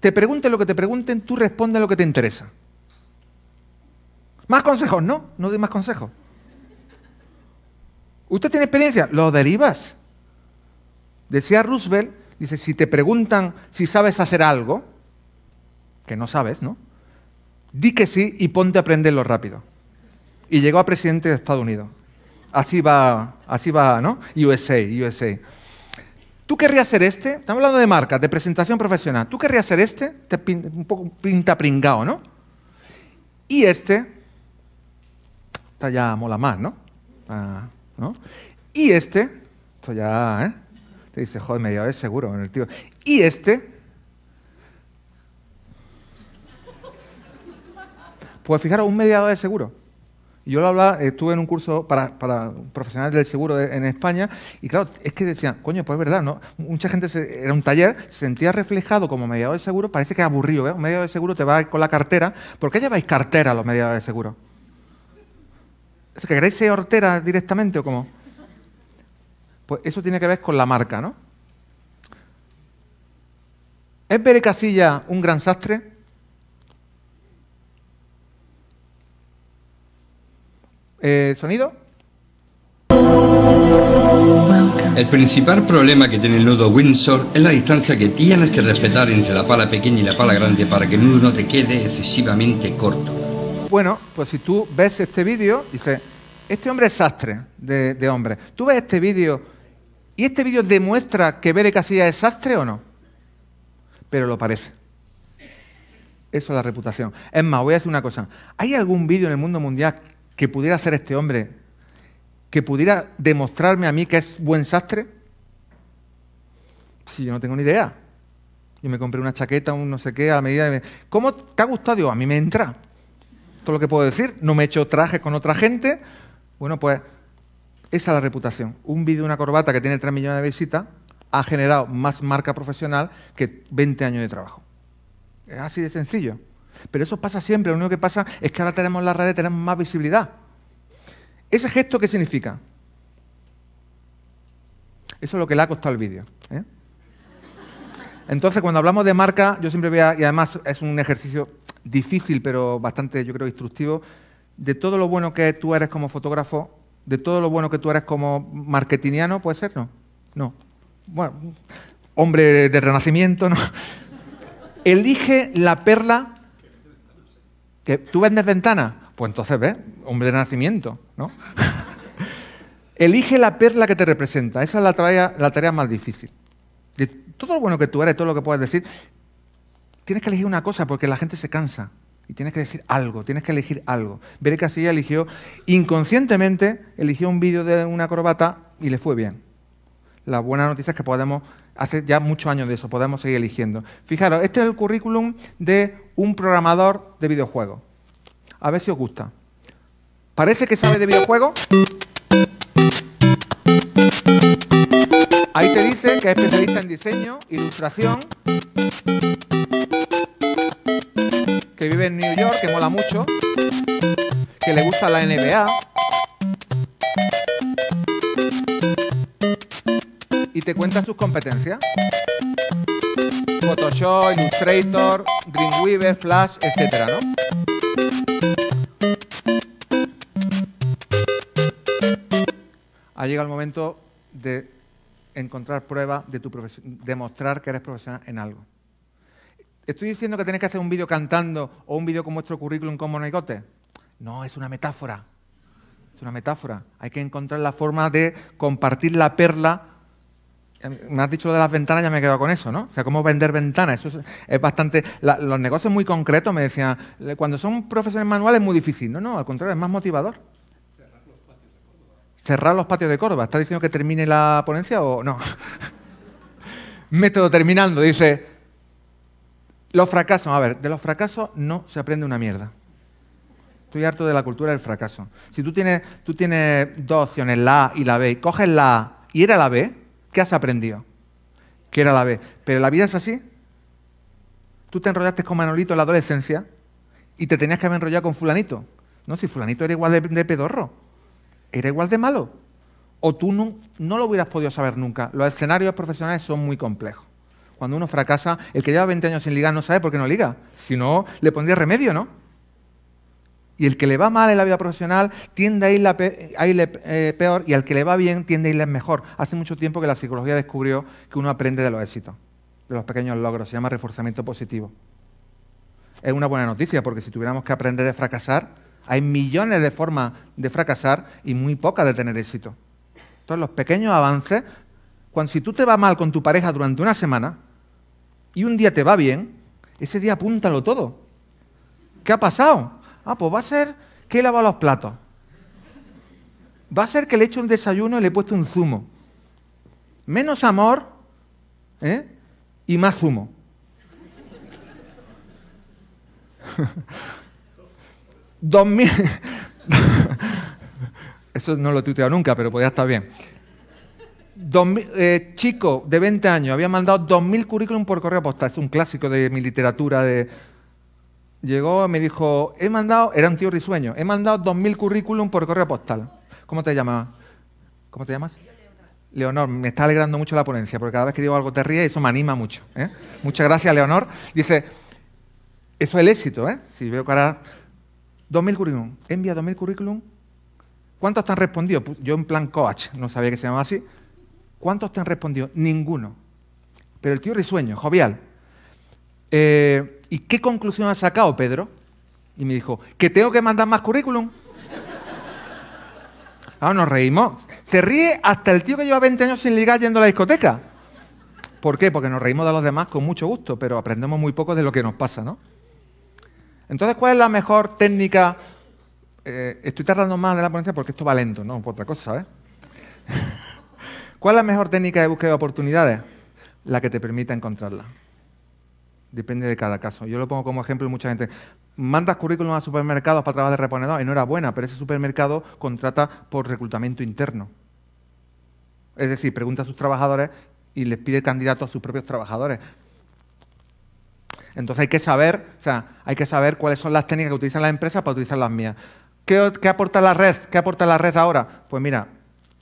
Te pregunten lo que te pregunten, tú responde lo que te interesa. Más consejos, ¿no? No doy más consejos. ¿Usted tiene experiencia? Lo derivas. Decía Roosevelt, dice, si te preguntan si sabes hacer algo, que no sabes, ¿no? Di que sí y ponte a aprenderlo rápido. Y llegó a presidente de Estados Unidos. Así va, así va, ¿no? USA, USA. ¿Tú querrías hacer este? Estamos hablando de marcas, de presentación profesional. ¿Tú querrías hacer este? Te un poco pinta pringado, ¿no? Y este, esta ya mola más, ah, ¿no? Y este, esto ya, ¿eh? Te dice, joder, mediador de seguro en el tío. Y este, pues fijaros, un mediador de seguro. Yo lo hablaba, estuve en un curso para, profesionales del seguro en España y claro, es que decían, coño, pues es verdad, ¿no? Mucha gente, era un taller, se sentía reflejado como mediador de seguro, parece que es aburrido, ¿eh? Un mediador de seguro te va con la cartera. ¿Por qué lleváis cartera los mediadores de seguro? ¿Es que queréis ser hortera directamente o cómo? Pues eso tiene que ver con la marca, ¿no? ¿Es Pere Casilla un gran sastre? Eh, ¿Sonido? El principal problema que tiene el nudo Windsor es la distancia que tienes que respetar entre la pala pequeña y la pala grande para que el nudo no te quede excesivamente corto bueno, pues si tú ves este vídeo, dices, este hombre es sastre de, hombre. Tú ves este vídeo y este vídeo demuestra que Bere Casilla es sastre o no. Pero lo parece. Eso es la reputación. Es más, voy a decir una cosa. ¿Hay algún vídeo en el mundo mundial que pudiera hacer este hombre que pudiera demostrarme a mí que es buen sastre? Si sí, yo no tengo ni idea. Yo me compré una chaqueta, un no sé qué, a la medida de... ¿Cómo te ha gustado? a mí me entra todo lo que puedo decir, no me he hecho traje con otra gente. Bueno, pues esa es la reputación. Un vídeo, de una corbata que tiene 3 millones de visitas, ha generado más marca profesional que 20 años de trabajo. Es así de sencillo. Pero eso pasa siempre. Lo único que pasa es que ahora tenemos las redes, tenemos más visibilidad. ¿Ese gesto qué significa? Eso es lo que le ha costado el vídeo. ¿eh? Entonces, cuando hablamos de marca, yo siempre voy y además es un ejercicio difícil, pero bastante, yo creo, instructivo, de todo lo bueno que tú eres como fotógrafo, de todo lo bueno que tú eres como marketingiano, ¿puede ser? No. No. Bueno, hombre de renacimiento, ¿no? Elige la perla que tú vendes ventana Pues entonces, ¿ves? Hombre de renacimiento, ¿no? Elige la perla que te representa. Esa es la tarea, la tarea más difícil. De todo lo bueno que tú eres, todo lo que puedes decir, tienes que elegir una cosa porque la gente se cansa y tienes que decir algo, tienes que elegir algo. Veré que así eligió, inconscientemente, eligió un vídeo de una corbata y le fue bien. La buena noticia es que podemos, hace ya muchos años de eso, podemos seguir eligiendo. Fijaros, este es el currículum de un programador de videojuegos. A ver si os gusta. Parece que sabe de videojuegos. Ahí te dice que es especialista en diseño, ilustración, que vive en New York, que mola mucho, que le gusta la NBA. Y te cuenta sus competencias. Photoshop, Illustrator, Dreamweaver, Flash, etcétera, ¿no? Ha llegado el momento de encontrar pruebas de tu demostrar que eres profesional en algo. ¿Estoy diciendo que tenéis que hacer un vídeo cantando o un vídeo con vuestro currículum como monigote? No, es una metáfora. Es una metáfora. Hay que encontrar la forma de compartir la perla. Me has dicho lo de las ventanas, ya me he quedado con eso, ¿no? O sea, cómo vender ventanas. Eso es, bastante. los negocios muy concretos me decían, cuando son profesores manuales es muy difícil. No, no, al contrario, es más motivador. Cerrar los patios de Córdoba. Cerrar los patios de Córdoba. ¿Estás diciendo que termine la ponencia o no? Método terminando, dice. Los fracasos, a ver, de los fracasos no se aprende una mierda. Estoy harto de la cultura del fracaso. Si tú tienes, tú tienes dos opciones, la A y la B, coges la A y era la B, ¿qué has aprendido? Que era la B. Pero la vida es así. Tú te enrollaste con Manolito en la adolescencia y te tenías que haber enrollado con fulanito. No, si fulanito era igual de, de pedorro, era igual de malo. O tú no, no lo hubieras podido saber nunca. Los escenarios profesionales son muy complejos. Cuando uno fracasa, el que lleva 20 años sin ligar no sabe por qué no liga. Si no, le pondría remedio, ¿no? Y el que le va mal en la vida profesional tiende a irle, eh, peor y al que le va bien tiende a irle mejor. Hace mucho tiempo que la psicología descubrió que uno aprende de los éxitos, de los pequeños logros. Se llama reforzamiento positivo. Es una buena noticia porque si tuviéramos que aprender de fracasar, hay millones de formas de fracasar y muy pocas de tener éxito. Entonces los pequeños avances, cuando si tú te vas mal con tu pareja durante una semana, y un día te va bien, ese día apúntalo todo. ¿Qué ha pasado? Ah, pues va a ser que he lavado los platos. Va a ser que le he hecho un desayuno y le he puesto un zumo. Menos amor ¿eh? y más zumo. Dos mil... Eso no lo he tuiteado nunca, pero podría pues estar bien. Eh, chico de 20 años había mandado 2.000 currículum por correo postal, es un clásico de mi literatura. De... Llegó y me dijo, he mandado, era un tío risueño, he mandado 2.000 currículum por correo postal. ¿Cómo te llamas? ¿Cómo te llamas? Leonor, me está alegrando mucho la ponencia, porque cada vez que digo algo te ríes y eso me anima mucho. ¿eh? Muchas gracias, Leonor. Dice, eso es el éxito, ¿eh? Si veo que ahora 2.000 currículum, envía 2.000 currículum. ¿Cuántos te han respondido? Yo en plan coach, no sabía que se llamaba así. ¿Cuántos te han respondido? Ninguno. Pero el tío risueño, jovial. Eh, ¿Y qué conclusión ha sacado, Pedro? Y me dijo, que tengo que mandar más currículum. Ahora nos reímos. Se ríe hasta el tío que lleva 20 años sin ligar yendo a la discoteca. ¿Por qué? Porque nos reímos de los demás con mucho gusto, pero aprendemos muy poco de lo que nos pasa, ¿no? Entonces, ¿cuál es la mejor técnica? Eh, estoy tardando más de la ponencia porque esto va lento, ¿no? Por otra cosa, ¿eh? ¿Cuál es la mejor técnica de búsqueda de oportunidades? La que te permita encontrarla. Depende de cada caso. Yo lo pongo como ejemplo mucha gente. Mandas currículum a supermercados para trabajar de reponedor, enhorabuena, pero ese supermercado contrata por reclutamiento interno. Es decir, pregunta a sus trabajadores y les pide candidato a sus propios trabajadores. Entonces hay que saber, o sea, hay que saber cuáles son las técnicas que utilizan las empresas para utilizar las mías. ¿Qué, qué aporta la red? ¿Qué aporta la red ahora? Pues mira,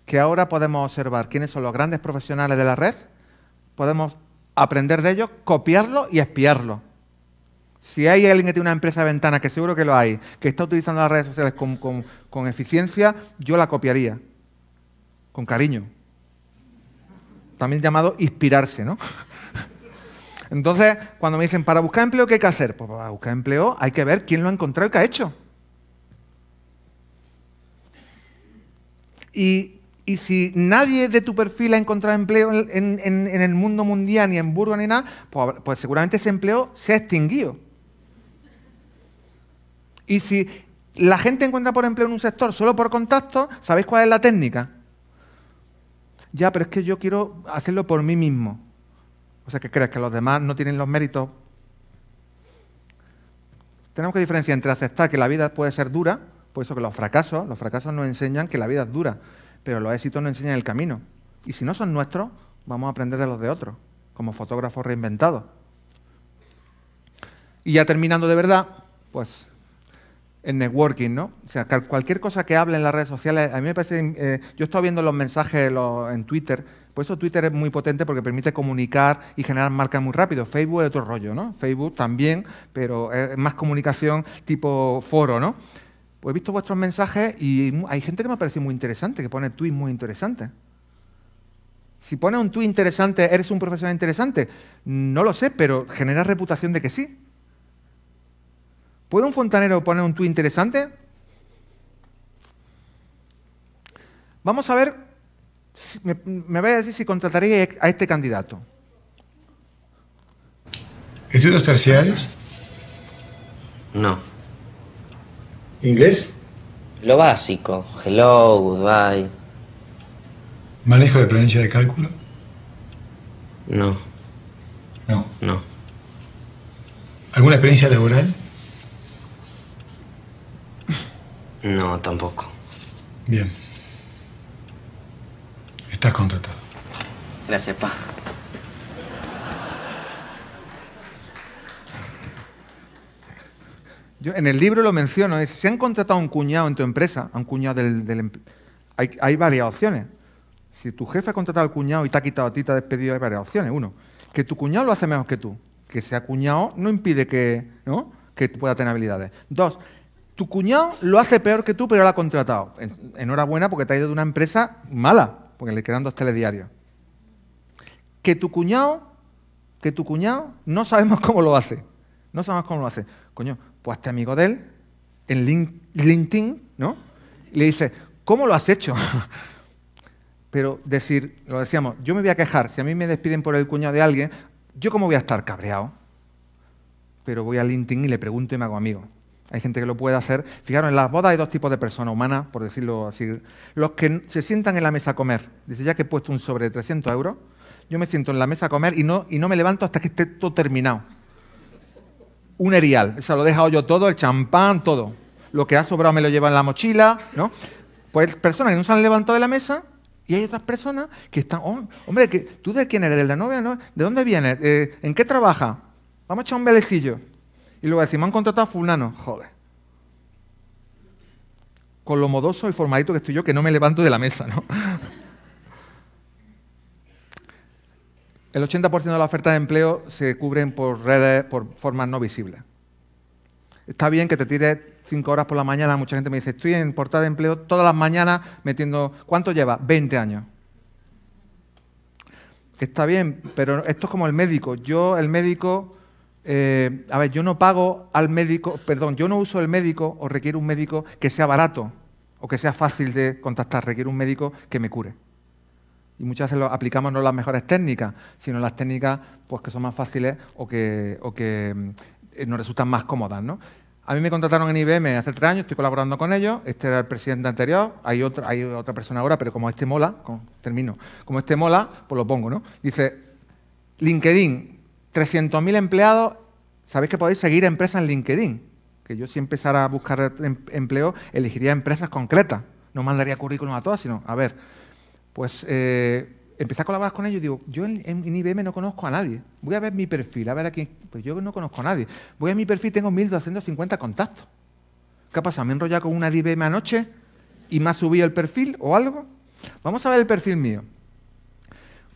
que ahora podemos observar quiénes son los grandes profesionales de la red, podemos aprender de ellos, copiarlo y espiarlo. Si hay alguien que tiene una empresa de ventana, que seguro que lo hay, que está utilizando las redes sociales con, con eficiencia, yo la copiaría, con cariño. También llamado inspirarse, ¿no? Entonces, cuando me dicen, para buscar empleo, ¿qué hay que hacer? Pues para buscar empleo hay que ver quién lo ha encontrado y qué ha hecho. Y y si nadie de tu perfil ha encontrado empleo en, el mundo mundial, ni en Burgo, ni nada, pues, pues, seguramente ese empleo se ha extinguido. Y si la gente encuentra por empleo en un sector solo por contacto, ¿sabéis cuál es la técnica? Ya, pero es que yo quiero hacerlo por mí mismo. O sea, ¿qué crees? ¿Que los demás no tienen los méritos? Tenemos que diferenciar entre aceptar que la vida puede ser dura, por eso que los fracasos, los fracasos nos enseñan que la vida es dura pero los éxitos nos enseñan el camino. Y si no son nuestros, vamos a aprender de los de otros, como fotógrafos reinventados. Y ya terminando de verdad, pues el networking, ¿no? O sea, cualquier cosa que hable en las redes sociales, a mí me parece, eh, yo estoy viendo los mensajes en Twitter, pues eso Twitter es muy potente porque permite comunicar y generar marcas muy rápido. Facebook es otro rollo, ¿no? Facebook también, pero es más comunicación tipo foro, ¿no? Pues he visto vuestros mensajes y hay gente que me parece muy interesante, que pone tweets muy interesantes. Si pones un tweet interesante, ¿eres un profesional interesante? No lo sé, pero genera reputación de que sí. ¿Puede un fontanero poner un tuit interesante? Vamos a ver, me, me vais a decir si contrataría a este candidato. ¿Estudios terciarios? No. ¿Inglés? Lo básico. Hello, goodbye. ¿Manejo de planilla de cálculo? No. No. No. ¿Alguna experiencia laboral? No, tampoco. Bien. Estás contratado. Gracias, pa. en el libro lo menciono, es, si han contratado un cuñado en tu empresa, un cuñado del... Em, hay, varias opciones. Si tu jefe ha contratado al cuñado y te ha quitado a ti, te ha despedido, hay varias opciones. Uno, que tu cuñado lo hace mejor que tú. Que sea cuñado no impide que, ¿no? que pueda tener habilidades. Dos, tu cuñado lo hace peor que tú, pero lo ha contratado. Enhorabuena porque te ha ido de una empresa mala, porque le quedan dos telediarios. Que tu cuñado, que tu cuñado, no sabemos cómo lo hace. No sabemos cómo lo hace. Coño, pues este amigo de él, en LinkedIn, ¿no? Y le dice, ¿cómo lo has hecho? Pero decir, lo decíamos, yo me voy a quejar, si a mí me despiden por el cuñado de alguien, ¿yo cómo voy a estar cabreado? Pero voy a LinkedIn y le pregunto y me hago amigo. Hay gente que lo puede hacer. Fijaros, en las bodas hay dos tipos de personas humanas, por decirlo así. Los que se sientan en la mesa a comer. Dice, ya que he puesto un sobre de 300 euros, yo me siento en la mesa a comer y no, y no me levanto hasta que esté todo terminado un erial. Eso lo he dejado yo todo, el champán, todo. Lo que ha sobrado me lo lleva en la mochila, ¿no? Pues personas que no se han levantado de la mesa y hay otras personas que están, oh, hombre, ¿tú de quién eres? ¿De la novia? No? ¿De dónde vienes? Eh, ¿En qué trabaja? Vamos a echar un velecillo. Y luego decimos, han contratado a fulano. Joder. Con lo modoso y formadito que estoy yo, que no me levanto de la mesa, ¿no? el 80% de la oferta de empleo se cubren por redes, por formas no visibles. Está bien que te tires cinco horas por la mañana, mucha gente me dice, estoy en portada de empleo todas las mañanas metiendo, ¿cuánto lleva? 20 años. Está bien, pero esto es como el médico. Yo, el médico, eh, a ver, yo no pago al médico, perdón, yo no uso el médico o requiero un médico que sea barato o que sea fácil de contactar, requiero un médico que me cure y muchas veces aplicamos no las mejores técnicas, sino las técnicas pues, que son más fáciles o que, que eh, nos resultan más cómodas. A mí me contrataron en IBM hace tres años, estoy colaborando con ellos. Este era el presidente anterior, hay, otra hay otra persona ahora, pero como este mola, termino, como este mola, pues lo pongo, ¿no? Dice, LinkedIn, 300.000 empleados, sabéis que podéis seguir empresas en LinkedIn. Que yo si empezara a buscar em, empleo, elegiría empresas concretas. No mandaría currículum a todas, sino, a ver, pues eh, empecé a colaborar con ellos y digo, yo en, IBM no conozco a nadie. Voy a ver mi perfil, a ver aquí. Pues yo no conozco a nadie. Voy a mi perfil, tengo 1.250 contactos. ¿Qué ha pasado? ¿Me he enrollado con una de IBM anoche y me ha subido el perfil o algo? Vamos a ver el perfil mío.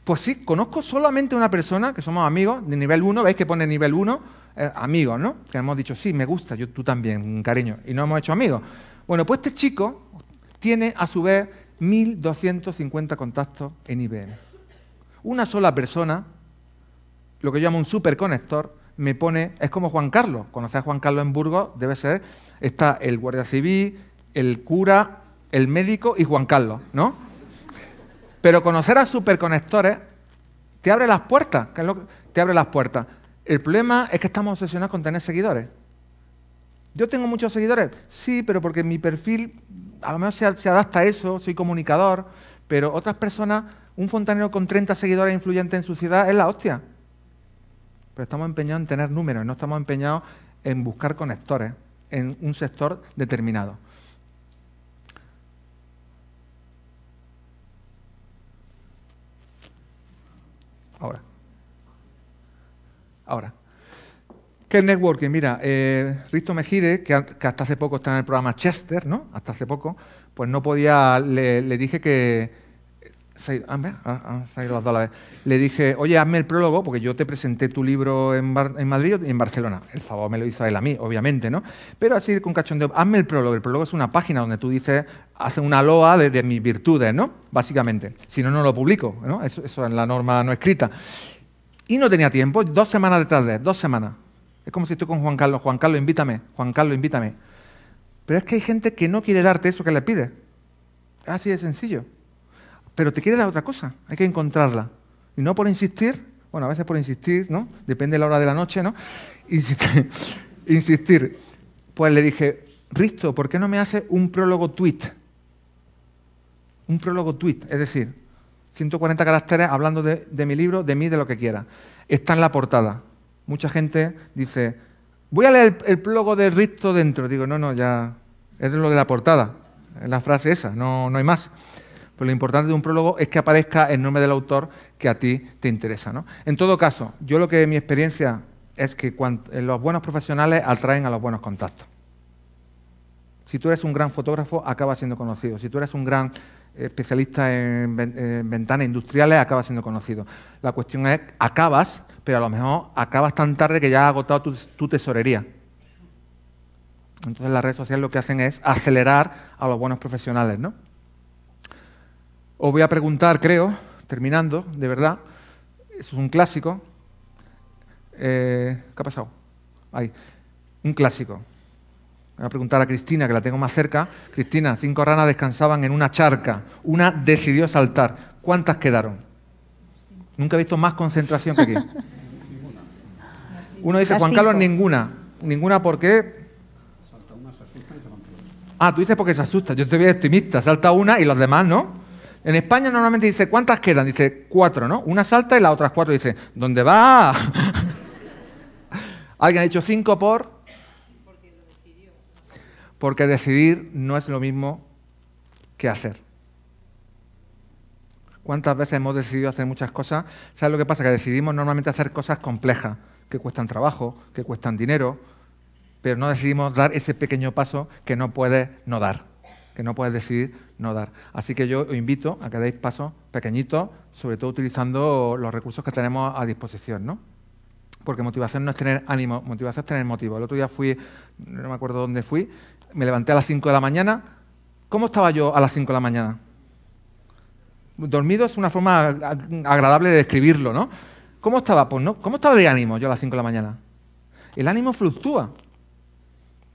Pues sí, conozco solamente una persona, que somos amigos, de nivel 1, veis que pone nivel 1, eh, amigos, ¿no? Que hemos dicho, sí, me gusta, yo tú también, cariño, y no hemos hecho amigos. Bueno, pues este chico tiene a su vez 1.250 contactos en IBM. Una sola persona, lo que yo llamo un superconector, me pone, es como Juan Carlos. Conocer a Juan Carlos en Burgos debe ser, está el guardia civil, el cura, el médico y Juan Carlos, ¿no? Pero conocer a superconectores te abre las puertas, te abre las puertas. El problema es que estamos obsesionados con tener seguidores. Yo tengo muchos seguidores, sí, pero porque mi perfil a lo mejor se, adapta a eso, soy comunicador, pero otras personas, un fontanero con 30 seguidores influyentes en su ciudad es la hostia. Pero estamos empeñados en tener números, no estamos empeñados en buscar conectores en un sector determinado. Ahora. Ahora. ¿Qué networking? Mira, eh, Risto Mejide, que, hasta hace poco está en el programa Chester, ¿no? Hasta hace poco, pues no podía, le, dije que... a Le dije, oye, hazme el prólogo, porque yo te presenté tu libro en, Madrid y en Barcelona. El favor me lo hizo él a mí, obviamente, ¿no? Pero así con cachondeo, hazme el prólogo. El prólogo es una página donde tú dices, hace una loa de, mis virtudes, ¿no? Básicamente. Si no, no lo publico, ¿no? Eso, es la norma no escrita. Y no tenía tiempo, dos semanas detrás de, él, dos semanas. Es como si estoy con Juan Carlos, Juan Carlos, invítame, Juan Carlos, invítame. Pero es que hay gente que no quiere darte eso que le pides. Así de sencillo. Pero te quiere dar otra cosa, hay que encontrarla. Y no por insistir, bueno, a veces por insistir, ¿no? Depende de la hora de la noche, ¿no? Insistir. Pues le dije, Risto, ¿por qué no me hace un prólogo tweet? Un prólogo tweet, es decir, 140 caracteres hablando de mi libro, de mí, de lo que quiera. Está en la portada. Mucha gente dice, voy a leer el, prólogo de Risto dentro. Digo, no, no, ya es lo de la portada, es la frase esa, no, no hay más. Pero pues lo importante de un prólogo es que aparezca el nombre del autor que a ti te interesa. ¿no? En todo caso, yo lo que mi experiencia es que cuando, eh, los buenos profesionales atraen a los buenos contactos. Si tú eres un gran fotógrafo, acabas siendo conocido. Si tú eres un gran eh, especialista en, en ventanas industriales, acaba siendo conocido. La cuestión es, acabas pero a lo mejor acabas tan tarde que ya has agotado tu, tesorería. Entonces las redes sociales lo que hacen es acelerar a los buenos profesionales, ¿no? Os voy a preguntar, creo, terminando, de verdad, es un clásico. Eh, ¿Qué ha pasado? Ahí, un clásico. Voy a preguntar a Cristina, que la tengo más cerca. Cristina, cinco ranas descansaban en una charca. Una decidió saltar. ¿Cuántas quedaron? Nunca he visto más concentración que aquí. Uno dice, Juan Carlos, ninguna. Ninguna porque... Ah, tú dices porque se asusta. Yo te veo optimista. Salta una y los demás, ¿no? En España normalmente dice, ¿cuántas quedan? Dice, cuatro, ¿no? Una salta y las otras cuatro. Dice, ¿dónde va? Alguien ha dicho cinco por... Porque decidir no es lo mismo que hacer. ¿Cuántas veces hemos decidido hacer muchas cosas? ¿Sabes lo que pasa? Que decidimos normalmente hacer cosas complejas, que cuestan trabajo, que cuestan dinero, pero no decidimos dar ese pequeño paso que no puedes no dar, que no puedes decidir no dar. Así que yo os invito a que deis pasos pequeñitos, sobre todo utilizando los recursos que tenemos a disposición, ¿no? Porque motivación no es tener ánimo, motivación es tener motivo. El otro día fui, no me acuerdo dónde fui, me levanté a las 5 de la mañana. ¿Cómo estaba yo a las 5 de la mañana? Dormido es una forma agradable de describirlo, ¿no? ¿Cómo estaba? Pues no. ¿Cómo estaba de ánimo yo a las 5 de la mañana? El ánimo fluctúa.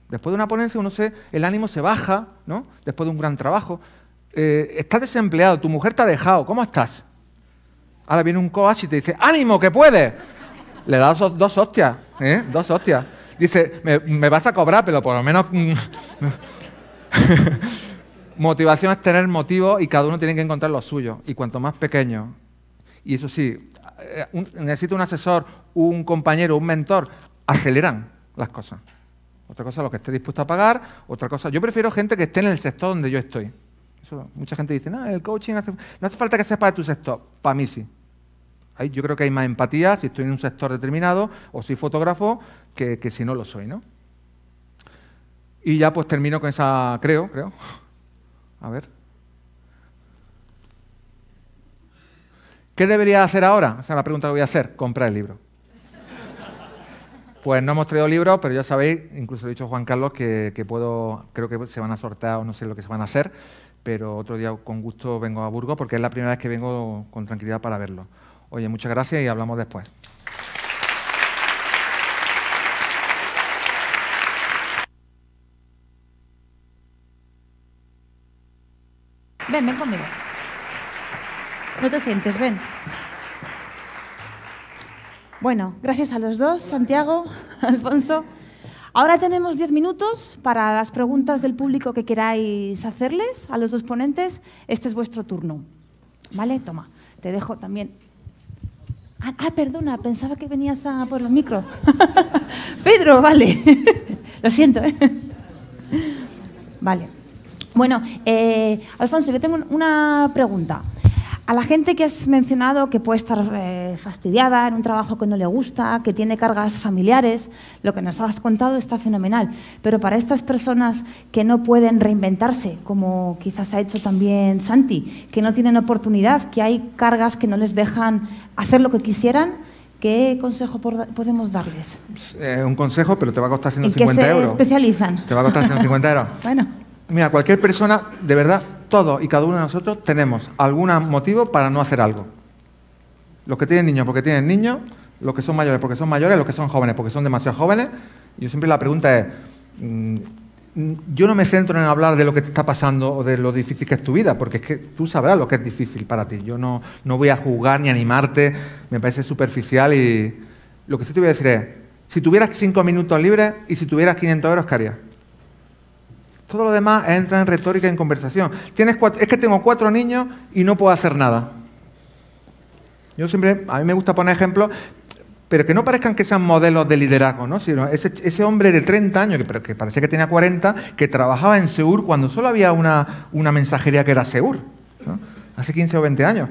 Después de una ponencia uno se, el ánimo se baja, ¿no? Después de un gran trabajo. Eh, estás desempleado, tu mujer te ha dejado, ¿cómo estás? Ahora viene un coach y te dice, ánimo, que puedes. Le da dos, hostias, ¿eh? Dos hostias. Dice, me vas a cobrar, pero por lo menos... Mm, Motivación es tener motivos y cada uno tiene que encontrar lo suyo Y cuanto más pequeño, y eso sí, eh, necesito un asesor, un compañero, un mentor, aceleran las cosas. Otra cosa lo que esté dispuesto a pagar, otra cosa. Yo prefiero gente que esté en el sector donde yo estoy. mucha gente dice, no, el coaching no hace falta que sepa de tu sector. Para mí sí. yo creo que hay más empatía si estoy en un sector determinado o soy fotógrafo que, si no lo soy, ¿no? Y ya pues termino con esa, creo, creo, a ver. ¿Qué debería hacer ahora? O Esa la pregunta que voy a hacer. Comprar el libro. Pues no hemos traído libros, pero ya sabéis, incluso lo he dicho Juan Carlos, que, puedo, creo que se van a sortear o no sé lo que se van a hacer, pero otro día con gusto vengo a Burgos porque es la primera vez que vengo con tranquilidad para verlo. Oye, muchas gracias y hablamos después. Ven, ven conmigo. No te sientes, ven. Bueno, gracias a los dos, Santiago, Alfonso. Ahora tenemos diez minutos para las preguntas del público que queráis hacerles a los dos ponentes. Este es vuestro turno. ¿Vale? Toma, te dejo también. Ah, ah perdona, pensaba que venías a por los micros. Pedro, vale. Lo siento, ¿eh? Vale. Bueno, eh, Alfonso, yo tengo una pregunta. A la gente que has mencionado que puede estar eh, fastidiada en un trabajo que no le gusta, que tiene cargas familiares, lo que nos has contado está fenomenal. Pero para estas personas que no pueden reinventarse, como quizás ha hecho también Santi, que no tienen oportunidad, que hay cargas que no les dejan hacer lo que quisieran, ¿qué consejo podemos darles? Pues, eh, un consejo, pero te va a costar 150 ¿En qué se especializan? Te va a costar 150 euros. bueno. Mira, cualquier persona, de verdad, todos y cada uno de nosotros tenemos algún motivo para no hacer algo. Los que tienen niños porque tienen niños, los que son mayores porque son mayores, los que son jóvenes porque son demasiado jóvenes. Yo siempre la pregunta es, mm, mm, yo no me centro en hablar de lo que te está pasando o de lo difícil que es tu vida, porque es que tú sabrás lo que es difícil para ti. Yo no, no voy a jugar ni animarte, me parece superficial y lo que sí te voy a decir es, si tuvieras cinco minutos libres y si tuvieras 500 euros, ¿qué harías? Todo lo demás entra en retórica y en conversación. Tienes es que tengo cuatro niños y no puedo hacer nada. Yo siempre, a mí me gusta poner ejemplos, pero que no parezcan que sean modelos de liderazgo, ¿no? Sino ese, hombre de 30 años, que, que parecía que tenía 40, que trabajaba en Seúl cuando solo había una, una mensajería que era Segur, hace 15 o 20 años.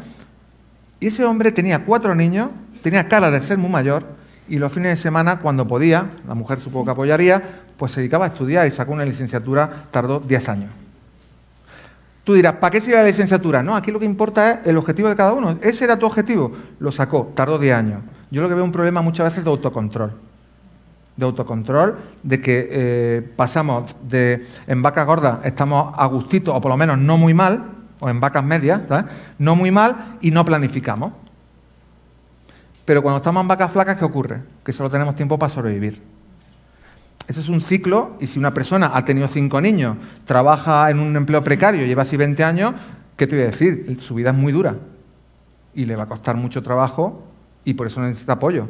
Y ese hombre tenía cuatro niños, tenía cara de ser muy mayor, y los fines de semana, cuando podía, la mujer supo que apoyaría, pues se dedicaba a estudiar y sacó una licenciatura, tardó 10 años. Tú dirás, ¿para qué sirve la licenciatura? No, aquí lo que importa es el objetivo de cada uno. Ese era tu objetivo. Lo sacó, tardó 10 años. Yo lo que veo un problema muchas veces de autocontrol. De autocontrol, de que eh, pasamos de en vaca gordas estamos a gustito, o por lo menos no muy mal, o en vacas medias, no muy mal y no planificamos. Pero cuando estamos en vacas flacas, ¿qué ocurre? Que solo tenemos tiempo para sobrevivir. Eso es un ciclo y si una persona ha tenido cinco niños, trabaja en un empleo precario, lleva así 20 años, ¿qué te voy a decir? Su vida es muy dura y le va a costar mucho trabajo y por eso necesita apoyo.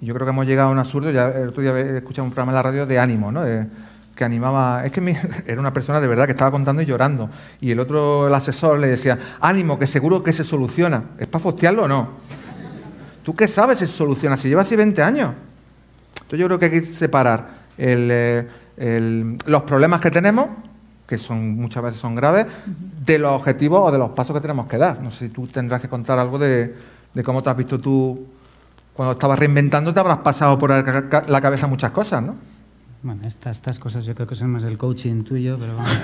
Yo creo que hemos llegado a un absurdo, ya el otro día escuchado un programa en la radio de ánimo, ¿no? que animaba, es que era una persona de verdad que estaba contando y llorando. Y el otro, el asesor, le decía, ánimo, que seguro que se soluciona. ¿Es para fostearlo o no? ¿Tú qué sabes si se soluciona? Si lleva así 20 años. Entonces yo creo que hay que separar eh, los problemas que tenemos, que son muchas veces son graves, de los objetivos o de los pasos que tenemos que dar. No sé si tú tendrás que contar algo de, cómo te has visto tú cuando estabas reinventando, te habrás pasado por la cabeza muchas cosas, ¿no? Bueno, estas, cosas yo creo que son más el coaching tuyo, pero vamos.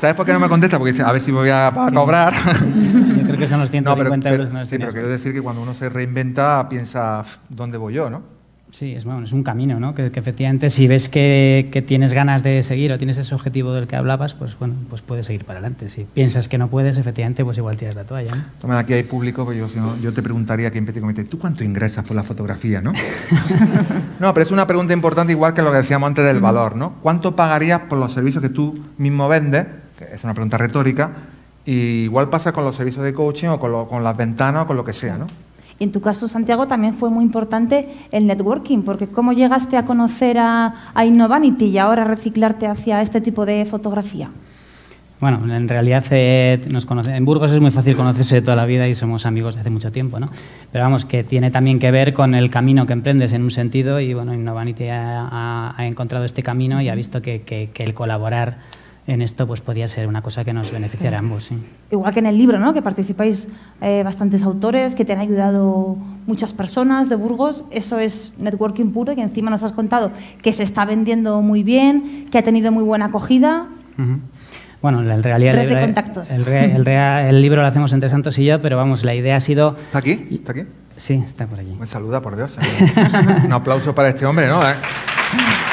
¿Sabes por qué no me contesta? Porque dice, a ver si voy a, cobrar. Yo creo que son los 150 euros. sí, pero quiero decir que cuando uno se reinventa, piensa, ¿dónde voy yo, no? Sí, es, es un camino, ¿no? Que, efectivamente si ves que, tienes ganas de seguir o tienes ese objetivo del que hablabas, pues bueno, pues puedes seguir para adelante. Si piensas que no puedes, efectivamente, pues igual tiras la toalla. ¿no? Toma, aquí hay público, pero pues yo, te preguntaría que en este, ¿tú cuánto ingresas por la fotografía, no? no, pero es una pregunta importante, igual que lo que decíamos antes del valor, ¿no? ¿Cuánto pagarías por los servicios que tú mismo vendes? Que es una pregunta retórica. igual pasa con los servicios de coaching o con, con las ventanas o con lo que sea, ¿no? Y en tu caso, Santiago, también fue muy importante el networking, porque ¿cómo llegaste a conocer a, Innovanity y ahora reciclarte hacia este tipo de fotografía? Bueno, en realidad eh, nos conoce, en Burgos es muy fácil conocerse toda la vida y somos amigos de hace mucho tiempo, ¿no? Pero vamos, que tiene también que ver con el camino que emprendes en un sentido y bueno, Innovanity ha, encontrado este camino y ha visto que, que el colaborar en esto pues podía ser una cosa que nos beneficiara a ambos. Igual que en el libro, ¿no? que participáis eh, bastantes autores, que te han ayudado muchas personas de Burgos, eso es networking puro, y encima nos has contado que se está vendiendo muy bien, que ha tenido muy buena acogida. Bueno, en realidad eh, El, libro lo hacemos entre Santos y yo, pero vamos, la idea ha sido... ¿Está aquí? aquí? Sí, está por allí. Me pues saluda, por Dios. Un aplauso para este hombre, ¿no?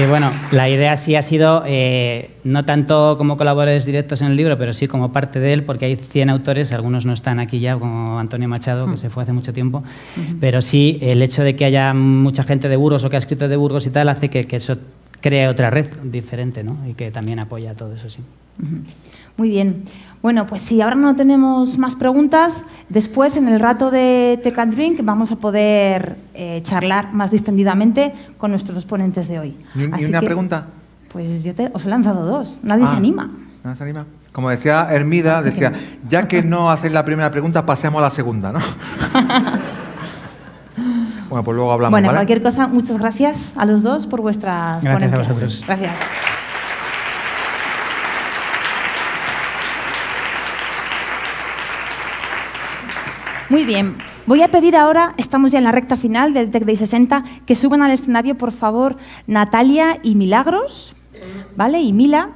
Y bueno, la idea sí ha sido, eh, no tanto como colaboradores directos en el libro, pero sí como parte de él, porque hay 100 autores, algunos no están aquí ya, como Antonio Machado, que mm. se fue hace mucho tiempo, pero sí el hecho de que haya mucha gente de Burgos o que ha escrito de Burgos y tal hace que, eso cree otra red diferente, ¿no? Y que también apoya todo eso, sí. Muy bien. Bueno, pues si ahora no tenemos más preguntas, después en el rato de Tech Drink vamos a poder eh, charlar más distendidamente con nuestros dos ponentes de hoy. ¿Y, una pregunta? Pues yo os he lanzado dos. Nadie se ah, anima. Nadie se anima. Como decía Hermida, decía, ya que no hacéis la primera pregunta, pasemos a la segunda, ¿no? bueno, pues luego hablamos. Bueno, cualquier cosa, muchas gracias a los dos por vuestras ponencias. Gracias. Muy bien, voy a pedir ahora, estamos ya en la recta final del Tech Day 60, que suban al escenario, por favor, Natalia y Milagros, ¿vale? Y Mila.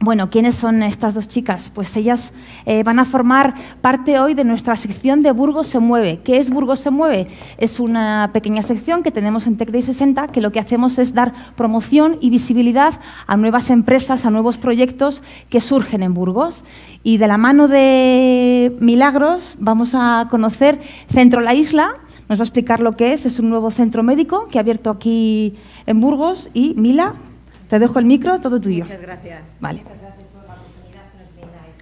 Bueno, ¿quiénes son estas dos chicas? Pues ellas eh, van a formar parte hoy de nuestra sección de Burgos se mueve. ¿Qué es Burgos se mueve? Es una pequeña sección que tenemos en Tech 60 que lo que hacemos es dar promoción y visibilidad a nuevas empresas, a nuevos proyectos que surgen en Burgos. Y de la mano de Milagros vamos a conocer Centro La Isla, nos va a explicar lo que es. Es un nuevo centro médico que ha abierto aquí en Burgos y Mila, te dejo el micro, todo tuyo. Muchas gracias. Vale. Muchas gracias por la oportunidad que nos brindáis.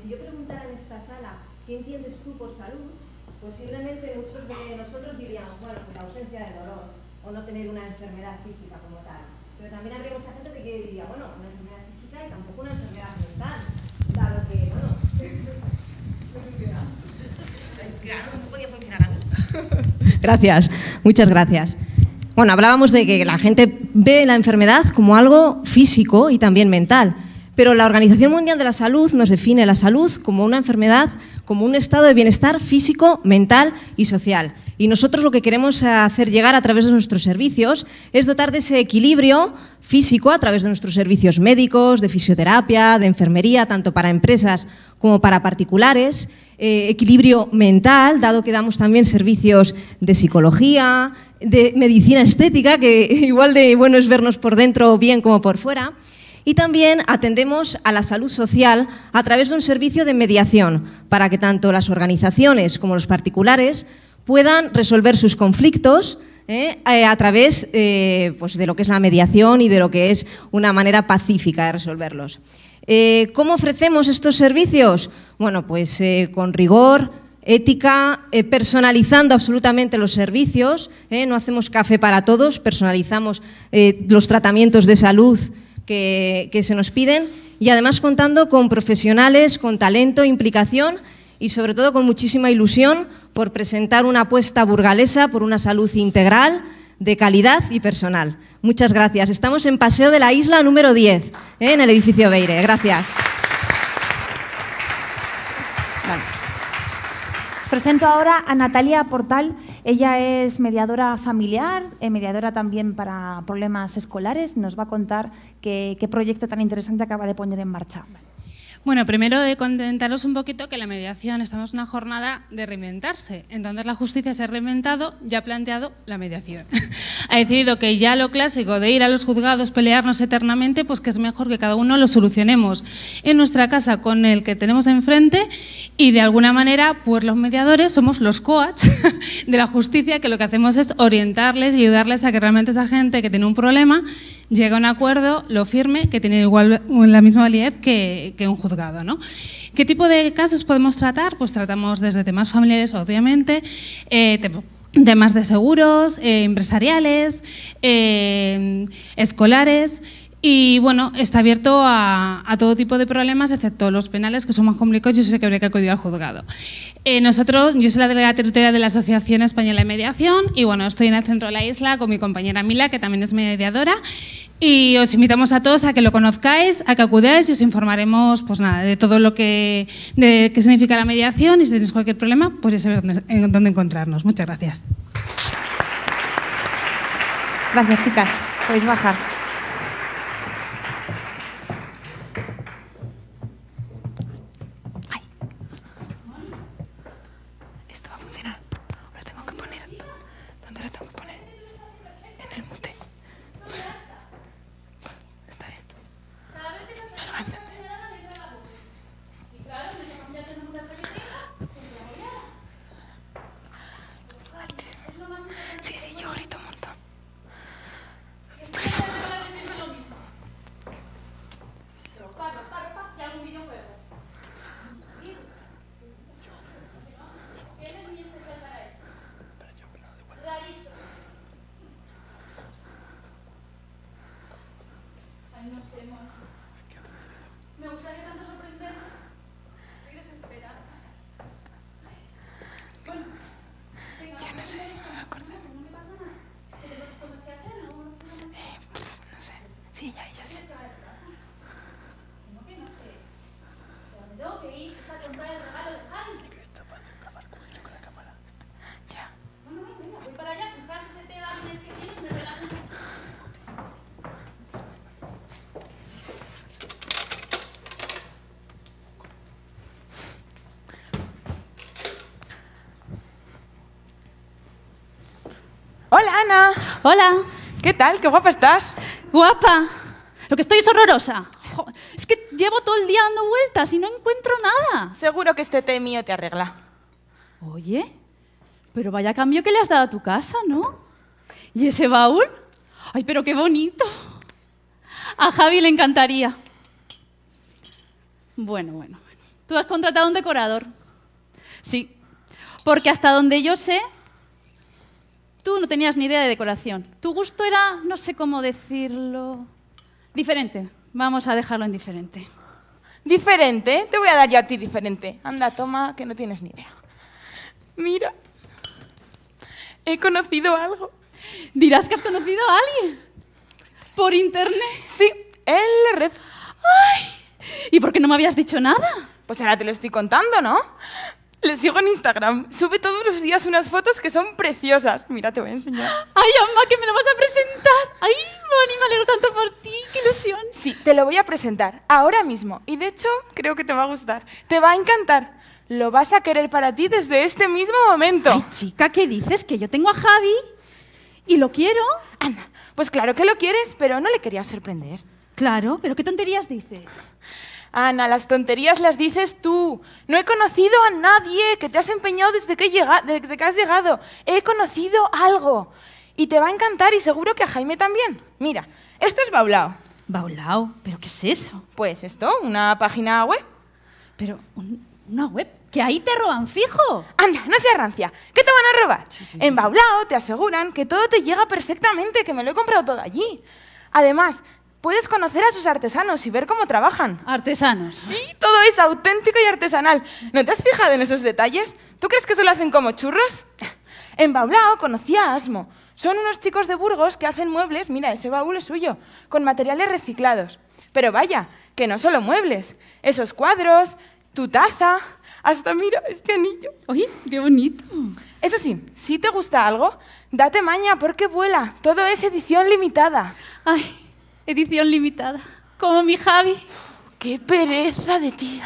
si yo preguntara en esta sala, ¿qué entiendes tú por salud? Posiblemente muchos de nosotros diríamos, bueno, pues la ausencia de dolor o no tener una enfermedad física como tal. Pero también habría mucha gente que diría, bueno, una enfermedad física y tampoco una enfermedad mental, dado que, bueno, Claro, no podía funcionar algo. Gracias, muchas gracias. Bueno, hablábamos de que la gente ve la enfermedad como algo físico y también mental, pero la Organización Mundial de la Salud nos define la salud como una enfermedad, como un estado de bienestar físico, mental y social. Y nosotros lo que queremos hacer llegar a través de nuestros servicios es dotar de ese equilibrio físico a través de nuestros servicios médicos, de fisioterapia, de enfermería, tanto para empresas como para particulares, eh, equilibrio mental, dado que damos también servicios de psicología, de medicina estética, que igual de bueno es vernos por dentro bien como por fuera. Y también atendemos a la salud social a través de un servicio de mediación, para que tanto las organizaciones como los particulares puedan resolver sus conflictos ¿eh? a través eh, pues de lo que es la mediación y de lo que es una manera pacífica de resolverlos. Eh, ¿Cómo ofrecemos estos servicios? Bueno, pues con rigor, ética, eh, personalizando absolutamente los servicios, eh, no hacemos café para todos, personalizamos eh, los tratamientos de salud que, se nos piden y además contando con profesionales, con talento, implicación y sobre todo con muchísima ilusión por presentar una apuesta burgalesa por una salud integral, de calidad y personal. Muchas gracias. Estamos en Paseo de la Isla número 10, en el edificio Beire. Gracias presento ahora a Natalia Portal. Ella es mediadora familiar, eh, mediadora también para problemas escolares. Nos va a contar qué proyecto tan interesante acaba de poner en marcha. Bueno, primero de contentaros un poquito que la mediación, estamos en una jornada de reinventarse. Entonces la justicia se ha reinventado ya ha planteado la mediación. ha decidido que ya lo clásico de ir a los juzgados, pelearnos eternamente, pues que es mejor que cada uno lo solucionemos en nuestra casa con el que tenemos enfrente y de alguna manera, pues los mediadores somos los coaches de la justicia que lo que hacemos es orientarles y ayudarles a que realmente esa gente que tiene un problema llegue a un acuerdo, lo firme, que tiene igual la misma validez que, que un juzgado. ¿Qué tipo de casos podemos tratar? Pues tratamos desde temas familiares, obviamente, eh, temas de seguros, eh, empresariales, eh, escolares y bueno, está abierto a, todo tipo de problemas, excepto los penales, que son más complicados y eso sé que habría que acudir al juzgado. Eh, nosotros, yo soy la delegada territorial de la Asociación Española de Mediación y bueno, estoy en el centro de la isla con mi compañera Mila, que también es mediadora. Y os invitamos a todos a que lo conozcáis, a que acudáis y os informaremos pues nada, de todo lo que de qué significa la mediación y si tenéis cualquier problema, pues ya sabéis dónde, en, dónde encontrarnos. Muchas gracias. Gracias, chicas. Podéis bajar. Hola. ¿Qué tal? ¿Qué guapa estás? Guapa. Lo que estoy es horrorosa. es que llevo todo el día dando vueltas y no encuentro nada. Seguro que este té mío te arregla. Oye, pero vaya cambio que le has dado a tu casa, ¿no? ¿Y ese baúl? Ay, pero qué bonito. A Javi le encantaría. Bueno, bueno, bueno. Tú has contratado un decorador. Sí, porque hasta donde yo sé, Tú no tenías ni idea de decoración. Tu gusto era, no sé cómo decirlo, diferente. Vamos a dejarlo en diferente. ¿Diferente? Te voy a dar yo a ti diferente. Anda, toma, que no tienes ni idea. Mira, he conocido algo. ¿Dirás que has conocido a alguien? ¿Por internet? Sí, en la red. ¡Ay! ¿Y por qué no me habías dicho nada? Pues ahora te lo estoy contando, ¿no? Le sigo en Instagram. Sube todos los días unas fotos que son preciosas. Mira, te voy a enseñar. ¡Ay, Amba, que me lo vas a presentar! ¡Ay, Moni, me alegro tanto por ti! ¡Qué ilusión! Sí, te lo voy a presentar ahora mismo. Y de hecho, creo que te va a gustar. Te va a encantar. Lo vas a querer para ti desde este mismo momento. Ay, chica, ¿qué dices? ¿Que yo tengo a Javi? ¿Y lo quiero? Anda, pues claro que lo quieres, pero no le quería sorprender. Claro, pero ¿qué tonterías dices? Ana, las tonterías las dices tú. No he conocido a nadie que te has empeñado desde que, llega, desde que has llegado. He conocido algo. Y te va a encantar y seguro que a Jaime también. Mira, esto es Baulao. ¿Baulao? ¿Pero qué es eso? Pues esto, una página web. Pero, ¿una web? Que ahí te roban fijo. Anda, no seas rancia. ¿Qué te van a robar? En Baulao te aseguran que todo te llega perfectamente, que me lo he comprado todo allí. Además, Puedes conocer a sus artesanos y ver cómo trabajan. Artesanos. Sí, todo es auténtico y artesanal. ¿No te has fijado en esos detalles? ¿Tú crees que lo hacen como churros? En Baulao conocí a Asmo. Son unos chicos de Burgos que hacen muebles, mira, ese baúl es suyo, con materiales reciclados. Pero vaya, que no solo muebles, esos cuadros, tu taza, hasta mira este anillo. Oye, qué bonito. Eso sí, si te gusta algo, date maña porque vuela. Todo es edición limitada. Ay, Edición limitada. Como mi Javi. ¡Qué pereza de tío!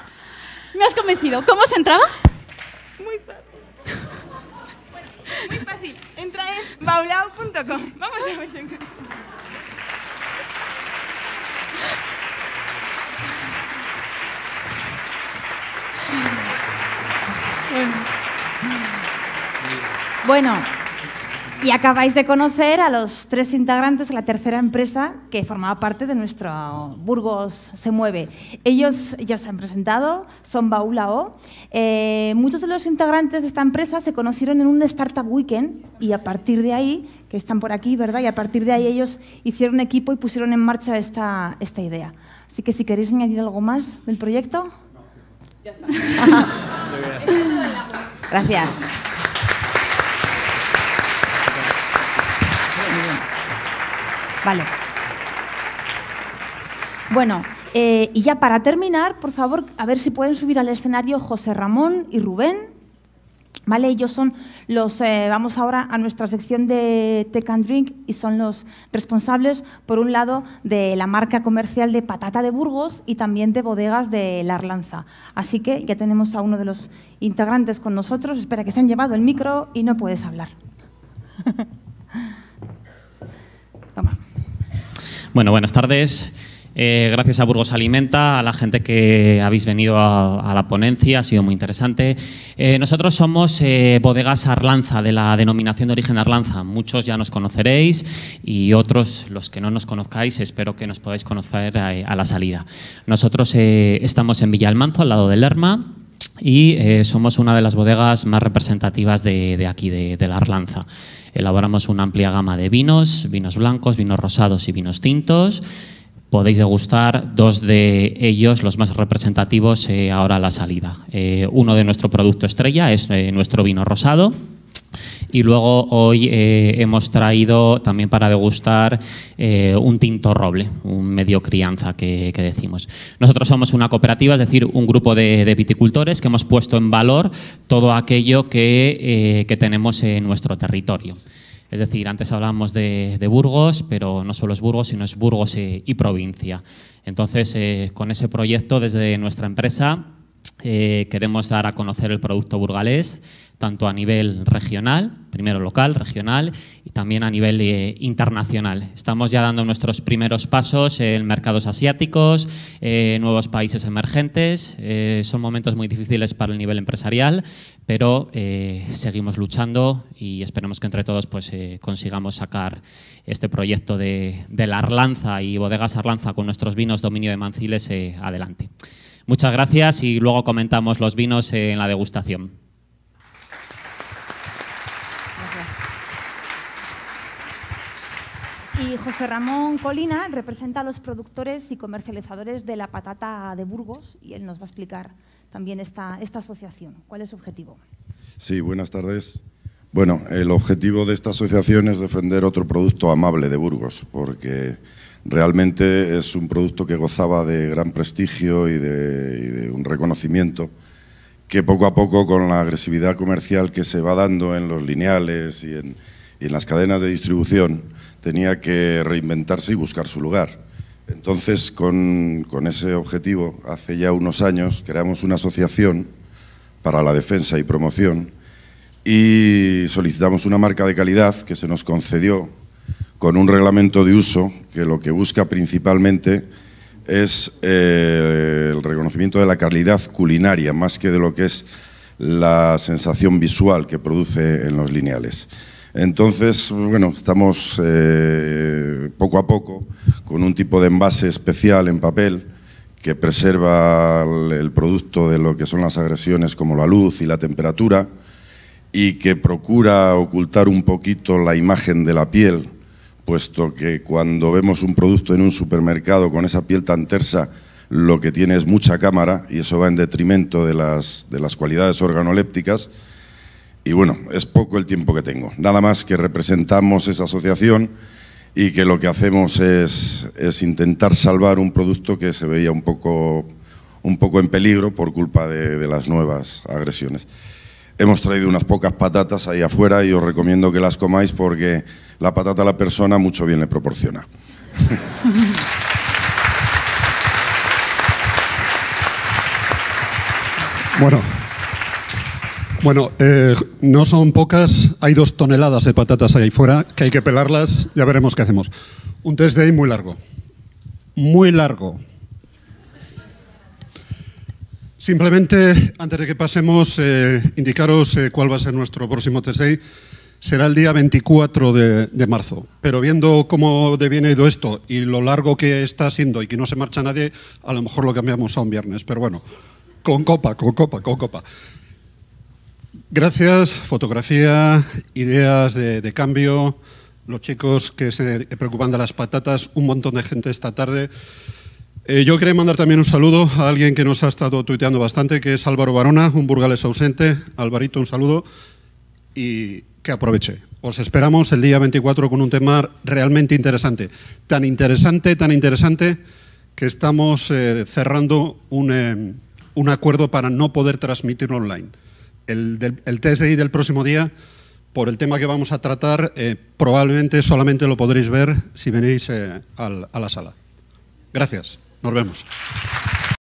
Me has convencido. ¿Cómo se entraba? Muy fácil. muy fácil. Entra en baulao.com. Vamos a ver si Bueno. Bueno. Y acabáis de conocer a los tres integrantes de la tercera empresa que formaba parte de nuestro Burgos Se Mueve. Ellos ya se han presentado, son Baula O. Eh, muchos de los integrantes de esta empresa se conocieron en un Startup Weekend y a partir de ahí, que están por aquí, ¿verdad? Y a partir de ahí ellos hicieron equipo y pusieron en marcha esta, idea. Así que si queréis añadir algo más del proyecto. ya está. Gracias. Vale. Bueno, eh, y ya para terminar, por favor, a ver si pueden subir al escenario José Ramón y Rubén. ¿Vale? Ellos son los, eh, vamos ahora a nuestra sección de Tech and Drink y son los responsables, por un lado, de la marca comercial de patata de Burgos y también de bodegas de La Arlanza. Así que ya tenemos a uno de los integrantes con nosotros. Espera que se han llevado el micro y no puedes hablar. Bueno, buenas tardes. Eh, gracias a Burgos Alimenta, a la gente que habéis venido a, la ponencia, ha sido muy interesante. Eh, nosotros somos eh, Bodegas Arlanza, de la denominación de origen Arlanza. Muchos ya nos conoceréis y otros, los que no nos conozcáis, espero que nos podáis conocer a, la salida. Nosotros estamos en Villa Almanzo, al lado de Lerma, y somos una de las bodegas más representativas de, aquí, de la Arlanza. Elaboramos una amplia gama de vinos, vinos blancos, vinos rosados y vinos tintos. Podéis degustar dos de ellos, los más representativos, eh, ahora a la salida. Eh, uno de nuestro producto estrella es eh, nuestro vino rosado, y luego hoy eh, hemos traído también para degustar eh, un tinto roble, un medio crianza que, decimos. Nosotros somos una cooperativa, es decir, un grupo de, viticultores que hemos puesto en valor todo aquello eh, que, tenemos en nuestro territorio. Es decir, antes hablábamos de, Burgos, pero no solo es Burgos, sino es Burgos y, provincia. Entonces, con ese proyecto, desde nuestra empresa, eh, queremos dar a conocer el producto burgalés, tanto a nivel regional, primero local, regional, y también a nivel eh, internacional. Estamos ya dando nuestros primeros pasos en mercados asiáticos, eh, nuevos países emergentes. son momentos muy difíciles para el nivel empresarial, pero seguimos luchando y esperemos que entre todos pues, consigamos sacar este proyecto de, de, la Arlanza y Bodegas Arlanza con nuestros vinos Dominio de Manciles adelante. Muchas gracias y luego comentamos los vinos en la degustación. Y José Ramón Colina representa a los productores y comercializadores de la patata de Burgos y él nos va a explicar también esta, esta asociación. ¿Cuál es su objetivo? Sí, buenas tardes. Bueno, el objetivo de esta asociación es defender otro producto amable de Burgos, porque Realmente es un producto que gozaba de gran prestigio y de, un reconocimiento que poco a poco con la agresividad comercial que se va dando en los lineales y en, las cadenas de distribución, tenía que reinventarse y buscar su lugar. Entonces, con, ese objetivo, hace ya unos años creamos una asociación para la defensa y promoción y solicitamos una marca de calidad que se nos concedió con un reglamento de uso que lo que busca principalmente es eh, el reconocimiento de la calidad culinaria, más que de lo que es la sensación visual que produce en los lineales. Entonces, bueno, estamos eh, poco a poco con un tipo de envase especial en papel que preserva el producto de lo que son las agresiones como la luz y la temperatura y que procura ocultar un poquito la imagen de la piel puesto que cuando vemos un producto en un supermercado con esa piel tan tersa, lo que tiene es mucha cámara y eso va en detrimento de las, de las cualidades organolépticas. Y bueno, es poco el tiempo que tengo. Nada más que representamos esa asociación y que lo que hacemos es, es intentar salvar un producto que se veía un poco, un poco en peligro por culpa de, de las nuevas agresiones. Hemos traído unas pocas patatas ahí afuera y os recomiendo que las comáis porque la patata a la persona mucho bien le proporciona. Bueno, bueno, eh, no son pocas. Hay dos toneladas de patatas ahí fuera que hay que pelarlas. Ya veremos qué hacemos. Un test de ahí muy largo. Muy largo. Simplemente, antes de que pasemos, eh, indicaros eh, cuál va a ser nuestro próximo t6 Será el día 24 de, marzo. Pero viendo cómo de ido esto y lo largo que está siendo y que no se marcha nadie, a lo mejor lo cambiamos a un viernes. Pero bueno, con copa, con copa, con copa. Gracias, fotografía, ideas de cambio, los chicos que se preocupan de las patatas, un montón de gente esta tarde. Eh, yo quería mandar también un saludo a alguien que nos ha estado tuiteando bastante, que es Álvaro Barona, un burgales ausente. Alvarito, un saludo y que aproveche. Os esperamos el día 24 con un tema realmente interesante. Tan interesante, tan interesante, que estamos eh, cerrando eh, un, acuerdo para no poder transmitirlo online. El, del, TSI del próximo día, por el tema que vamos a tratar, probablemente solamente lo podréis ver si venís a la sala. Gracias. Nos vemos.